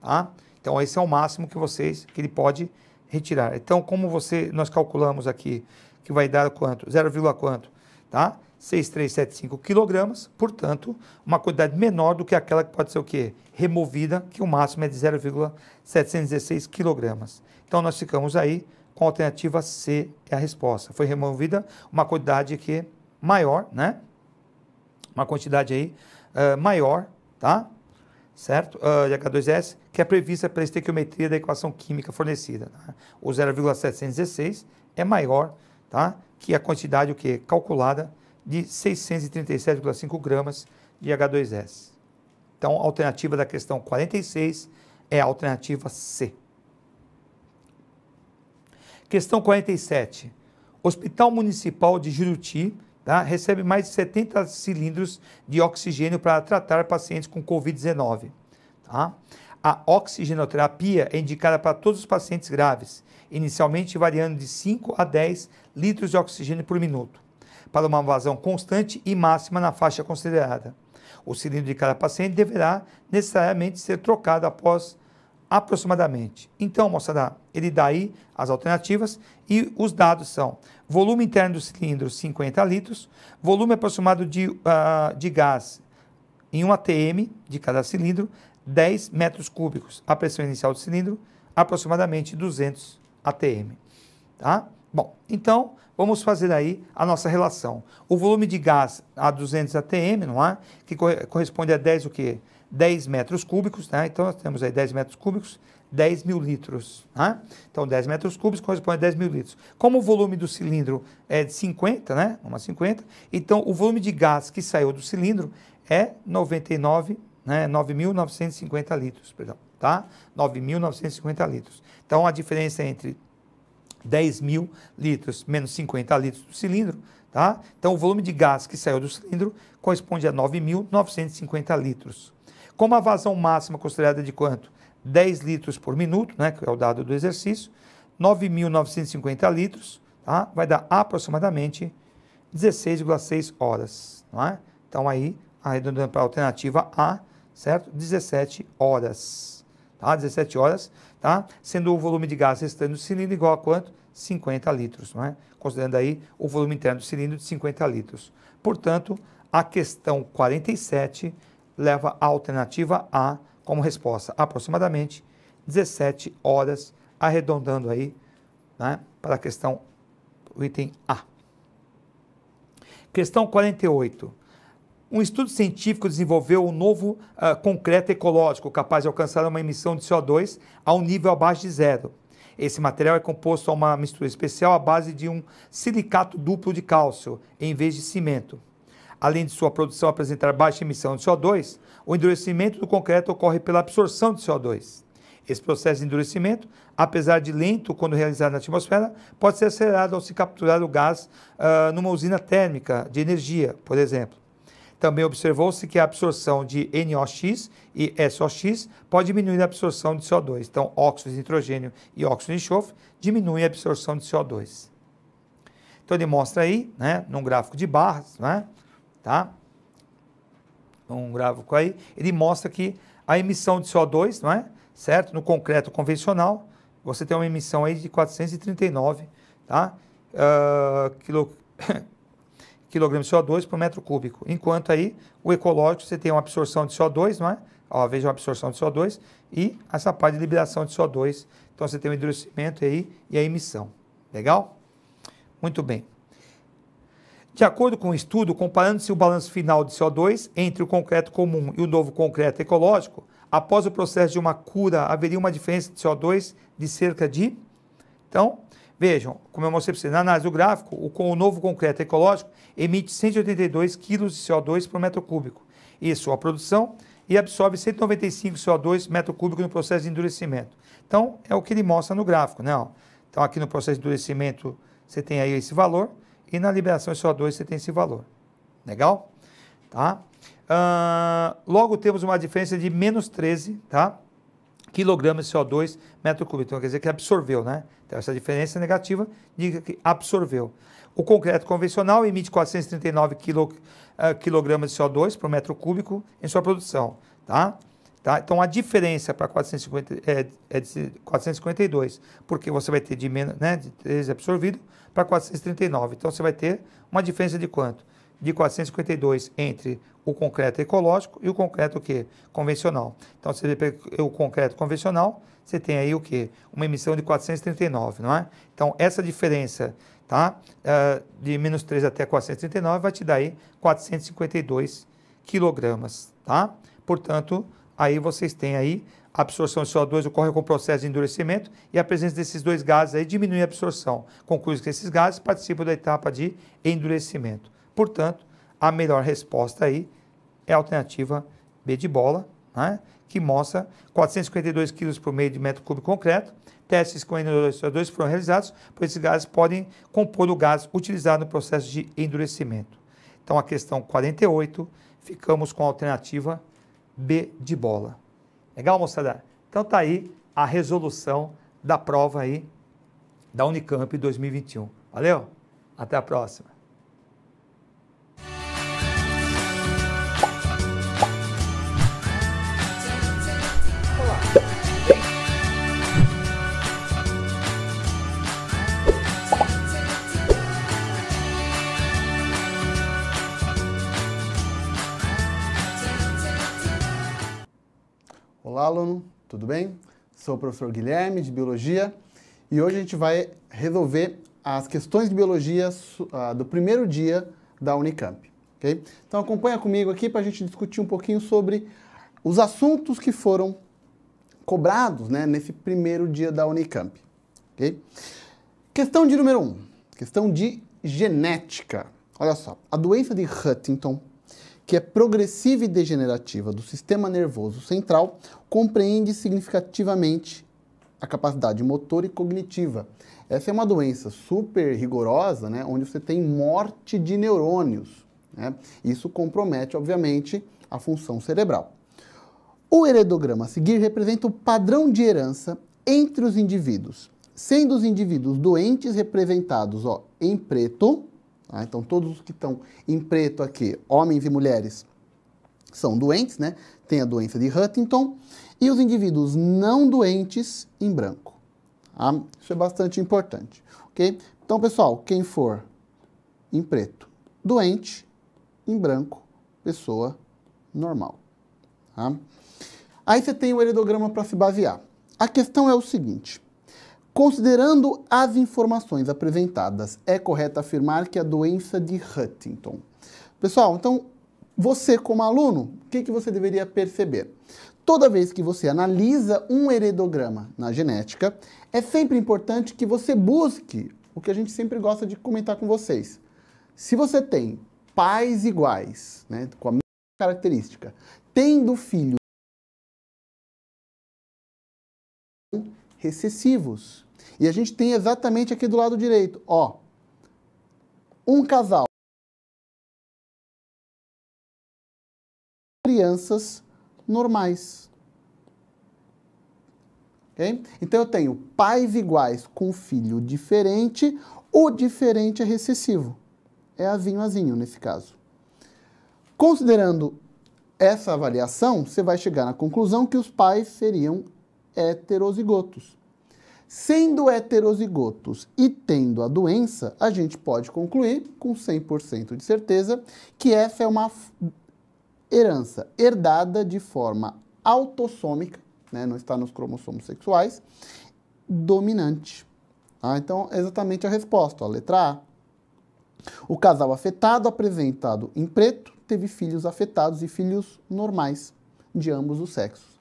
S5: Tá? Então esse é o máximo que vocês que ele pode retirar. Então como você nós calculamos aqui que vai dar quanto? 0, quanto, tá? 6,375 quilogramas, portanto, uma quantidade menor do que aquela que pode ser o quê? Removida, que o máximo é de 0,716 quilogramas. Então, nós ficamos aí com a alternativa C é a resposta. Foi removida uma quantidade que maior, né? Uma quantidade aí uh, maior, tá? Certo? Uh, de H2S, que é prevista pela estequiometria da equação química fornecida. Né? O 0,716 é maior, tá? Que a quantidade o quê? calculada de 637,5 gramas de H2S. Então, a alternativa da questão 46 é a alternativa C. Questão 47. Hospital Municipal de Juruti tá, recebe mais de 70 cilindros de oxigênio para tratar pacientes com Covid-19. Tá? A oxigenoterapia é indicada para todos os pacientes graves, inicialmente variando de 5 a 10 litros de oxigênio por minuto para uma vazão constante e máxima na faixa considerada. O cilindro de cada paciente deverá necessariamente ser trocado após aproximadamente. Então, moçada, ele dá aí as alternativas e os dados são volume interno do cilindro 50 litros, volume aproximado de, uh, de gás em 1 atm de cada cilindro 10 metros cúbicos, a pressão inicial do cilindro aproximadamente 200 atm. Tá? Bom, então Vamos fazer aí a nossa relação. O volume de gás a 200 atm, não é? Que corresponde a 10 o quê? 10 metros cúbicos, né? Então nós temos aí 10 metros cúbicos, 10 mil litros, né? Então 10 metros cúbicos corresponde a 10 mil litros. Como o volume do cilindro é de 50, né? Uma 50, então o volume de gás que saiu do cilindro é 99, né? 9.950 litros, perdão, tá? 9.950 litros. Então a diferença entre 10 mil litros menos 50 litros do cilindro, tá? Então o volume de gás que saiu do cilindro corresponde a 9.950 litros. Como a vazão máxima considerada de quanto? 10 litros por minuto, né, que é o dado do exercício, 9.950 litros, tá? vai dar aproximadamente 16,6 horas. Não é? Então aí, arredondando para a alternativa A, certo? 17 horas. Tá? 17 horas tá? sendo o volume de gás restante do cilindro igual a quanto? 50 litros, não é? considerando aí o volume interno do cilindro de 50 litros. Portanto, a questão 47 leva a alternativa A como resposta, aproximadamente 17 horas, arredondando aí né, para a questão, o item A. Questão 48 um estudo científico desenvolveu um novo uh, concreto ecológico capaz de alcançar uma emissão de CO2 a um nível abaixo de zero. Esse material é composto a uma mistura especial à base de um silicato duplo de cálcio, em vez de cimento. Além de sua produção apresentar baixa emissão de CO2, o endurecimento do concreto ocorre pela absorção de CO2. Esse processo de endurecimento, apesar de lento quando realizado na atmosfera, pode ser acelerado ao se capturar o gás uh, numa usina térmica de energia, por exemplo. Também observou-se que a absorção de NOx e SOx pode diminuir a absorção de CO2. Então, óxido de nitrogênio e óxido de enxofre diminuem a absorção de CO2. Então, ele mostra aí, né, num gráfico de barras, né, tá? Um gráfico aí, ele mostra que a emissão de CO2, não é? Certo? No concreto convencional, você tem uma emissão aí de 439, tá? Uh, quilo... kg de CO2 por metro cúbico. Enquanto aí o ecológico você tem uma absorção de CO2, não é? Ó, veja uma absorção de CO2 e essa parte de liberação de CO2. Então você tem o endurecimento aí e a emissão. Legal? Muito bem. De acordo com o estudo, comparando-se o balanço final de CO2 entre o concreto comum e o novo concreto ecológico, após o processo de uma cura, haveria uma diferença de CO2 de cerca de. Então, Vejam, como eu mostrei para vocês, na análise do gráfico, o, o novo concreto ecológico emite 182 kg de CO2 por metro cúbico. Isso, a produção, e absorve 195 CO2 metro cúbico no processo de endurecimento. Então, é o que ele mostra no gráfico. Né? Então, aqui no processo de endurecimento, você tem aí esse valor, e na liberação de CO2 você tem esse valor. Legal? Tá? Uh, logo temos uma diferença de menos 13, tá? Quilogramas de CO2 metro cúbico. Então, quer dizer que absorveu, né? Então, essa diferença negativa diga que absorveu. O concreto convencional emite 439 kg uh, quilogramas de CO2 por metro cúbico em sua produção. Tá? Tá? Então, a diferença para 450, é, eh, é de 452, porque você vai ter de, menos, né, de 13 absorvido para 439. Então, você vai ter uma diferença de quanto? De 452 entre o concreto ecológico e o concreto o quê? convencional. Então, você vê o concreto convencional você tem aí o quê? Uma emissão de 439, não é? Então, essa diferença tá? Uh, de menos 3 até 439 vai te dar aí 452 quilogramas, tá? Portanto, aí vocês têm aí a absorção de CO2 ocorre com o processo de endurecimento e a presença desses dois gases aí diminui a absorção. Conclui que esses gases participam da etapa de endurecimento. Portanto, a melhor resposta aí é a alternativa B de bola, né? que mostra 452 quilos por meio de metro cúbico concreto. Testes com NO2 foram realizados, pois esses gases podem compor o gás utilizado no processo de endurecimento. Então, a questão 48, ficamos com a alternativa B de bola. Legal, moçada? Então, tá aí a resolução da prova aí da Unicamp 2021. Valeu? Até a próxima.
S6: Olá, aluno, tudo bem? Sou o professor Guilherme, de Biologia, e hoje a gente vai resolver as questões de Biologia uh, do primeiro dia da Unicamp, ok? Então acompanha comigo aqui para a gente discutir um pouquinho sobre os assuntos que foram cobrados né, nesse primeiro dia da Unicamp, ok? Questão de número 1, um, questão de genética. Olha só, a doença de Huntington que é progressiva e degenerativa do sistema nervoso central, compreende significativamente a capacidade motor e cognitiva. Essa é uma doença super rigorosa, né, onde você tem morte de neurônios. Né? Isso compromete, obviamente, a função cerebral. O heredograma a seguir representa o padrão de herança entre os indivíduos, sendo os indivíduos doentes representados ó, em preto Tá? Então, todos os que estão em preto aqui, homens e mulheres, são doentes, né? Tem a doença de Huntington. E os indivíduos não doentes em branco. Tá? Isso é bastante importante, ok? Então, pessoal, quem for em preto doente, em branco pessoa normal. Tá? Aí você tem o heredograma para se basear. A questão é o seguinte: Considerando as informações apresentadas, é correto afirmar que a doença de Huntington. Pessoal, então você como aluno, o que, que você deveria perceber? Toda vez que você analisa um heredograma na genética, é sempre importante que você busque o que a gente sempre gosta de comentar com vocês. Se você tem pais iguais, né, com a mesma característica, tendo filhos recessivos. E a gente tem exatamente aqui do lado direito, ó, um casal. Crianças normais. Okay? Então eu tenho pais iguais com filho diferente, o diferente é recessivo. É azinho azinho nesse caso. Considerando essa avaliação, você vai chegar na conclusão que os pais seriam heterozigotos. Sendo heterozigotos e tendo a doença, a gente pode concluir com 100% de certeza que essa é uma herança herdada de forma autossômica, né, não está nos cromossomos sexuais, dominante. Ah, então, é exatamente a resposta, a letra A. O casal afetado apresentado em preto teve filhos afetados e filhos normais de ambos os sexos.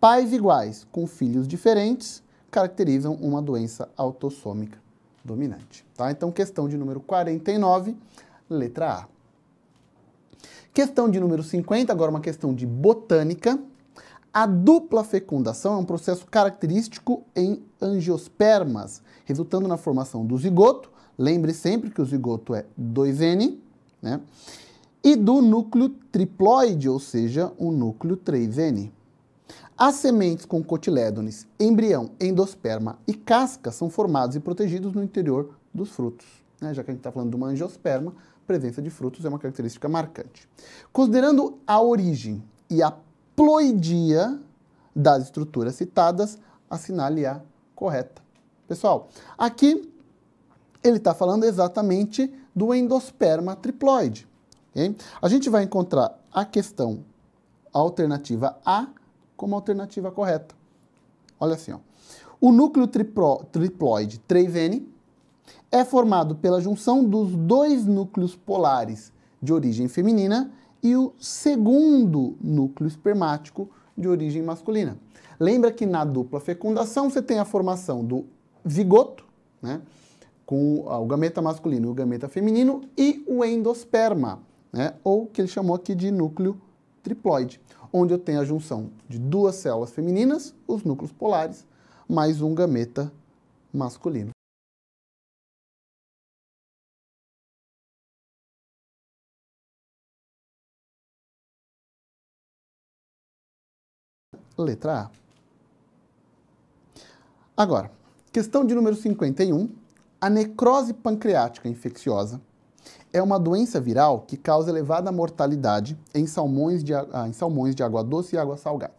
S6: Pais iguais com filhos diferentes caracterizam uma doença autossômica dominante. Tá? Então, questão de número 49, letra A. Questão de número 50, agora uma questão de botânica. A dupla fecundação é um processo característico em angiospermas, resultando na formação do zigoto. Lembre sempre que o zigoto é 2N, né? E do núcleo triploide, ou seja, o núcleo 3N. As sementes com cotilédones, embrião, endosperma e casca são formados e protegidos no interior dos frutos. Né? Já que a gente está falando de uma angiosperma, presença de frutos é uma característica marcante. Considerando a origem e a ploidia das estruturas citadas, assinale a correta. Pessoal, aqui ele está falando exatamente do endosperma triploide. Okay? A gente vai encontrar a questão alternativa A como alternativa correta. Olha assim, ó. O núcleo triplo, triploide 3N é formado pela junção dos dois núcleos polares de origem feminina e o segundo núcleo espermático de origem masculina. Lembra que na dupla fecundação você tem a formação do zigoto, né, com o gameta masculino e o gameta feminino, e o endosperma, né, ou que ele chamou aqui de núcleo triploide onde eu tenho a junção de duas células femininas, os núcleos polares, mais um gameta masculino. Letra A. Agora, questão de número 51, a necrose pancreática infecciosa é uma doença viral que causa elevada mortalidade em salmões de, ah, em salmões de água doce e água salgada.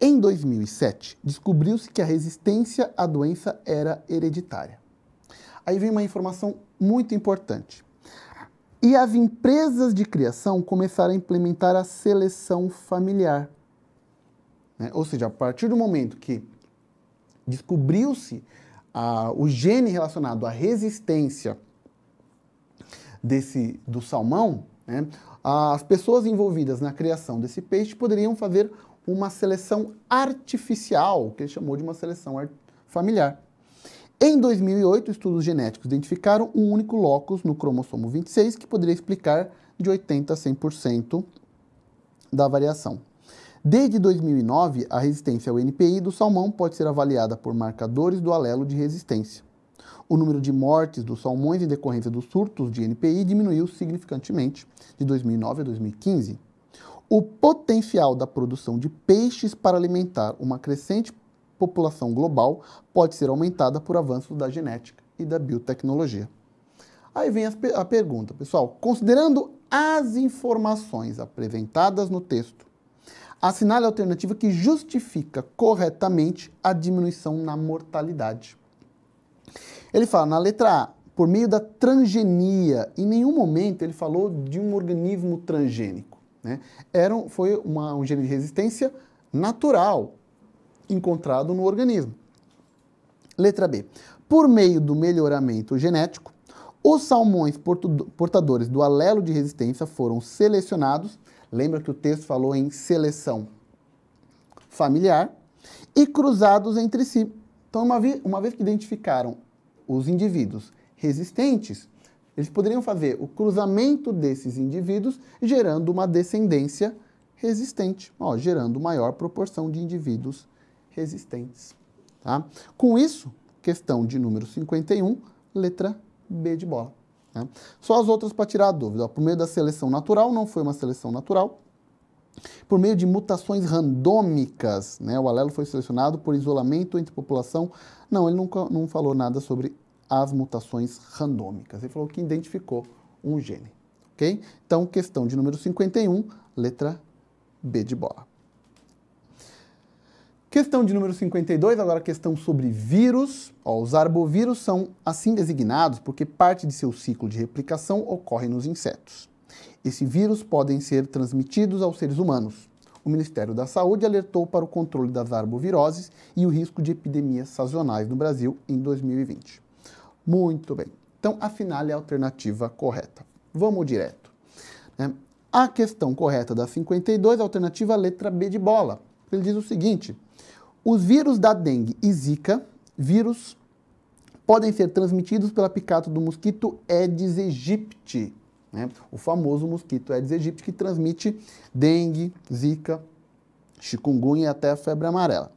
S6: Em 2007, descobriu-se que a resistência à doença era hereditária. Aí vem uma informação muito importante. E as empresas de criação começaram a implementar a seleção familiar. Né? Ou seja, a partir do momento que descobriu-se ah, o gene relacionado à resistência desse do salmão, né, as pessoas envolvidas na criação desse peixe poderiam fazer uma seleção artificial, que ele chamou de uma seleção familiar. Em 2008, estudos genéticos identificaram um único locus no cromossomo 26 que poderia explicar de 80% a 100% da variação. Desde 2009, a resistência ao NPI do salmão pode ser avaliada por marcadores do alelo de resistência. O número de mortes dos salmões em decorrência dos surtos de NPI diminuiu significantemente de 2009 a 2015. O potencial da produção de peixes para alimentar uma crescente população global pode ser aumentada por avanços da genética e da biotecnologia. Aí vem a pergunta, pessoal. Considerando as informações apresentadas no texto, assinale a alternativa que justifica corretamente a diminuição na mortalidade. Ele fala na letra A, por meio da transgenia. Em nenhum momento ele falou de um organismo transgênico. Né? Era, foi uma, um gene de resistência natural encontrado no organismo. Letra B. Por meio do melhoramento genético, os salmões portadores do alelo de resistência foram selecionados. Lembra que o texto falou em seleção familiar e cruzados entre si então, uma, vez, uma vez que identificaram os indivíduos resistentes, eles poderiam fazer o cruzamento desses indivíduos, gerando uma descendência resistente, ó, gerando maior proporção de indivíduos resistentes. Tá? Com isso, questão de número 51, letra B de bola. Né? Só as outras para tirar a dúvida. Ó, por meio da seleção natural, não foi uma seleção natural. Por meio de mutações randômicas, né, o alelo foi selecionado por isolamento entre população. Não, ele nunca não falou nada sobre as mutações randômicas. Ele falou que identificou um gene. Ok? Então, questão de número 51, letra B de bola. Questão de número 52, agora questão sobre vírus. Ó, os arbovírus são assim designados porque parte de seu ciclo de replicação ocorre nos insetos. Esse vírus podem ser transmitidos aos seres humanos. O Ministério da Saúde alertou para o controle das arboviroses e o risco de epidemias sazonais no Brasil em 2020. Muito bem. Então, afinal, é a alternativa correta. Vamos direto. Né? A questão correta da 52, alternativa letra B de bola. Ele diz o seguinte: os vírus da dengue e zika, vírus, podem ser transmitidos pela picada do mosquito Aedes aegypti. Né? O famoso mosquito Aedes aegypti que transmite dengue, zika, chikungunya e até a febre amarela.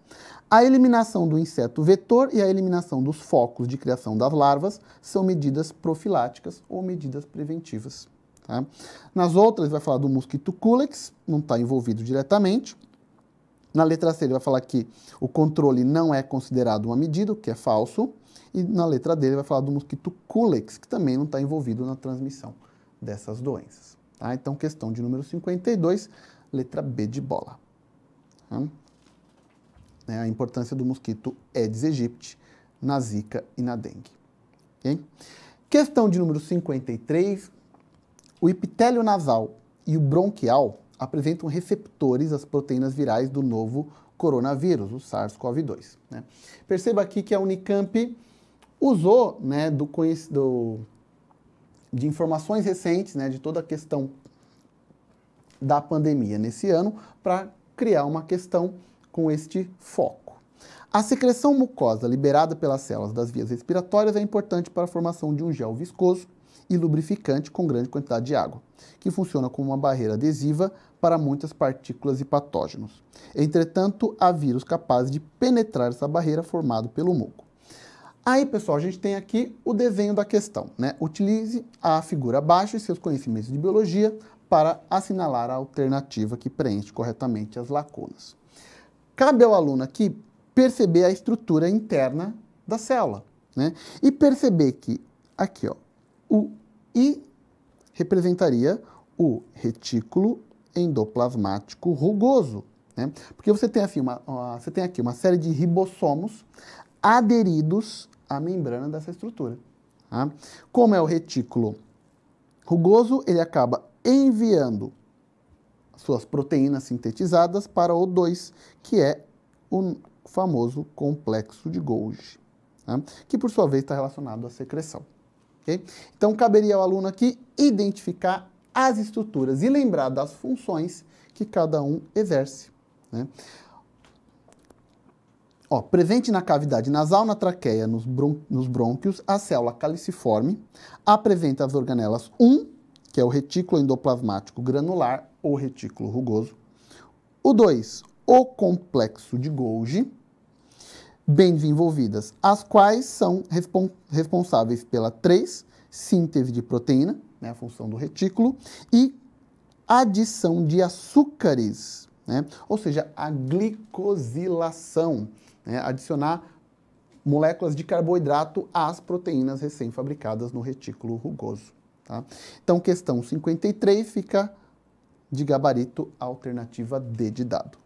S6: A eliminação do inseto vetor e a eliminação dos focos de criação das larvas são medidas profiláticas ou medidas preventivas. Tá? Nas outras, vai falar do mosquito culex, não está envolvido diretamente. Na letra C, ele vai falar que o controle não é considerado uma medida, o que é falso. E na letra D, ele vai falar do mosquito culex, que também não está envolvido na transmissão dessas doenças. Tá? Então, questão de número 52, letra B de bola. Hum? Né, a importância do mosquito Aedes aegypti na zika e na dengue. Okay? Questão de número 53, o epitélio nasal e o bronquial apresentam receptores às proteínas virais do novo coronavírus, o SARS-CoV-2. Né? Perceba aqui que a Unicamp usou né, do, do de informações recentes, né, de toda a questão da pandemia nesse ano, para criar uma questão com este foco. A secreção mucosa liberada pelas células das vias respiratórias é importante para a formação de um gel viscoso e lubrificante com grande quantidade de água, que funciona como uma barreira adesiva para muitas partículas e patógenos. Entretanto, há vírus capazes de penetrar essa barreira formado pelo muco. Aí, pessoal, a gente tem aqui o desenho da questão, né? Utilize a figura abaixo e seus conhecimentos de biologia para assinalar a alternativa que preenche corretamente as lacunas. Cabe ao aluno aqui perceber a estrutura interna da célula, né? E perceber que aqui, ó, o I representaria o retículo endoplasmático rugoso, né? Porque você tem, assim, uma, uma, você tem aqui uma série de ribossomos aderidos a membrana dessa estrutura. Tá? Como é o retículo rugoso, ele acaba enviando suas proteínas sintetizadas para O2, que é o famoso complexo de Golgi, tá? que por sua vez está relacionado à secreção. Okay? Então, caberia ao aluno aqui identificar as estruturas e lembrar das funções que cada um exerce. Né? Ó, presente na cavidade nasal, na traqueia, nos, bron nos brônquios, a célula caliciforme apresenta as organelas 1, que é o retículo endoplasmático granular ou retículo rugoso. O 2, o complexo de Golgi, bem desenvolvidas, as quais são responsáveis pela 3, síntese de proteína, né, a função do retículo, e adição de açúcares, né, ou seja, a glicosilação né, adicionar moléculas de carboidrato às proteínas recém-fabricadas no retículo rugoso. Tá? Então, questão 53 fica de gabarito alternativa D de dado.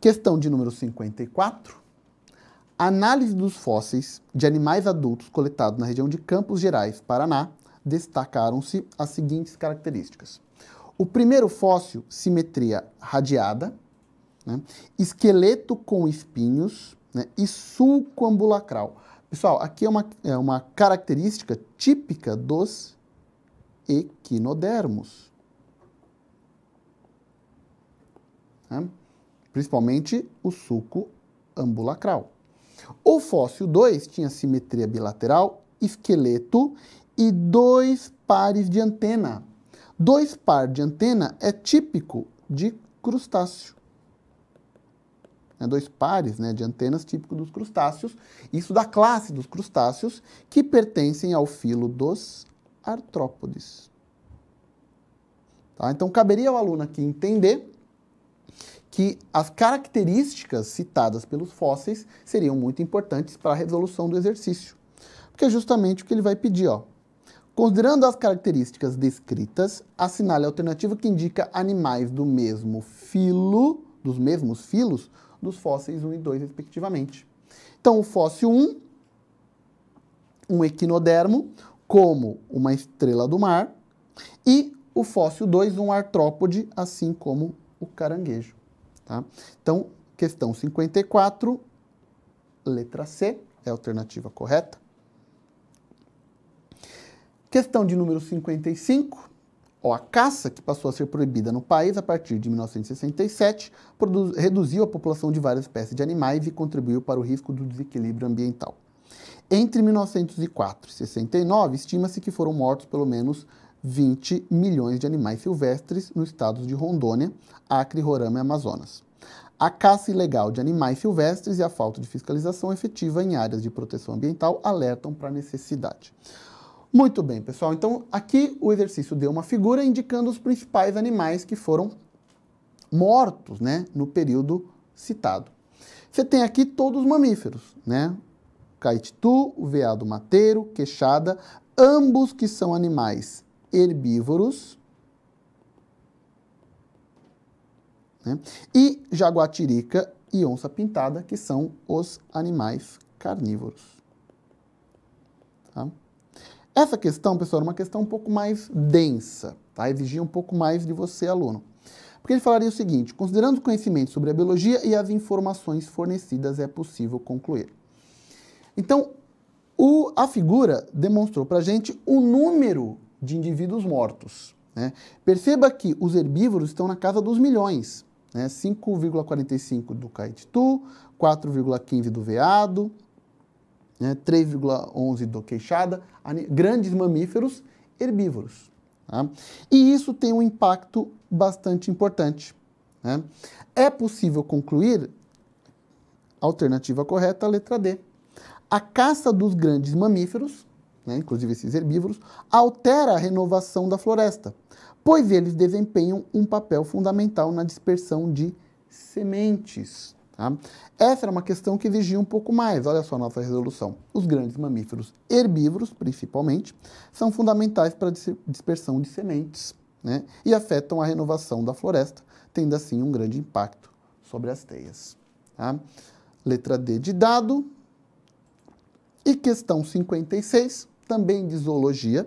S6: Questão de número 54. Análise dos fósseis de animais adultos coletados na região de Campos Gerais, Paraná, destacaram-se as seguintes características. O primeiro fóssil, simetria radiada, né? esqueleto com espinhos né? e sulco ambulacral. Pessoal, aqui é uma, é uma característica típica dos equinodermos. Né? Principalmente o sulco ambulacral. O fóssil 2 tinha simetria bilateral, esqueleto e dois pares de antena. Dois par de antena é típico de crustáceo. É dois pares né, de antenas típico dos crustáceos, isso da classe dos crustáceos, que pertencem ao filo dos artrópodes. Tá? Então, caberia ao aluno aqui entender que as características citadas pelos fósseis seriam muito importantes para a resolução do exercício. Porque é justamente o que ele vai pedir, ó. Considerando as características descritas, assinale a alternativa que indica animais do mesmo filo, dos mesmos filos, dos fósseis 1 e 2, respectivamente. Então, o fóssil 1, um equinodermo, como uma estrela do mar, e o fóssil 2, um artrópode, assim como o caranguejo. Tá? Então, questão 54, letra C, é a alternativa correta. Questão de número 55. Ó, a caça, que passou a ser proibida no país a partir de 1967, reduziu a população de várias espécies de animais e contribuiu para o risco do desequilíbrio ambiental. Entre 1904 e 69, estima-se que foram mortos pelo menos 20 milhões de animais silvestres nos estados de Rondônia, Acre, Roraima e Amazonas. A caça ilegal de animais silvestres e a falta de fiscalização efetiva em áreas de proteção ambiental alertam para a necessidade. Muito bem, pessoal. Então, aqui o exercício deu uma figura indicando os principais animais que foram mortos, né, no período citado. Você tem aqui todos os mamíferos, né? Caititu, o veado mateiro, queixada, ambos que são animais herbívoros. Né? E jaguatirica e onça-pintada, que são os animais carnívoros. Tá? Essa questão, pessoal, é uma questão um pouco mais densa, tá? exigia um pouco mais de você, aluno. Porque ele falaria o seguinte: considerando o conhecimento sobre a biologia e as informações fornecidas, é possível concluir. Então, o, a figura demonstrou para a gente o número de indivíduos mortos. Né? Perceba que os herbívoros estão na casa dos milhões. Né? 5,45 do caetitu, 4,15 do veado, né, 3,11 do queixada, grandes mamíferos herbívoros. Tá? E isso tem um impacto bastante importante. Né? É possível concluir, alternativa correta, a letra D. A caça dos grandes mamíferos, né, inclusive esses herbívoros, altera a renovação da floresta, pois eles desempenham um papel fundamental na dispersão de sementes. Tá? Essa era uma questão que exigia um pouco mais, olha só a nossa resolução. Os grandes mamíferos herbívoros, principalmente, são fundamentais para a dispersão de sementes né? e afetam a renovação da floresta, tendo assim um grande impacto sobre as teias. Tá? Letra D de dado. E questão 56, também de zoologia.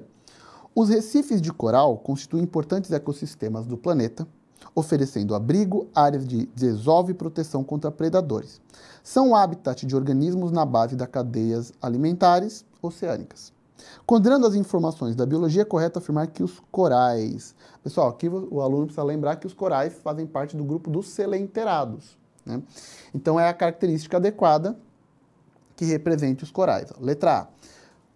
S6: Os recifes de coral constituem importantes ecossistemas do planeta, oferecendo abrigo, áreas de desova e proteção contra predadores. São habitat de organismos na base das cadeias alimentares oceânicas. Considerando as informações da biologia, é correto afirmar que os corais. Pessoal, aqui o aluno precisa lembrar que os corais fazem parte do grupo dos selenterados. Né? Então, é a característica adequada que represente os corais. Letra A.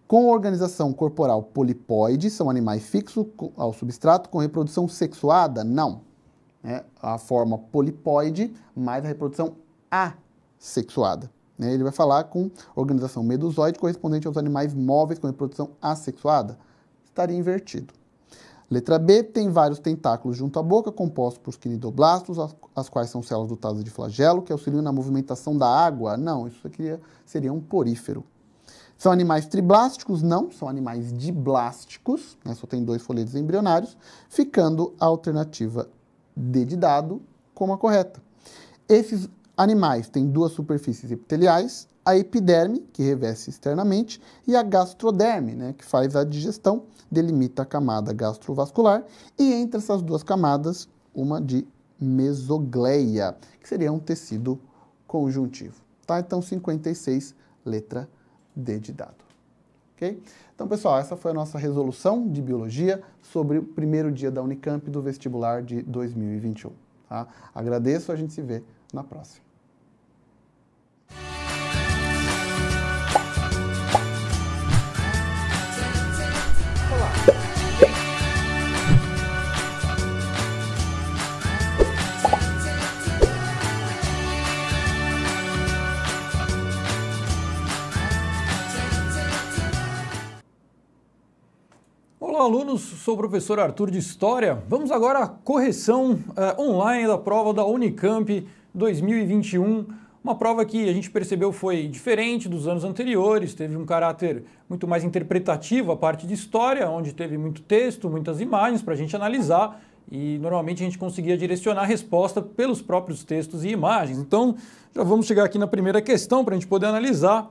S6: Com organização corporal polipoide, são animais fixos ao substrato com reprodução sexuada? Não né, a forma polipóide mais a reprodução assexuada. Né? Ele vai falar com organização medusoide correspondente aos animais móveis com reprodução assexuada. Estaria invertido. Letra B tem vários tentáculos junto à boca, compostos por quinidoblastos, as, as, quais são células dotadas de flagelo, que auxiliam na movimentação da água. Não, isso aqui é, seria um porífero. São animais triblásticos? Não, são animais diblásticos, né? só tem dois folhetos embrionários, ficando a alternativa D de dado, como a correta. Esses animais têm duas superfícies epiteliais, a epiderme, que reveste externamente, e a gastroderme, né, que faz a digestão, delimita a camada gastrovascular, e entre essas duas camadas, uma de mesogleia, que seria um tecido conjuntivo. Tá? Então, 56, letra D de dado ok? Então, pessoal, essa foi a nossa resolução de biologia sobre o primeiro dia da Unicamp do vestibular de 2021. Tá? Agradeço, a gente se vê na próxima.
S7: alunos, sou o professor Arthur de História. Vamos agora à correção uh, online da prova da Unicamp 2021. Uma prova que a gente percebeu foi diferente dos anos anteriores, teve um caráter muito mais interpretativo a parte de história, onde teve muito texto, muitas imagens para a gente analisar e normalmente a gente conseguia direcionar a resposta pelos próprios textos e imagens. Então, já vamos chegar aqui na primeira questão para a gente poder analisar.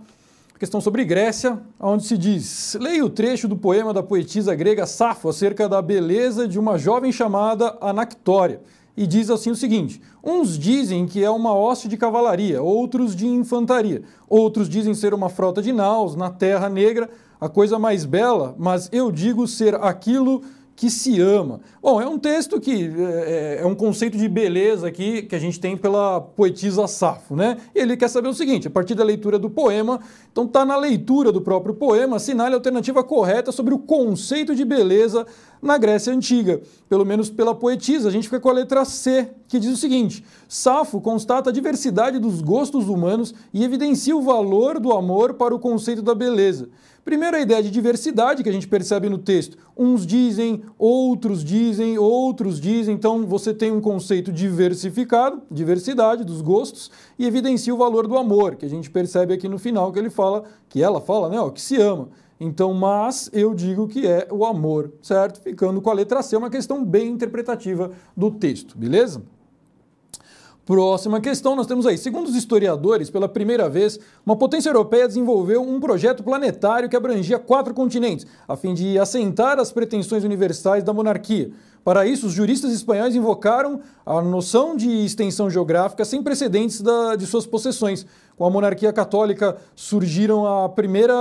S7: Questão sobre Grécia, onde se diz: leia o trecho do poema da poetisa grega Safo acerca da beleza de uma jovem chamada Anactória. E diz assim o seguinte: uns dizem que é uma hoste de cavalaria, outros de infantaria, outros dizem ser uma frota de naus na Terra Negra, a coisa mais bela, mas eu digo ser aquilo que se ama. Bom, é um texto que é, é, é, um conceito de beleza aqui que a gente tem pela poetisa Safo, né? Ele quer saber o seguinte, a partir da leitura do poema, então tá na leitura do próprio poema, assinale a alternativa correta sobre o conceito de beleza na Grécia Antiga, pelo menos pela poetisa. A gente fica com a letra C, que diz o seguinte: Safo constata a diversidade dos gostos humanos e evidencia o valor do amor para o conceito da beleza. Primeiro, a ideia de diversidade que a gente percebe no texto. Uns dizem, outros dizem, outros dizem. Então, você tem um conceito diversificado, diversidade dos gostos, e evidencia o valor do amor, que a gente percebe aqui no final, que ele fala, que ela fala, né, ó, que se ama. Então, mas eu digo que é o amor, certo? Ficando com a letra C, é uma questão bem interpretativa do texto, beleza? Próxima questão, nós temos aí. Segundo os historiadores, pela primeira vez, uma potência europeia desenvolveu um projeto planetário que abrangia quatro continentes, a fim de assentar as pretensões universais da monarquia. Para isso, os juristas espanhóis invocaram a noção de extensão geográfica sem precedentes da, de suas possessões, com a monarquia católica surgiram a primeira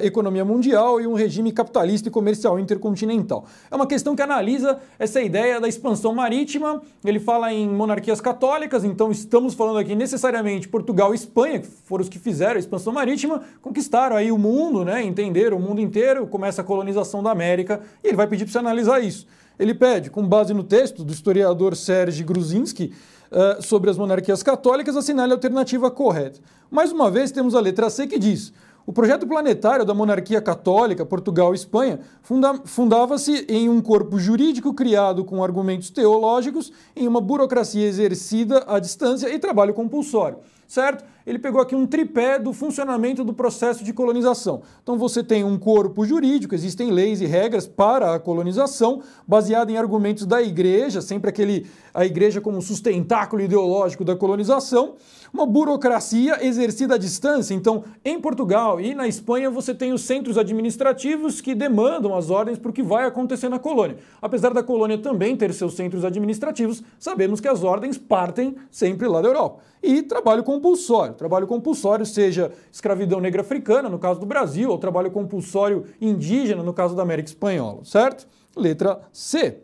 S7: economia mundial e um regime capitalista e comercial intercontinental. É uma questão que analisa essa ideia da expansão marítima. Ele fala em monarquias católicas, então estamos falando aqui necessariamente Portugal e Espanha, que foram os que fizeram a expansão marítima, conquistaram aí o mundo, né? entenderam o mundo inteiro, começa a colonização da América, e ele vai pedir para você analisar isso. Ele pede, com base no texto do historiador Serge Grusinski. Ah, sobre as monarquias católicas assinale a alternativa correta. Mais uma vez, temos a letra C que diz: o projeto planetário da monarquia católica, Portugal e Espanha, funda fundava-se em um corpo jurídico criado com argumentos teológicos, em uma burocracia exercida à distância e trabalho compulsório, certo? ele pegou aqui um tripé do funcionamento do processo de colonização. Então você tem um corpo jurídico, existem leis e regras para a colonização, baseada em argumentos da igreja, sempre aquele a igreja como sustentáculo ideológico da colonização, uma burocracia exercida à distância. Então, em Portugal e na Espanha você tem os centros administrativos que demandam as ordens para o que vai acontecer na colônia. Apesar da colônia também ter seus centros administrativos, sabemos que as ordens partem sempre lá da Europa. E trabalho compulsório. Trabalho compulsório, seja escravidão negra africana, no caso do Brasil, ou trabalho compulsório indígena, no caso da América Espanhola, certo? Letra C.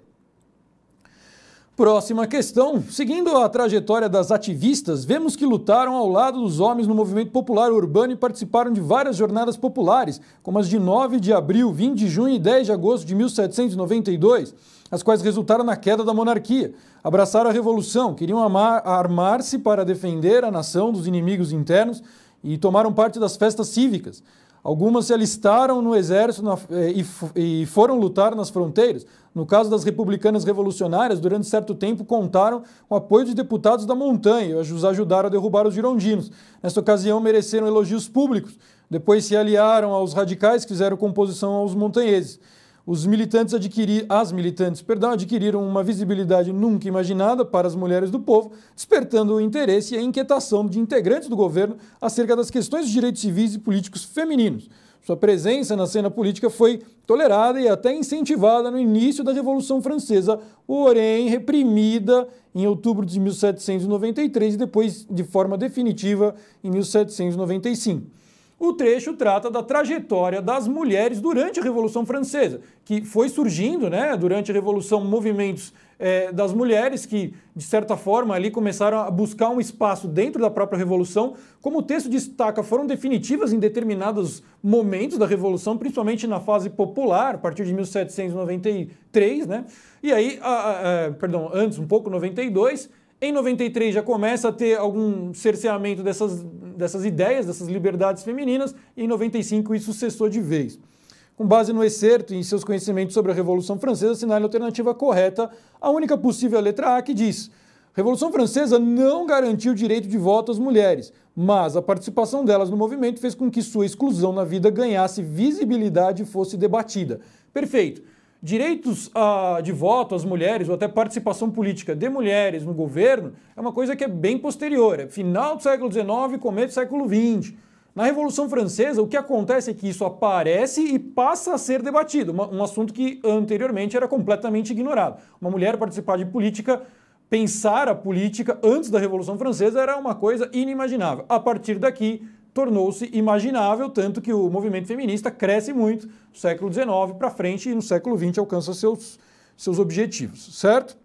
S7: Próxima questão. Seguindo a trajetória das ativistas, vemos que lutaram ao lado dos homens no movimento popular urbano e participaram de várias jornadas populares, como as de 9 de abril, 20 de junho e 10 de agosto de 1792 as quais resultaram na queda da monarquia. Abraçaram a revolução, queriam armar-se para defender a nação dos inimigos internos e tomaram parte das festas cívicas. Algumas se alistaram no exército eh, e, e foram lutar nas fronteiras. No caso das republicanas revolucionárias, durante certo tempo contaram com apoio de deputados da montanha, os ajudaram a derrubar os girondinos. nessa ocasião, mereceram elogios públicos. Depois se aliaram aos radicais, que fizeram composição aos montanheses. Os militantes adquirir, as militantes, perdão, adquiriram uma visibilidade nunca imaginada para as mulheres do povo, despertando o interesse e a inquietação de integrantes do governo acerca das questões de direitos civis e políticos femininos. Sua presença na cena política foi tolerada e até incentivada no início da Revolução Francesa, porém reprimida em outubro de 1793 e depois de forma definitiva em 1795. O trecho trata da trajetória das mulheres durante a Revolução Francesa, que foi surgindo, né, durante a Revolução, movimentos é, das mulheres que, de certa forma, ali começaram a buscar um espaço dentro da própria Revolução. Como o texto destaca, foram definitivas em determinados momentos da Revolução, principalmente na fase popular, a partir de 1793, né? E aí, a, a, a, perdão, antes um pouco, 92, em 93 já começa a ter algum cerceamento dessas, dessas ideias, dessas liberdades femininas, e em 95 isso cessou de vez. Com base no excerto e em seus conhecimentos sobre a Revolução Francesa, assinale a alternativa correta, a única possível letra A que diz: Revolução Francesa não garantiu o direito de voto às mulheres, mas a participação delas no movimento fez com que sua exclusão na vida ganhasse visibilidade e fosse debatida. Perfeito direitos uh, de voto às mulheres, ou até participação política de mulheres no governo, é uma coisa que é bem posterior, é final do século XIX, começo do século XX. Na Revolução Francesa, o que acontece é que isso aparece e passa a ser debatido, uma, um assunto que anteriormente era completamente ignorado. Uma mulher participar de política, pensar a política antes da Revolução Francesa era uma coisa inimaginável. A partir daqui, tornou-se imaginável, tanto que o movimento feminista cresce muito no século XIX para frente e no século XX alcança seus, seus objetivos, certo?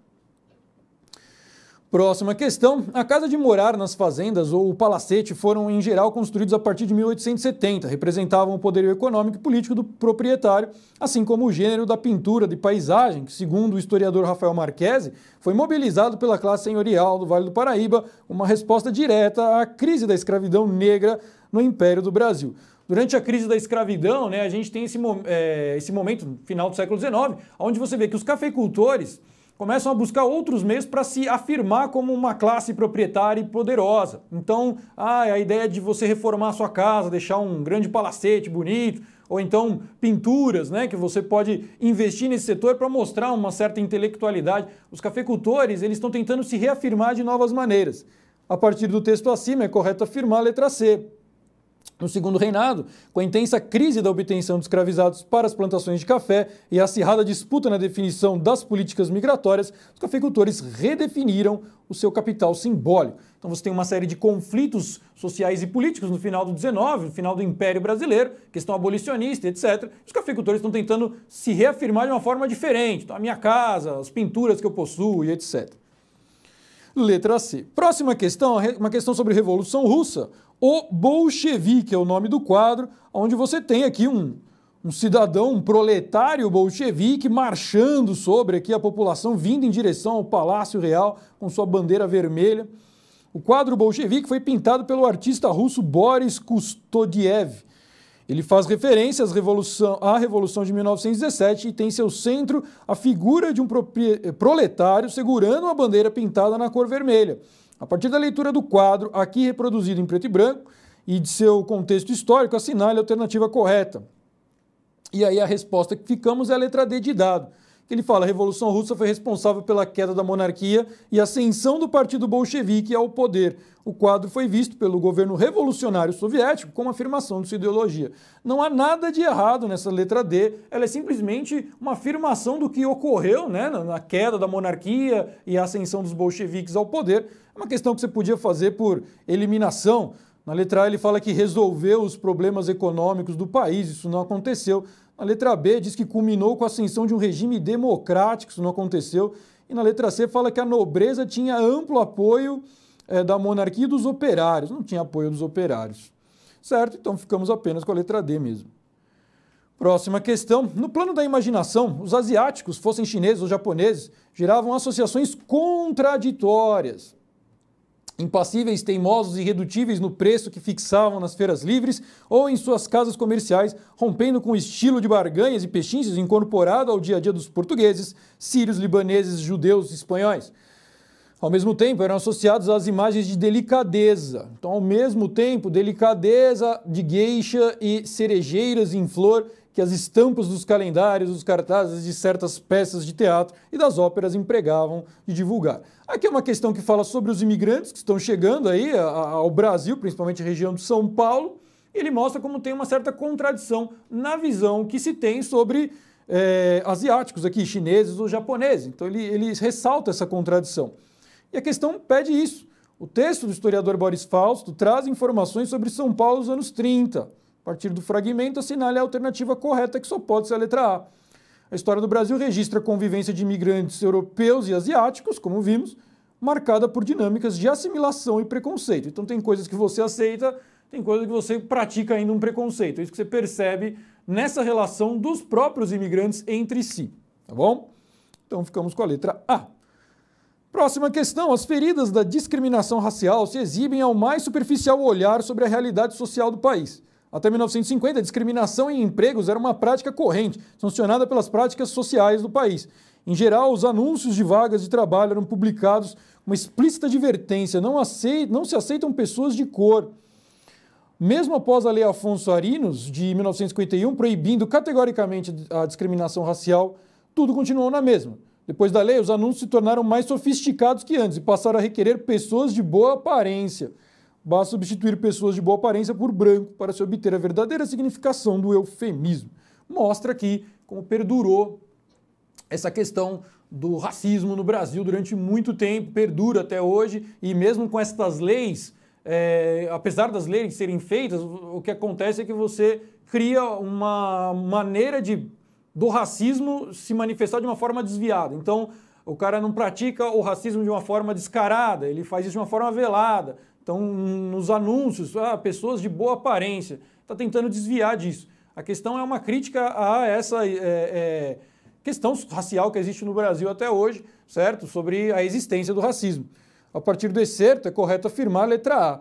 S7: Próxima questão. A casa de morar nas fazendas ou o palacete foram, em geral, construídos a partir de 1870. Representavam o poderio econômico e político do proprietário, assim como o gênero da pintura de paisagem, que, segundo o historiador Rafael Marquesi foi mobilizado pela classe senhorial do Vale do Paraíba, uma resposta direta à crise da escravidão negra no Império do Brasil. Durante a crise da escravidão, né, a gente tem esse, é, esse momento, final do século XIX, onde você vê que os cafeicultores começam a buscar outros meios para se afirmar como uma classe proprietária e poderosa. Então, ah, a ideia de você reformar a sua casa, deixar um grande palacete bonito, ou então pinturas, né, que você pode investir nesse setor para mostrar uma certa intelectualidade. Os cafeicultores, eles estão tentando se reafirmar de novas maneiras. A partir do texto acima, é correto afirmar a letra C. No segundo reinado, com a intensa crise da obtenção de escravizados para as plantações de café e a acirrada disputa na definição das políticas migratórias, os cafeicultores redefiniram o seu capital simbólico. Então você tem uma série de conflitos sociais e políticos no final do 19, no final do Império Brasileiro, questão abolicionista, etc. Os cafeicultores estão tentando se reafirmar de uma forma diferente. Então, a minha casa, as pinturas que eu possuo e etc letra C. Próxima questão, uma questão sobre Revolução Russa. O Bolchevique é o nome do quadro, onde você tem aqui um, um cidadão, um proletário bolchevique marchando sobre aqui a população, vindo em direção ao Palácio Real com sua bandeira vermelha. O quadro bolchevique foi pintado pelo artista russo Boris Kustodiev ele faz referência à Revolução de 1917 e tem seu centro a figura de um eh, proletário segurando uma bandeira pintada na cor vermelha. A partir da leitura do quadro, aqui reproduzido em preto e branco, e de seu contexto histórico, assinale a alternativa correta. E aí a resposta que ficamos é a letra D de dado que Ele fala: a Revolução Russa foi responsável pela queda da monarquia e ascensão do Partido Bolchevique ao poder. O quadro foi visto pelo governo revolucionário soviético como afirmação de sua ideologia. Não há nada de errado nessa letra D, ela é simplesmente uma afirmação do que ocorreu né, na queda da monarquia e a ascensão dos bolcheviques ao poder. É uma questão que você podia fazer por eliminação. Na letra A, ele fala que resolveu os problemas econômicos do país, isso não aconteceu. Na letra B diz que culminou com a ascensão de um regime democrático, isso não aconteceu. E na letra C fala que a nobreza tinha amplo apoio é, da monarquia e dos operários. Não tinha apoio dos operários. Certo? Então ficamos apenas com a letra D mesmo. Próxima questão. No plano da imaginação, os asiáticos, fossem chineses ou japoneses, geravam associações contraditórias impassíveis, teimosos e irredutíveis no preço que fixavam nas feiras livres ou em suas casas comerciais, rompendo com o estilo de barganhas e pechinchos incorporado ao dia a dia dos portugueses, sírios, libaneses, judeus, e espanhóis. Ao mesmo tempo, eram associados às imagens de delicadeza. Então, ao mesmo tempo, delicadeza de geisha e cerejeiras em flor que as estampas dos calendários, dos cartazes de certas peças de teatro e das óperas empregavam de divulgar. Aqui é uma questão que fala sobre os imigrantes que estão chegando aí ao Brasil, principalmente a região de São Paulo. Ele mostra como tem uma certa contradição na visão que se tem sobre é, asiáticos aqui, chineses ou japoneses. Então ele, ele ressalta essa contradição. E a questão pede isso. O texto do historiador Boris Fausto traz informações sobre São Paulo nos anos 30. A partir do fragmento, assinale é a alternativa correta, que só pode ser a letra A. A história do Brasil registra a convivência de imigrantes europeus e asiáticos, como vimos, marcada por dinâmicas de assimilação e preconceito. Então, tem coisas que você aceita, tem coisas que você pratica ainda um preconceito. É Isso que você percebe nessa relação dos próprios imigrantes entre si. Tá bom? Então, ficamos com a letra A. Próxima questão: as feridas da discriminação racial se exibem ao mais superficial olhar sobre a realidade social do país. Até 1950, a discriminação em empregos era uma prática corrente, sancionada pelas práticas sociais do país. Em geral, os anúncios de vagas de trabalho eram publicados com uma explícita advertência: não, não se aceitam pessoas de cor. Mesmo após a Lei Afonso Arinos, de 1951, proibindo categoricamente a discriminação racial, tudo continuou na mesma. Depois da lei, os anúncios se tornaram mais sofisticados que antes e passaram a requerer pessoas de boa aparência. Basta substituir pessoas de boa aparência por branco para se obter a verdadeira significação do eufemismo. Mostra aqui como perdurou essa questão do racismo no Brasil durante muito tempo, perdura até hoje, e mesmo com estas leis, é, apesar das leis serem feitas, o que acontece é que você cria uma maneira de do racismo se manifestar de uma forma desviada. Então, o cara não pratica o racismo de uma forma descarada, ele faz isso de uma forma velada. Então, nos anúncios, ah, pessoas de boa aparência, está tentando desviar disso. A questão é uma crítica a essa é, é, questão racial que existe no Brasil até hoje, certo? Sobre a existência do racismo. A partir do excerto, é correto afirmar, letra A,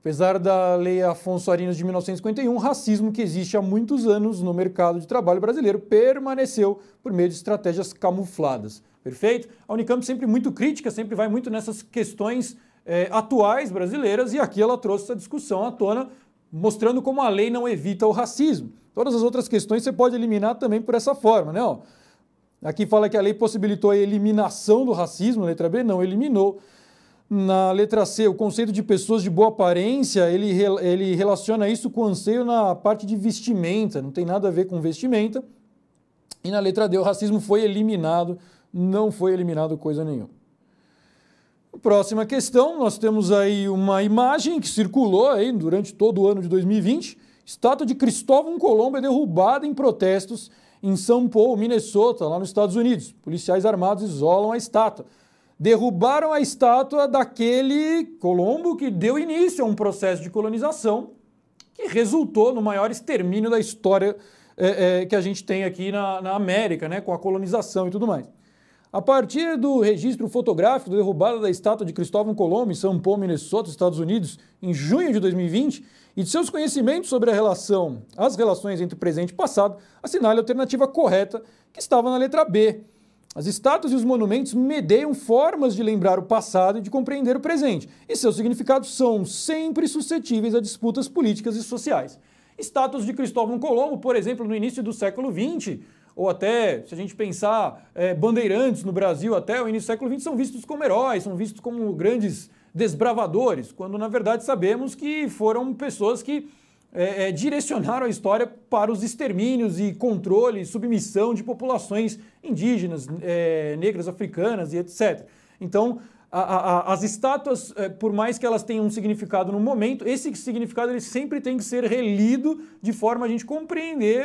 S7: apesar da lei Afonso Arinos de 1951, o racismo que existe há muitos anos no mercado de trabalho brasileiro permaneceu por meio de estratégias camufladas. Perfeito? A Unicamp sempre muito crítica, sempre vai muito nessas questões é, atuais brasileiras, e aqui ela trouxe essa discussão à tona, mostrando como a lei não evita o racismo. Todas as outras questões você pode eliminar também por essa forma, né? Ó, aqui fala que a lei possibilitou a eliminação do racismo, letra B, não eliminou. Na letra C, o conceito de pessoas de boa aparência, ele, ele relaciona isso com anseio na parte de vestimenta, não tem nada a ver com vestimenta. E na letra D, o racismo foi eliminado, não foi eliminado coisa nenhuma. Próxima questão, nós temos aí uma imagem que circulou aí durante todo o ano de 2020. Estátua de Cristóvão Colombo é derrubada em protestos em São Paulo, Minnesota, lá nos Estados Unidos. Policiais armados isolam a estátua. Derrubaram a estátua daquele Colombo que deu início a um processo de colonização que resultou no maior extermínio da história é, é, que a gente tem aqui na, na América, né, com a colonização e tudo mais. A partir do registro fotográfico da derrubada da estátua de Cristóvão Colombo em São Paulo, Minnesota, Estados Unidos, em junho de 2020, e de seus conhecimentos sobre a relação, as relações entre presente e passado, assinale a alternativa correta, que estava na letra B. As estátuas e os monumentos medeiam formas de lembrar o passado e de compreender o presente, e seus significados são sempre suscetíveis a disputas políticas e sociais. Estátuas de Cristóvão Colombo, por exemplo, no início do século XX, ou até, se a gente pensar, é, bandeirantes no Brasil até o início do século XX são vistos como heróis, são vistos como grandes desbravadores, quando na verdade sabemos que foram pessoas que é, é, direcionaram a história para os extermínios e controle e submissão de populações indígenas, é, negras, africanas e etc. Então, a, a, as estátuas, é, por mais que elas tenham um significado no momento, esse significado ele sempre tem que ser relido de forma a gente compreender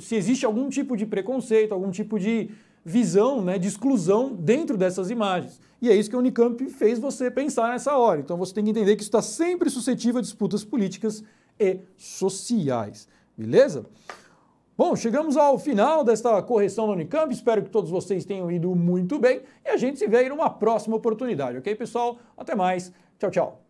S7: se existe algum tipo de preconceito, algum tipo de visão, né, de exclusão dentro dessas imagens. E é isso que a Unicamp fez você pensar nessa hora. Então você tem que entender que isso está sempre suscetível a disputas políticas e sociais. Beleza? Bom, chegamos ao final desta correção da Unicamp. Espero que todos vocês tenham ido muito bem e a gente se vê aí numa próxima oportunidade, ok, pessoal? Até mais. Tchau, tchau.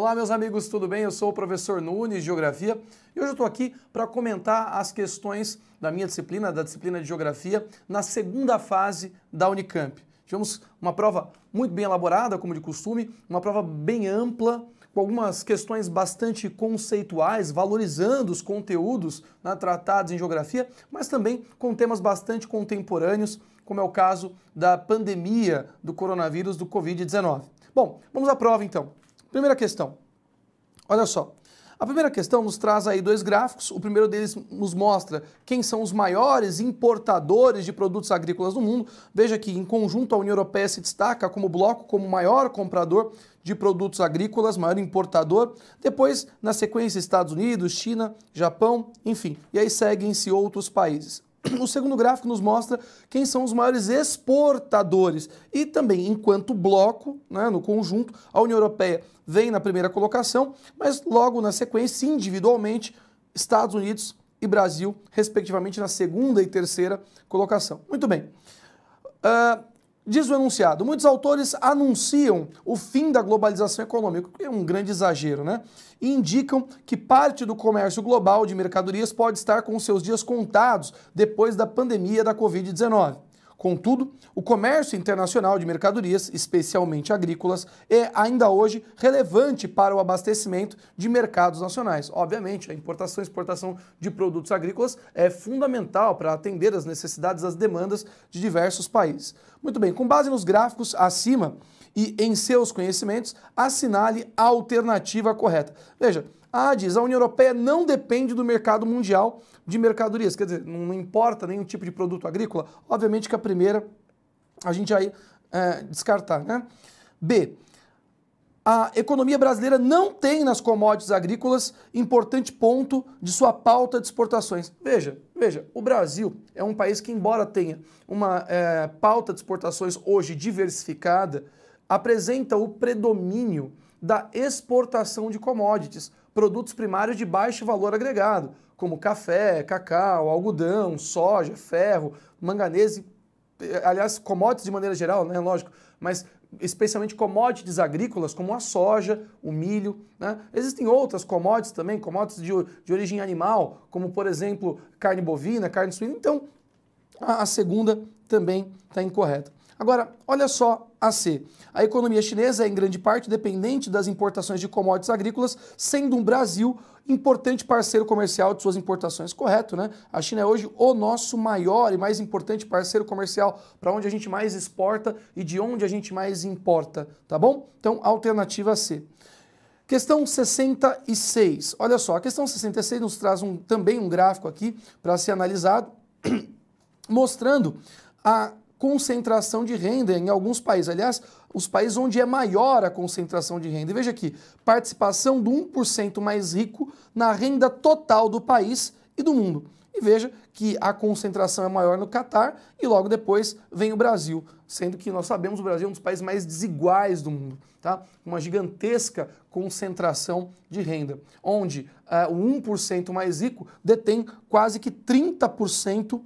S8: Olá, meus amigos, tudo bem? Eu sou o professor Nunes, Geografia, e hoje eu estou aqui para comentar as questões da minha disciplina, da disciplina de Geografia, na segunda fase da Unicamp. Tivemos uma prova muito bem elaborada, como de costume, uma prova bem ampla, com algumas questões bastante conceituais, valorizando os conteúdos né, tratados em geografia, mas também com temas bastante contemporâneos, como é o caso da pandemia do coronavírus do Covid-19. Bom, vamos à prova então. Primeira questão. Olha só. A primeira questão nos traz aí dois gráficos. O primeiro deles nos mostra quem são os maiores importadores de produtos agrícolas do mundo. Veja que, em conjunto, a União Europeia se destaca como bloco, como maior comprador de produtos agrícolas, maior importador. Depois, na sequência, Estados Unidos, China, Japão, enfim. E aí seguem-se outros países. O segundo gráfico nos mostra quem são os maiores exportadores. E também, enquanto bloco, né, no conjunto, a União Europeia vem na primeira colocação, mas logo na sequência, individualmente, Estados Unidos e Brasil, respectivamente, na segunda e terceira colocação. Muito bem. Uh, Diz o enunciado: muitos autores anunciam o fim da globalização econômica, que é um grande exagero, né? E indicam que parte do comércio global de mercadorias pode estar com seus dias contados depois da pandemia da Covid-19. Contudo, o comércio internacional de mercadorias, especialmente agrícolas, é ainda hoje relevante para o abastecimento de mercados nacionais. Obviamente, a importação e exportação de produtos agrícolas é fundamental para atender as necessidades e as demandas de diversos países. Muito bem, com base nos gráficos acima e em seus conhecimentos, assinale a alternativa correta. Veja, ah, diz, a União Europeia não depende do mercado mundial de mercadorias, quer dizer, não importa nenhum tipo de produto agrícola. Obviamente que a primeira a gente vai é, descartar, né? B. A economia brasileira não tem nas commodities agrícolas importante ponto de sua pauta de exportações. Veja, veja, o Brasil é um país que, embora tenha uma é, pauta de exportações hoje diversificada, apresenta o predomínio da exportação de commodities produtos primários de baixo valor agregado, como café, cacau, algodão, soja, ferro, manganês, eh, aliás, commodities de maneira geral, né, lógico, mas especialmente commodities agrícolas como a soja, o milho. Né? Existem outras commodities também, commodities de, de origem animal, como por exemplo carne bovina, carne suína. Então, a, a segunda também está incorreta. Agora, olha só a C. A economia chinesa é em grande parte dependente das importações de commodities agrícolas, sendo um Brasil importante parceiro comercial de suas importações. Correto, né? A China é hoje o nosso maior e mais importante parceiro comercial, para onde a gente mais exporta e de onde a gente mais importa, tá bom? Então, alternativa C. Questão 66. Olha só, a questão 66 nos traz um, também um gráfico aqui para ser analisado, mostrando a concentração de renda em alguns países. Aliás, os países onde é maior a concentração de renda. E veja aqui, participação do 1% mais rico na renda total do país e do mundo. E veja que a concentração é maior no Catar e logo depois vem o Brasil, sendo que nós sabemos que o Brasil é um dos países mais desiguais do mundo, tá? Uma gigantesca concentração de renda, onde uh, o 1% mais rico detém quase que 30%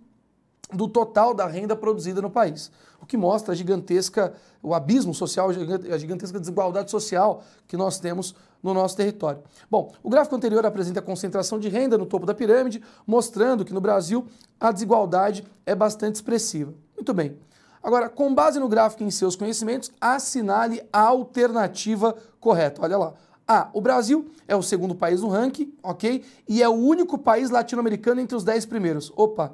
S8: do total da renda produzida no país. O que mostra a gigantesca, o abismo social, a gigantesca desigualdade social que nós temos no nosso território. Bom, o gráfico anterior apresenta a concentração de renda no topo da pirâmide, mostrando que no Brasil a desigualdade é bastante expressiva. Muito bem. Agora, com base no gráfico e em seus conhecimentos, assinale a alternativa correta. Olha lá. A. O Brasil é o segundo país no ranking, ok? E é o único país latino-americano entre os 10 primeiros. Opa,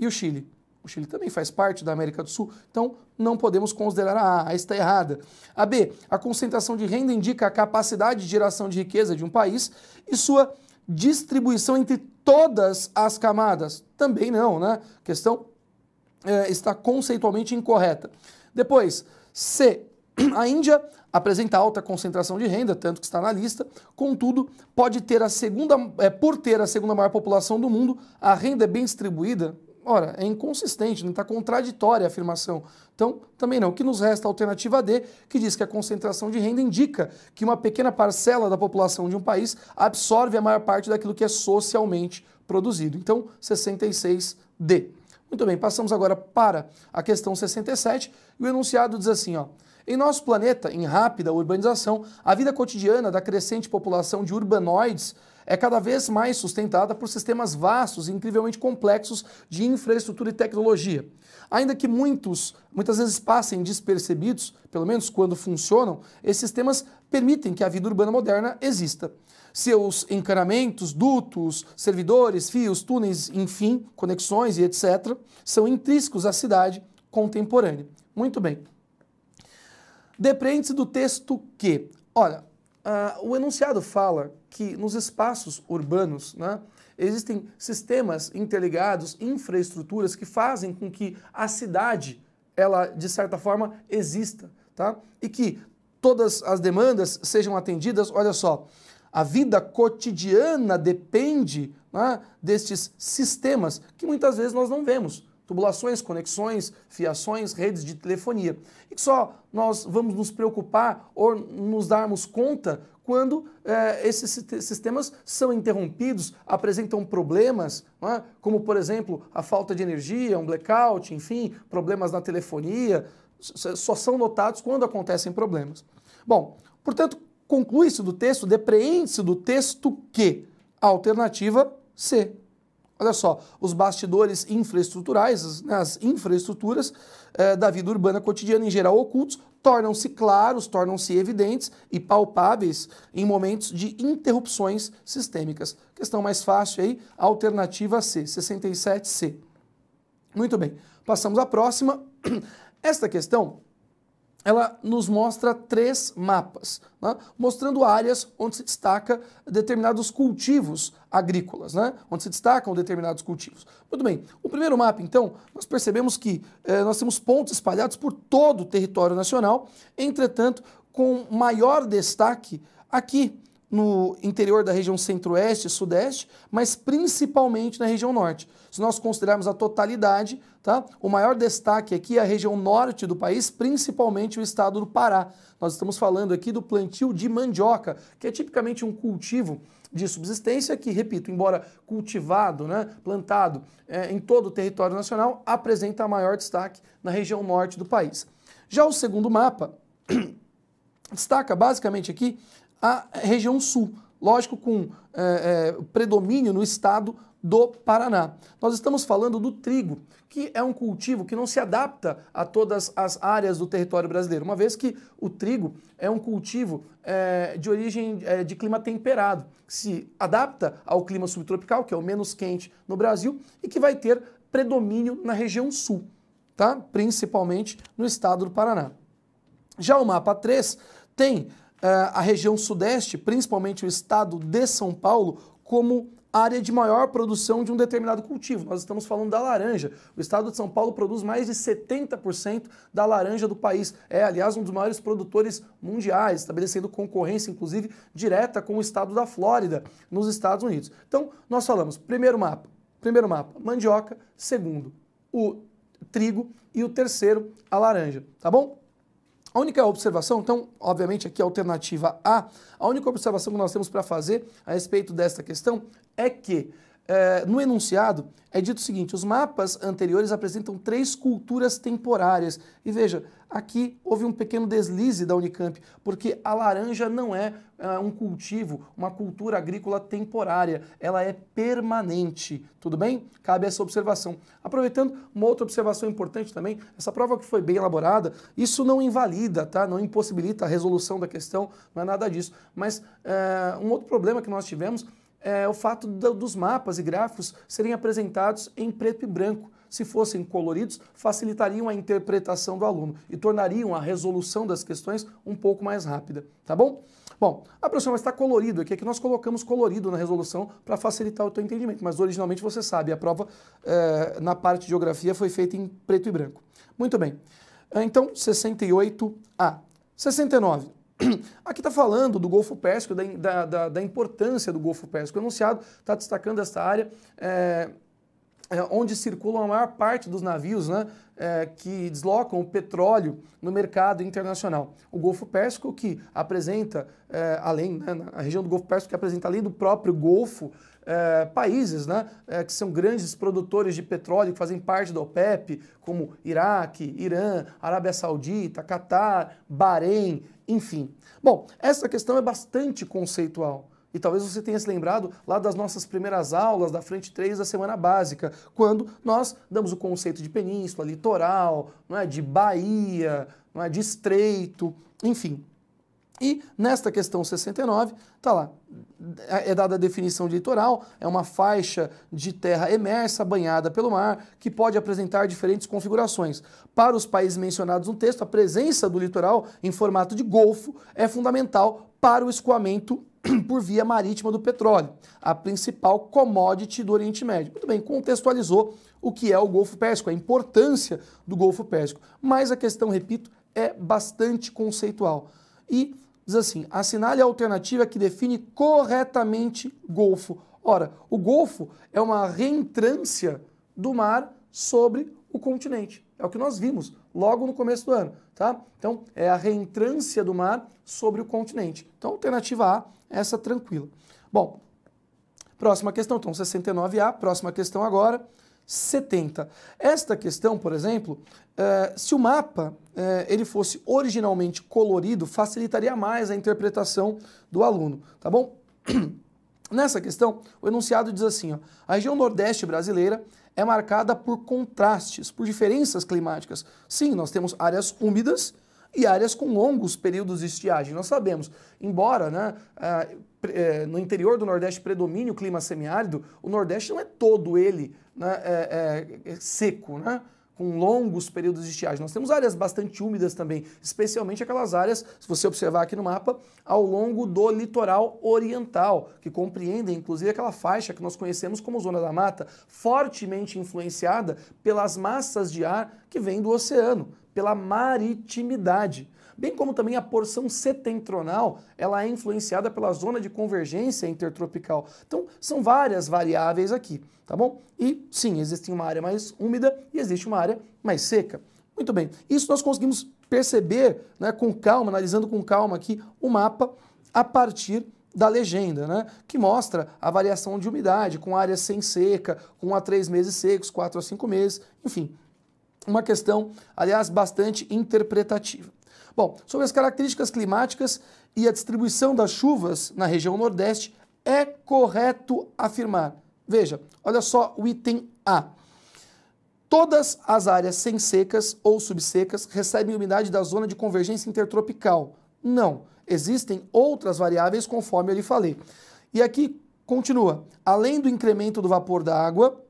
S8: e o Chile. O Chile também faz parte da América do Sul, então não podemos considerar a ah, A, a está errada. A B, a concentração de renda indica a capacidade de geração de riqueza de um país e sua distribuição entre todas as camadas. Também não, né? A questão é, está conceitualmente incorreta. Depois, C, a Índia apresenta alta concentração de renda, tanto que está na lista, contudo, pode ter a segunda, é, por ter a segunda maior população do mundo, a renda é bem distribuída? Ora, é inconsistente, está contraditória a afirmação. Então, também não. O que nos resta é a alternativa D, que diz que a concentração de renda indica que uma pequena parcela da população de um país absorve a maior parte daquilo que é socialmente produzido. Então, 66D. Muito bem, passamos agora para a questão 67, e o enunciado diz assim, ó: em nosso planeta, em rápida urbanização, a vida cotidiana da crescente população de urbanoides é cada vez mais sustentada por sistemas vastos e incrivelmente complexos de infraestrutura e tecnologia. Ainda que muitos, muitas vezes passem despercebidos, pelo menos quando funcionam, esses sistemas permitem que a vida urbana moderna exista. Seus encanamentos, dutos, servidores, fios, túneis, enfim, conexões e etc., são intrínsecos à cidade contemporânea. Muito bem. Depende-se do texto que, olha, ah, o enunciado fala que nos espaços urbanos né, existem sistemas interligados, infraestruturas que fazem com que a cidade, ela de certa forma, exista. Tá? E que todas as demandas sejam atendidas. Olha só, a vida cotidiana depende né, destes sistemas que muitas vezes nós não vemos tubulações, conexões, fiações, redes de telefonia. E que só nós vamos nos preocupar ou nos darmos conta quando eh, esses sistemas são interrompidos, apresentam problemas, é? como por exemplo a falta de energia, um blackout, enfim, problemas na telefonia, só são notados quando acontecem problemas. Bom, portanto, conclui-se do texto, depreende-se do texto que a alternativa C. Olha só, os bastidores infraestruturais, né, as infraestruturas eh, da vida urbana cotidiana, em geral ocultos, tornam-se claros, tornam-se evidentes e palpáveis em momentos de interrupções sistêmicas. Questão mais fácil aí, alternativa C, 67C. Muito bem, passamos à próxima. Esta questão ela nos mostra três mapas, né? mostrando áreas onde se destaca determinados cultivos agrícolas, né? onde se destacam determinados cultivos. Muito bem, o primeiro mapa, então, nós percebemos que eh, nós temos pontos espalhados por todo o território nacional, entretanto, com maior destaque aqui, no interior da região centro-oeste e sudeste, mas principalmente na região norte. Se nós considerarmos a totalidade, tá? o maior destaque aqui é a região norte do país, principalmente o estado do Pará. Nós estamos falando aqui do plantio de mandioca, que é tipicamente um cultivo de subsistência que, repito, embora cultivado, né, plantado é, em todo o território nacional, apresenta maior destaque na região norte do país. Já o segundo mapa destaca basicamente aqui a região sul, lógico, com é, é, predomínio no estado do Paraná. Nós estamos falando do trigo, que é um cultivo que não se adapta a todas as áreas do território brasileiro, uma vez que o trigo é um cultivo é, de origem é, de clima temperado, que se adapta ao clima subtropical, que é o menos quente no Brasil, e que vai ter predomínio na região sul, tá? principalmente no estado do Paraná. Já o mapa 3 tem é, a região sudeste, principalmente o estado de São Paulo, como área de maior produção de um determinado cultivo. Nós estamos falando da laranja. O estado de São Paulo produz mais de 70% da laranja do país. É, aliás, um dos maiores produtores mundiais, estabelecendo concorrência, inclusive, direta com o estado da Flórida, nos Estados Unidos. Então, nós falamos, primeiro mapa, primeiro mapa, mandioca, segundo, o trigo e o terceiro, a laranja, tá bom? A única observação, então, obviamente aqui a alternativa A, a única observação que nós temos para fazer a respeito desta questão é que é, no enunciado, é dito o seguinte: os mapas anteriores apresentam três culturas temporárias. E veja, aqui houve um pequeno deslize da Unicamp, porque a laranja não é, é um cultivo, uma cultura agrícola temporária, ela é permanente. Tudo bem? Cabe essa observação. Aproveitando, uma outra observação importante também: essa prova que foi bem elaborada, isso não invalida, tá? Não impossibilita a resolução da questão, não é nada disso. Mas é, um outro problema que nós tivemos é, o fato do, dos mapas e gráficos serem apresentados em preto e branco. Se fossem coloridos, facilitariam a interpretação do aluno e tornariam a resolução das questões um pouco mais rápida, tá bom? Bom, a próxima está colorido aqui, é que nós colocamos colorido na resolução para facilitar o teu entendimento, mas originalmente você sabe, a prova é, na parte de geografia foi feita em preto e branco. Muito bem, então 68A. 69, Aqui está falando do Golfo Pérsico, da, da, da, importância do Golfo Pérsico. O enunciado está destacando essa área. É, é, onde circulam a maior parte dos navios né, é, que deslocam o petróleo no mercado internacional. O Golfo Pérsico, que apresenta, é, além, né, a região do Golfo Pérsico, que apresenta, além do próprio Golfo, é, países né, é, que são grandes produtores de petróleo, que fazem parte da OPEP, como Iraque, Irã, Arábia Saudita, Catar, Bahrein, enfim. Bom, essa questão é bastante conceitual. E talvez você tenha se lembrado lá das nossas primeiras aulas da frente 3 da semana básica, quando nós damos o conceito de península, litoral, não é, de baía, não é, de estreito, enfim. E nesta questão 69, está lá, é, é dada a definição de litoral, é uma faixa de terra emersa, banhada pelo mar, que pode apresentar diferentes configurações. Para os países mencionados no texto, a presença do litoral em formato de golfo é fundamental para o escoamento por via marítima do petróleo, a principal commodity do Oriente Médio. Muito bem, contextualizou o que é o Golfo Pérsico, a importância do Golfo Pérsico. Mas a questão, repito, é bastante conceitual. E diz assim: assinale a alternativa que define corretamente Golfo. Ora, o Golfo é uma reentrância do mar sobre o continente. É o que nós vimos logo no começo do ano, tá? Então, é a reentrância do mar sobre o continente. Então, alternativa A, essa tranquila. Bom, próxima questão, então, 69A, próxima questão agora. 70. Esta questão, por exemplo, eh, se o mapa eh, ele fosse originalmente colorido, facilitaria mais a interpretação do aluno, tá bom? Nessa questão, o enunciado diz assim: ó, a região nordeste brasileira é marcada por contrastes, por diferenças climáticas. Sim, nós temos áreas úmidas e áreas com longos períodos de estiagem. Nós sabemos, embora né, eh, eh, no interior do Nordeste predomine o clima semiárido, o Nordeste não é todo ele né, é, é, seco, né? com longos períodos de estiagem. Nós temos áreas bastante úmidas também, especialmente aquelas áreas, se você observar aqui no mapa, ao longo do litoral oriental, que compreendem inclusive aquela faixa que nós conhecemos como Zona da Mata, fortemente influenciada pelas massas de ar que vêm do oceano pela maritimidade, bem como também a porção setentrional, ela é influenciada pela zona de convergência intertropical. Então, são várias variáveis aqui, tá bom? E sim, existe uma área mais úmida e existe uma área mais seca. Muito bem, isso nós conseguimos perceber né, com calma, analisando com calma aqui o mapa a partir da legenda, né? Que mostra a variação de umidade, com áreas sem seca, com a três meses secos, quatro a cinco meses, enfim uma questão, aliás, bastante interpretativa. Bom, sobre as características climáticas e a distribuição das chuvas na região Nordeste, é correto afirmar. Veja, olha só o item A. Todas as áreas sem secas ou subsecas recebem umidade da zona de convergência intertropical. Não, existem outras variáveis conforme eu lhe falei. E aqui continua, além do incremento do vapor da água,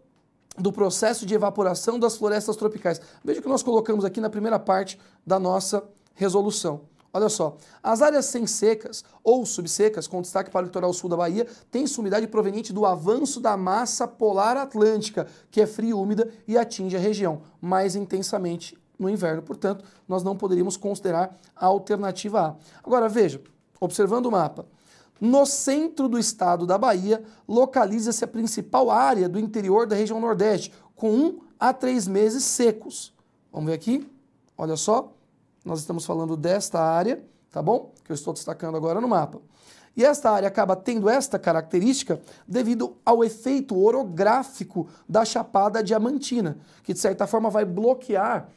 S8: do processo de evaporação das florestas tropicais. Veja o que nós colocamos aqui na primeira parte da nossa resolução. Olha só, as áreas sem secas ou subsecas, com destaque para o litoral sul da Bahia, têm sua umidade proveniente do avanço da massa polar atlântica, que é fria e úmida e atinge a região mais intensamente no inverno. Portanto, nós não poderíamos considerar a alternativa A. Agora, veja, observando o mapa, no centro do estado da Bahia, localiza-se a principal área do interior da região Nordeste, com um a três meses secos. Vamos ver aqui? Olha só, nós estamos falando desta área, tá bom? Que eu estou destacando agora no mapa. E esta área acaba tendo esta característica devido ao efeito orográfico da chapada diamantina, que de certa forma vai bloquear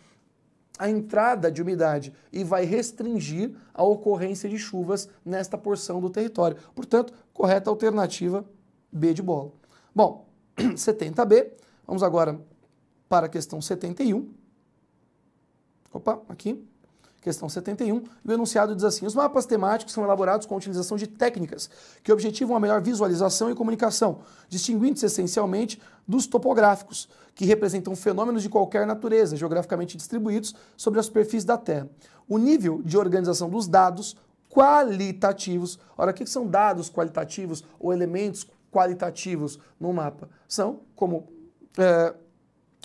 S8: a entrada de umidade e vai restringir a ocorrência de chuvas nesta porção do território. Portanto, correta alternativa B de bola. Bom, 70B, vamos agora para a questão 71. Opa, aqui questão 71, e o enunciado diz assim: os mapas temáticos são elaborados com a utilização de técnicas que objetivam a melhor visualização e comunicação, distinguindo-se essencialmente dos topográficos, que representam fenômenos de qualquer natureza, geograficamente distribuídos sobre a superfície da Terra. O nível de organização dos dados qualitativos. Ora, o que são dados qualitativos ou elementos qualitativos no mapa? São, como é,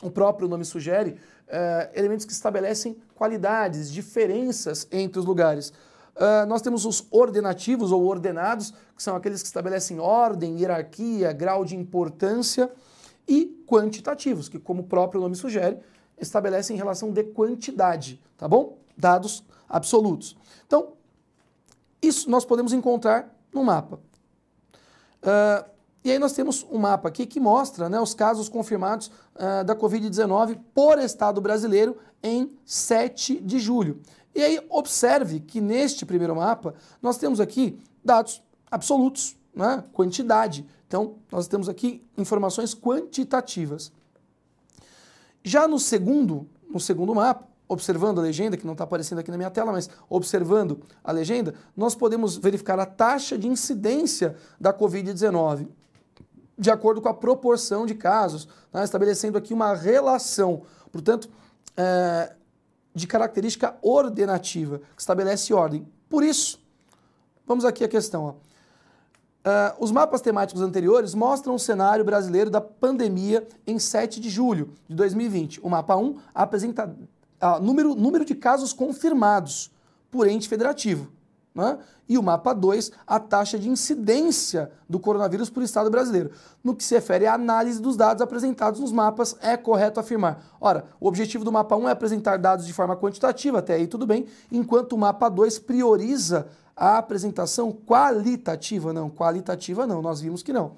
S8: o próprio nome sugere, uh, elementos que estabelecem qualidades, diferenças entre os lugares. Uh, nós temos os ordenativos ou ordenados, que são aqueles que estabelecem ordem, hierarquia, grau de importância, e quantitativos, que, como o próprio nome sugere, estabelecem relação de quantidade, tá bom? Dados absolutos. Então, isso nós podemos encontrar no mapa. Uh, e aí nós temos um mapa aqui que mostra né, os casos confirmados uh, da Covid-19 por estado brasileiro em 7 de julho. E aí observe que neste primeiro mapa nós temos aqui dados absolutos, né, quantidade. Então nós temos aqui informações quantitativas. Já no segundo, no segundo mapa, observando a legenda, que não está aparecendo aqui na minha tela, mas observando a legenda, nós podemos verificar a taxa de incidência da Covid-19 de acordo com a proporção de casos, né? estabelecendo aqui uma relação, portanto, é, de característica ordenativa, que estabelece ordem. Por isso, vamos aqui à questão. É, os mapas temáticos anteriores mostram o cenário brasileiro da pandemia em 7 de julho de 2020. O mapa 1 apresenta o ah, número, número de casos confirmados por ente federativo né? e o mapa 2, a taxa de incidência do coronavírus por Estado brasileiro. No que se refere à análise dos dados apresentados nos mapas, é correto afirmar. Ora, o objetivo do mapa 1 um é apresentar dados de forma quantitativa, até aí tudo bem, enquanto o mapa 2 prioriza a apresentação qualitativa. Não, qualitativa não, nós vimos que não.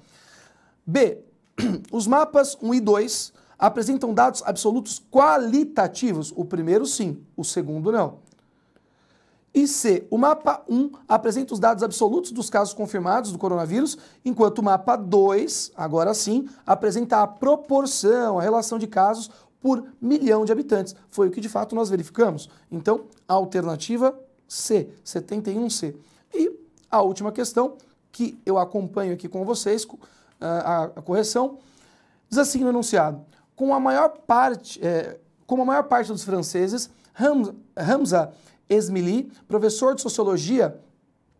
S8: B. Os mapas 1 um e 2 apresentam dados absolutos qualitativos. O primeiro sim, o segundo não. E C, o mapa 1 apresenta os dados absolutos dos casos confirmados do coronavírus, enquanto o mapa 2, agora sim, apresenta a proporção, a relação de casos por milhão de habitantes. Foi o que de fato nós verificamos. Então, alternativa C, 71C. E a última questão, que eu acompanho aqui com vocês, ah, a, a correção, diz assim no enunciado: com a maior parte, é, eh, como a maior parte dos franceses, Hamza Esmili, professor de sociologia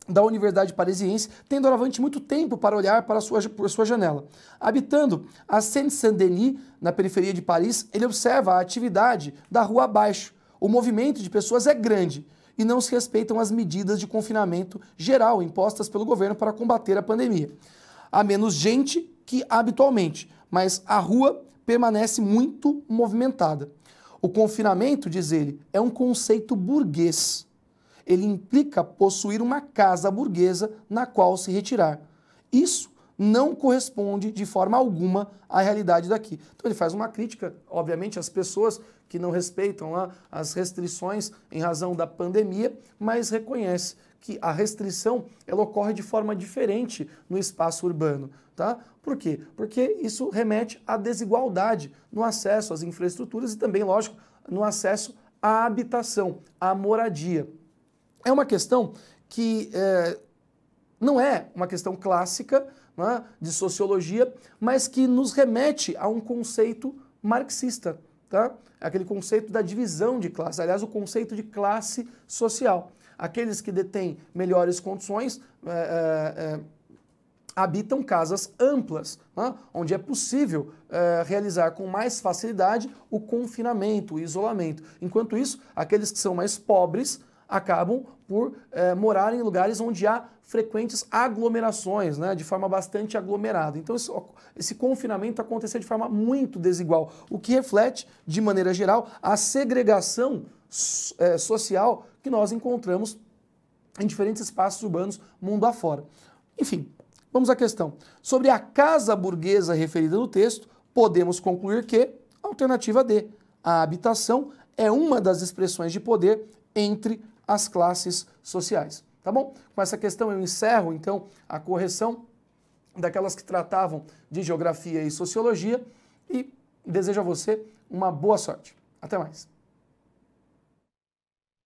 S8: da Universidade Parisiense, tem doravante muito tempo para olhar para sua, por sua janela. Habitando a Seine-Saint-Denis, na periferia de Paris, ele observa a atividade da rua abaixo. O movimento de pessoas é grande e não se respeitam as medidas de confinamento geral impostas pelo governo para combater a pandemia. Há menos gente que habitualmente, mas a rua permanece muito movimentada. O confinamento, diz ele, é um conceito burguês. Ele implica possuir uma casa burguesa na qual se retirar. Isso não corresponde de forma alguma à realidade daqui. Então ele faz uma crítica, obviamente, às pessoas que não respeitam lá as restrições em razão da pandemia, mas reconhece que a restrição ela ocorre de forma diferente no espaço urbano. Tá? Por quê? Porque isso remete à desigualdade no acesso às infraestruturas e também, lógico, no acesso à habitação, à moradia. É uma questão que é, não é uma questão clássica né, de sociologia, mas que nos remete a um conceito marxista. Tá? É aquele conceito da divisão de classe, aliás, o conceito de classe social. Aqueles que detêm melhores condições é, é, é, habitam casas amplas, né? onde é possível é, realizar com mais facilidade o confinamento, o isolamento. Enquanto isso, aqueles que são mais pobres acabam por é, morar em lugares onde há frequentes aglomerações, né, de forma bastante aglomerada. Então, esse, esse confinamento aconteceu de forma muito desigual, o que reflete, de maneira geral, a segregação é, social que nós encontramos em diferentes espaços urbanos mundo afora. Enfim, vamos à questão. Sobre a casa burguesa referida no texto, podemos concluir que, alternativa D, a habitação é uma das expressões de poder entre as classes sociais. Tá bom? Com essa questão eu encerro então a correção daquelas que tratavam de geografia e sociologia e desejo a você uma boa sorte. Até mais.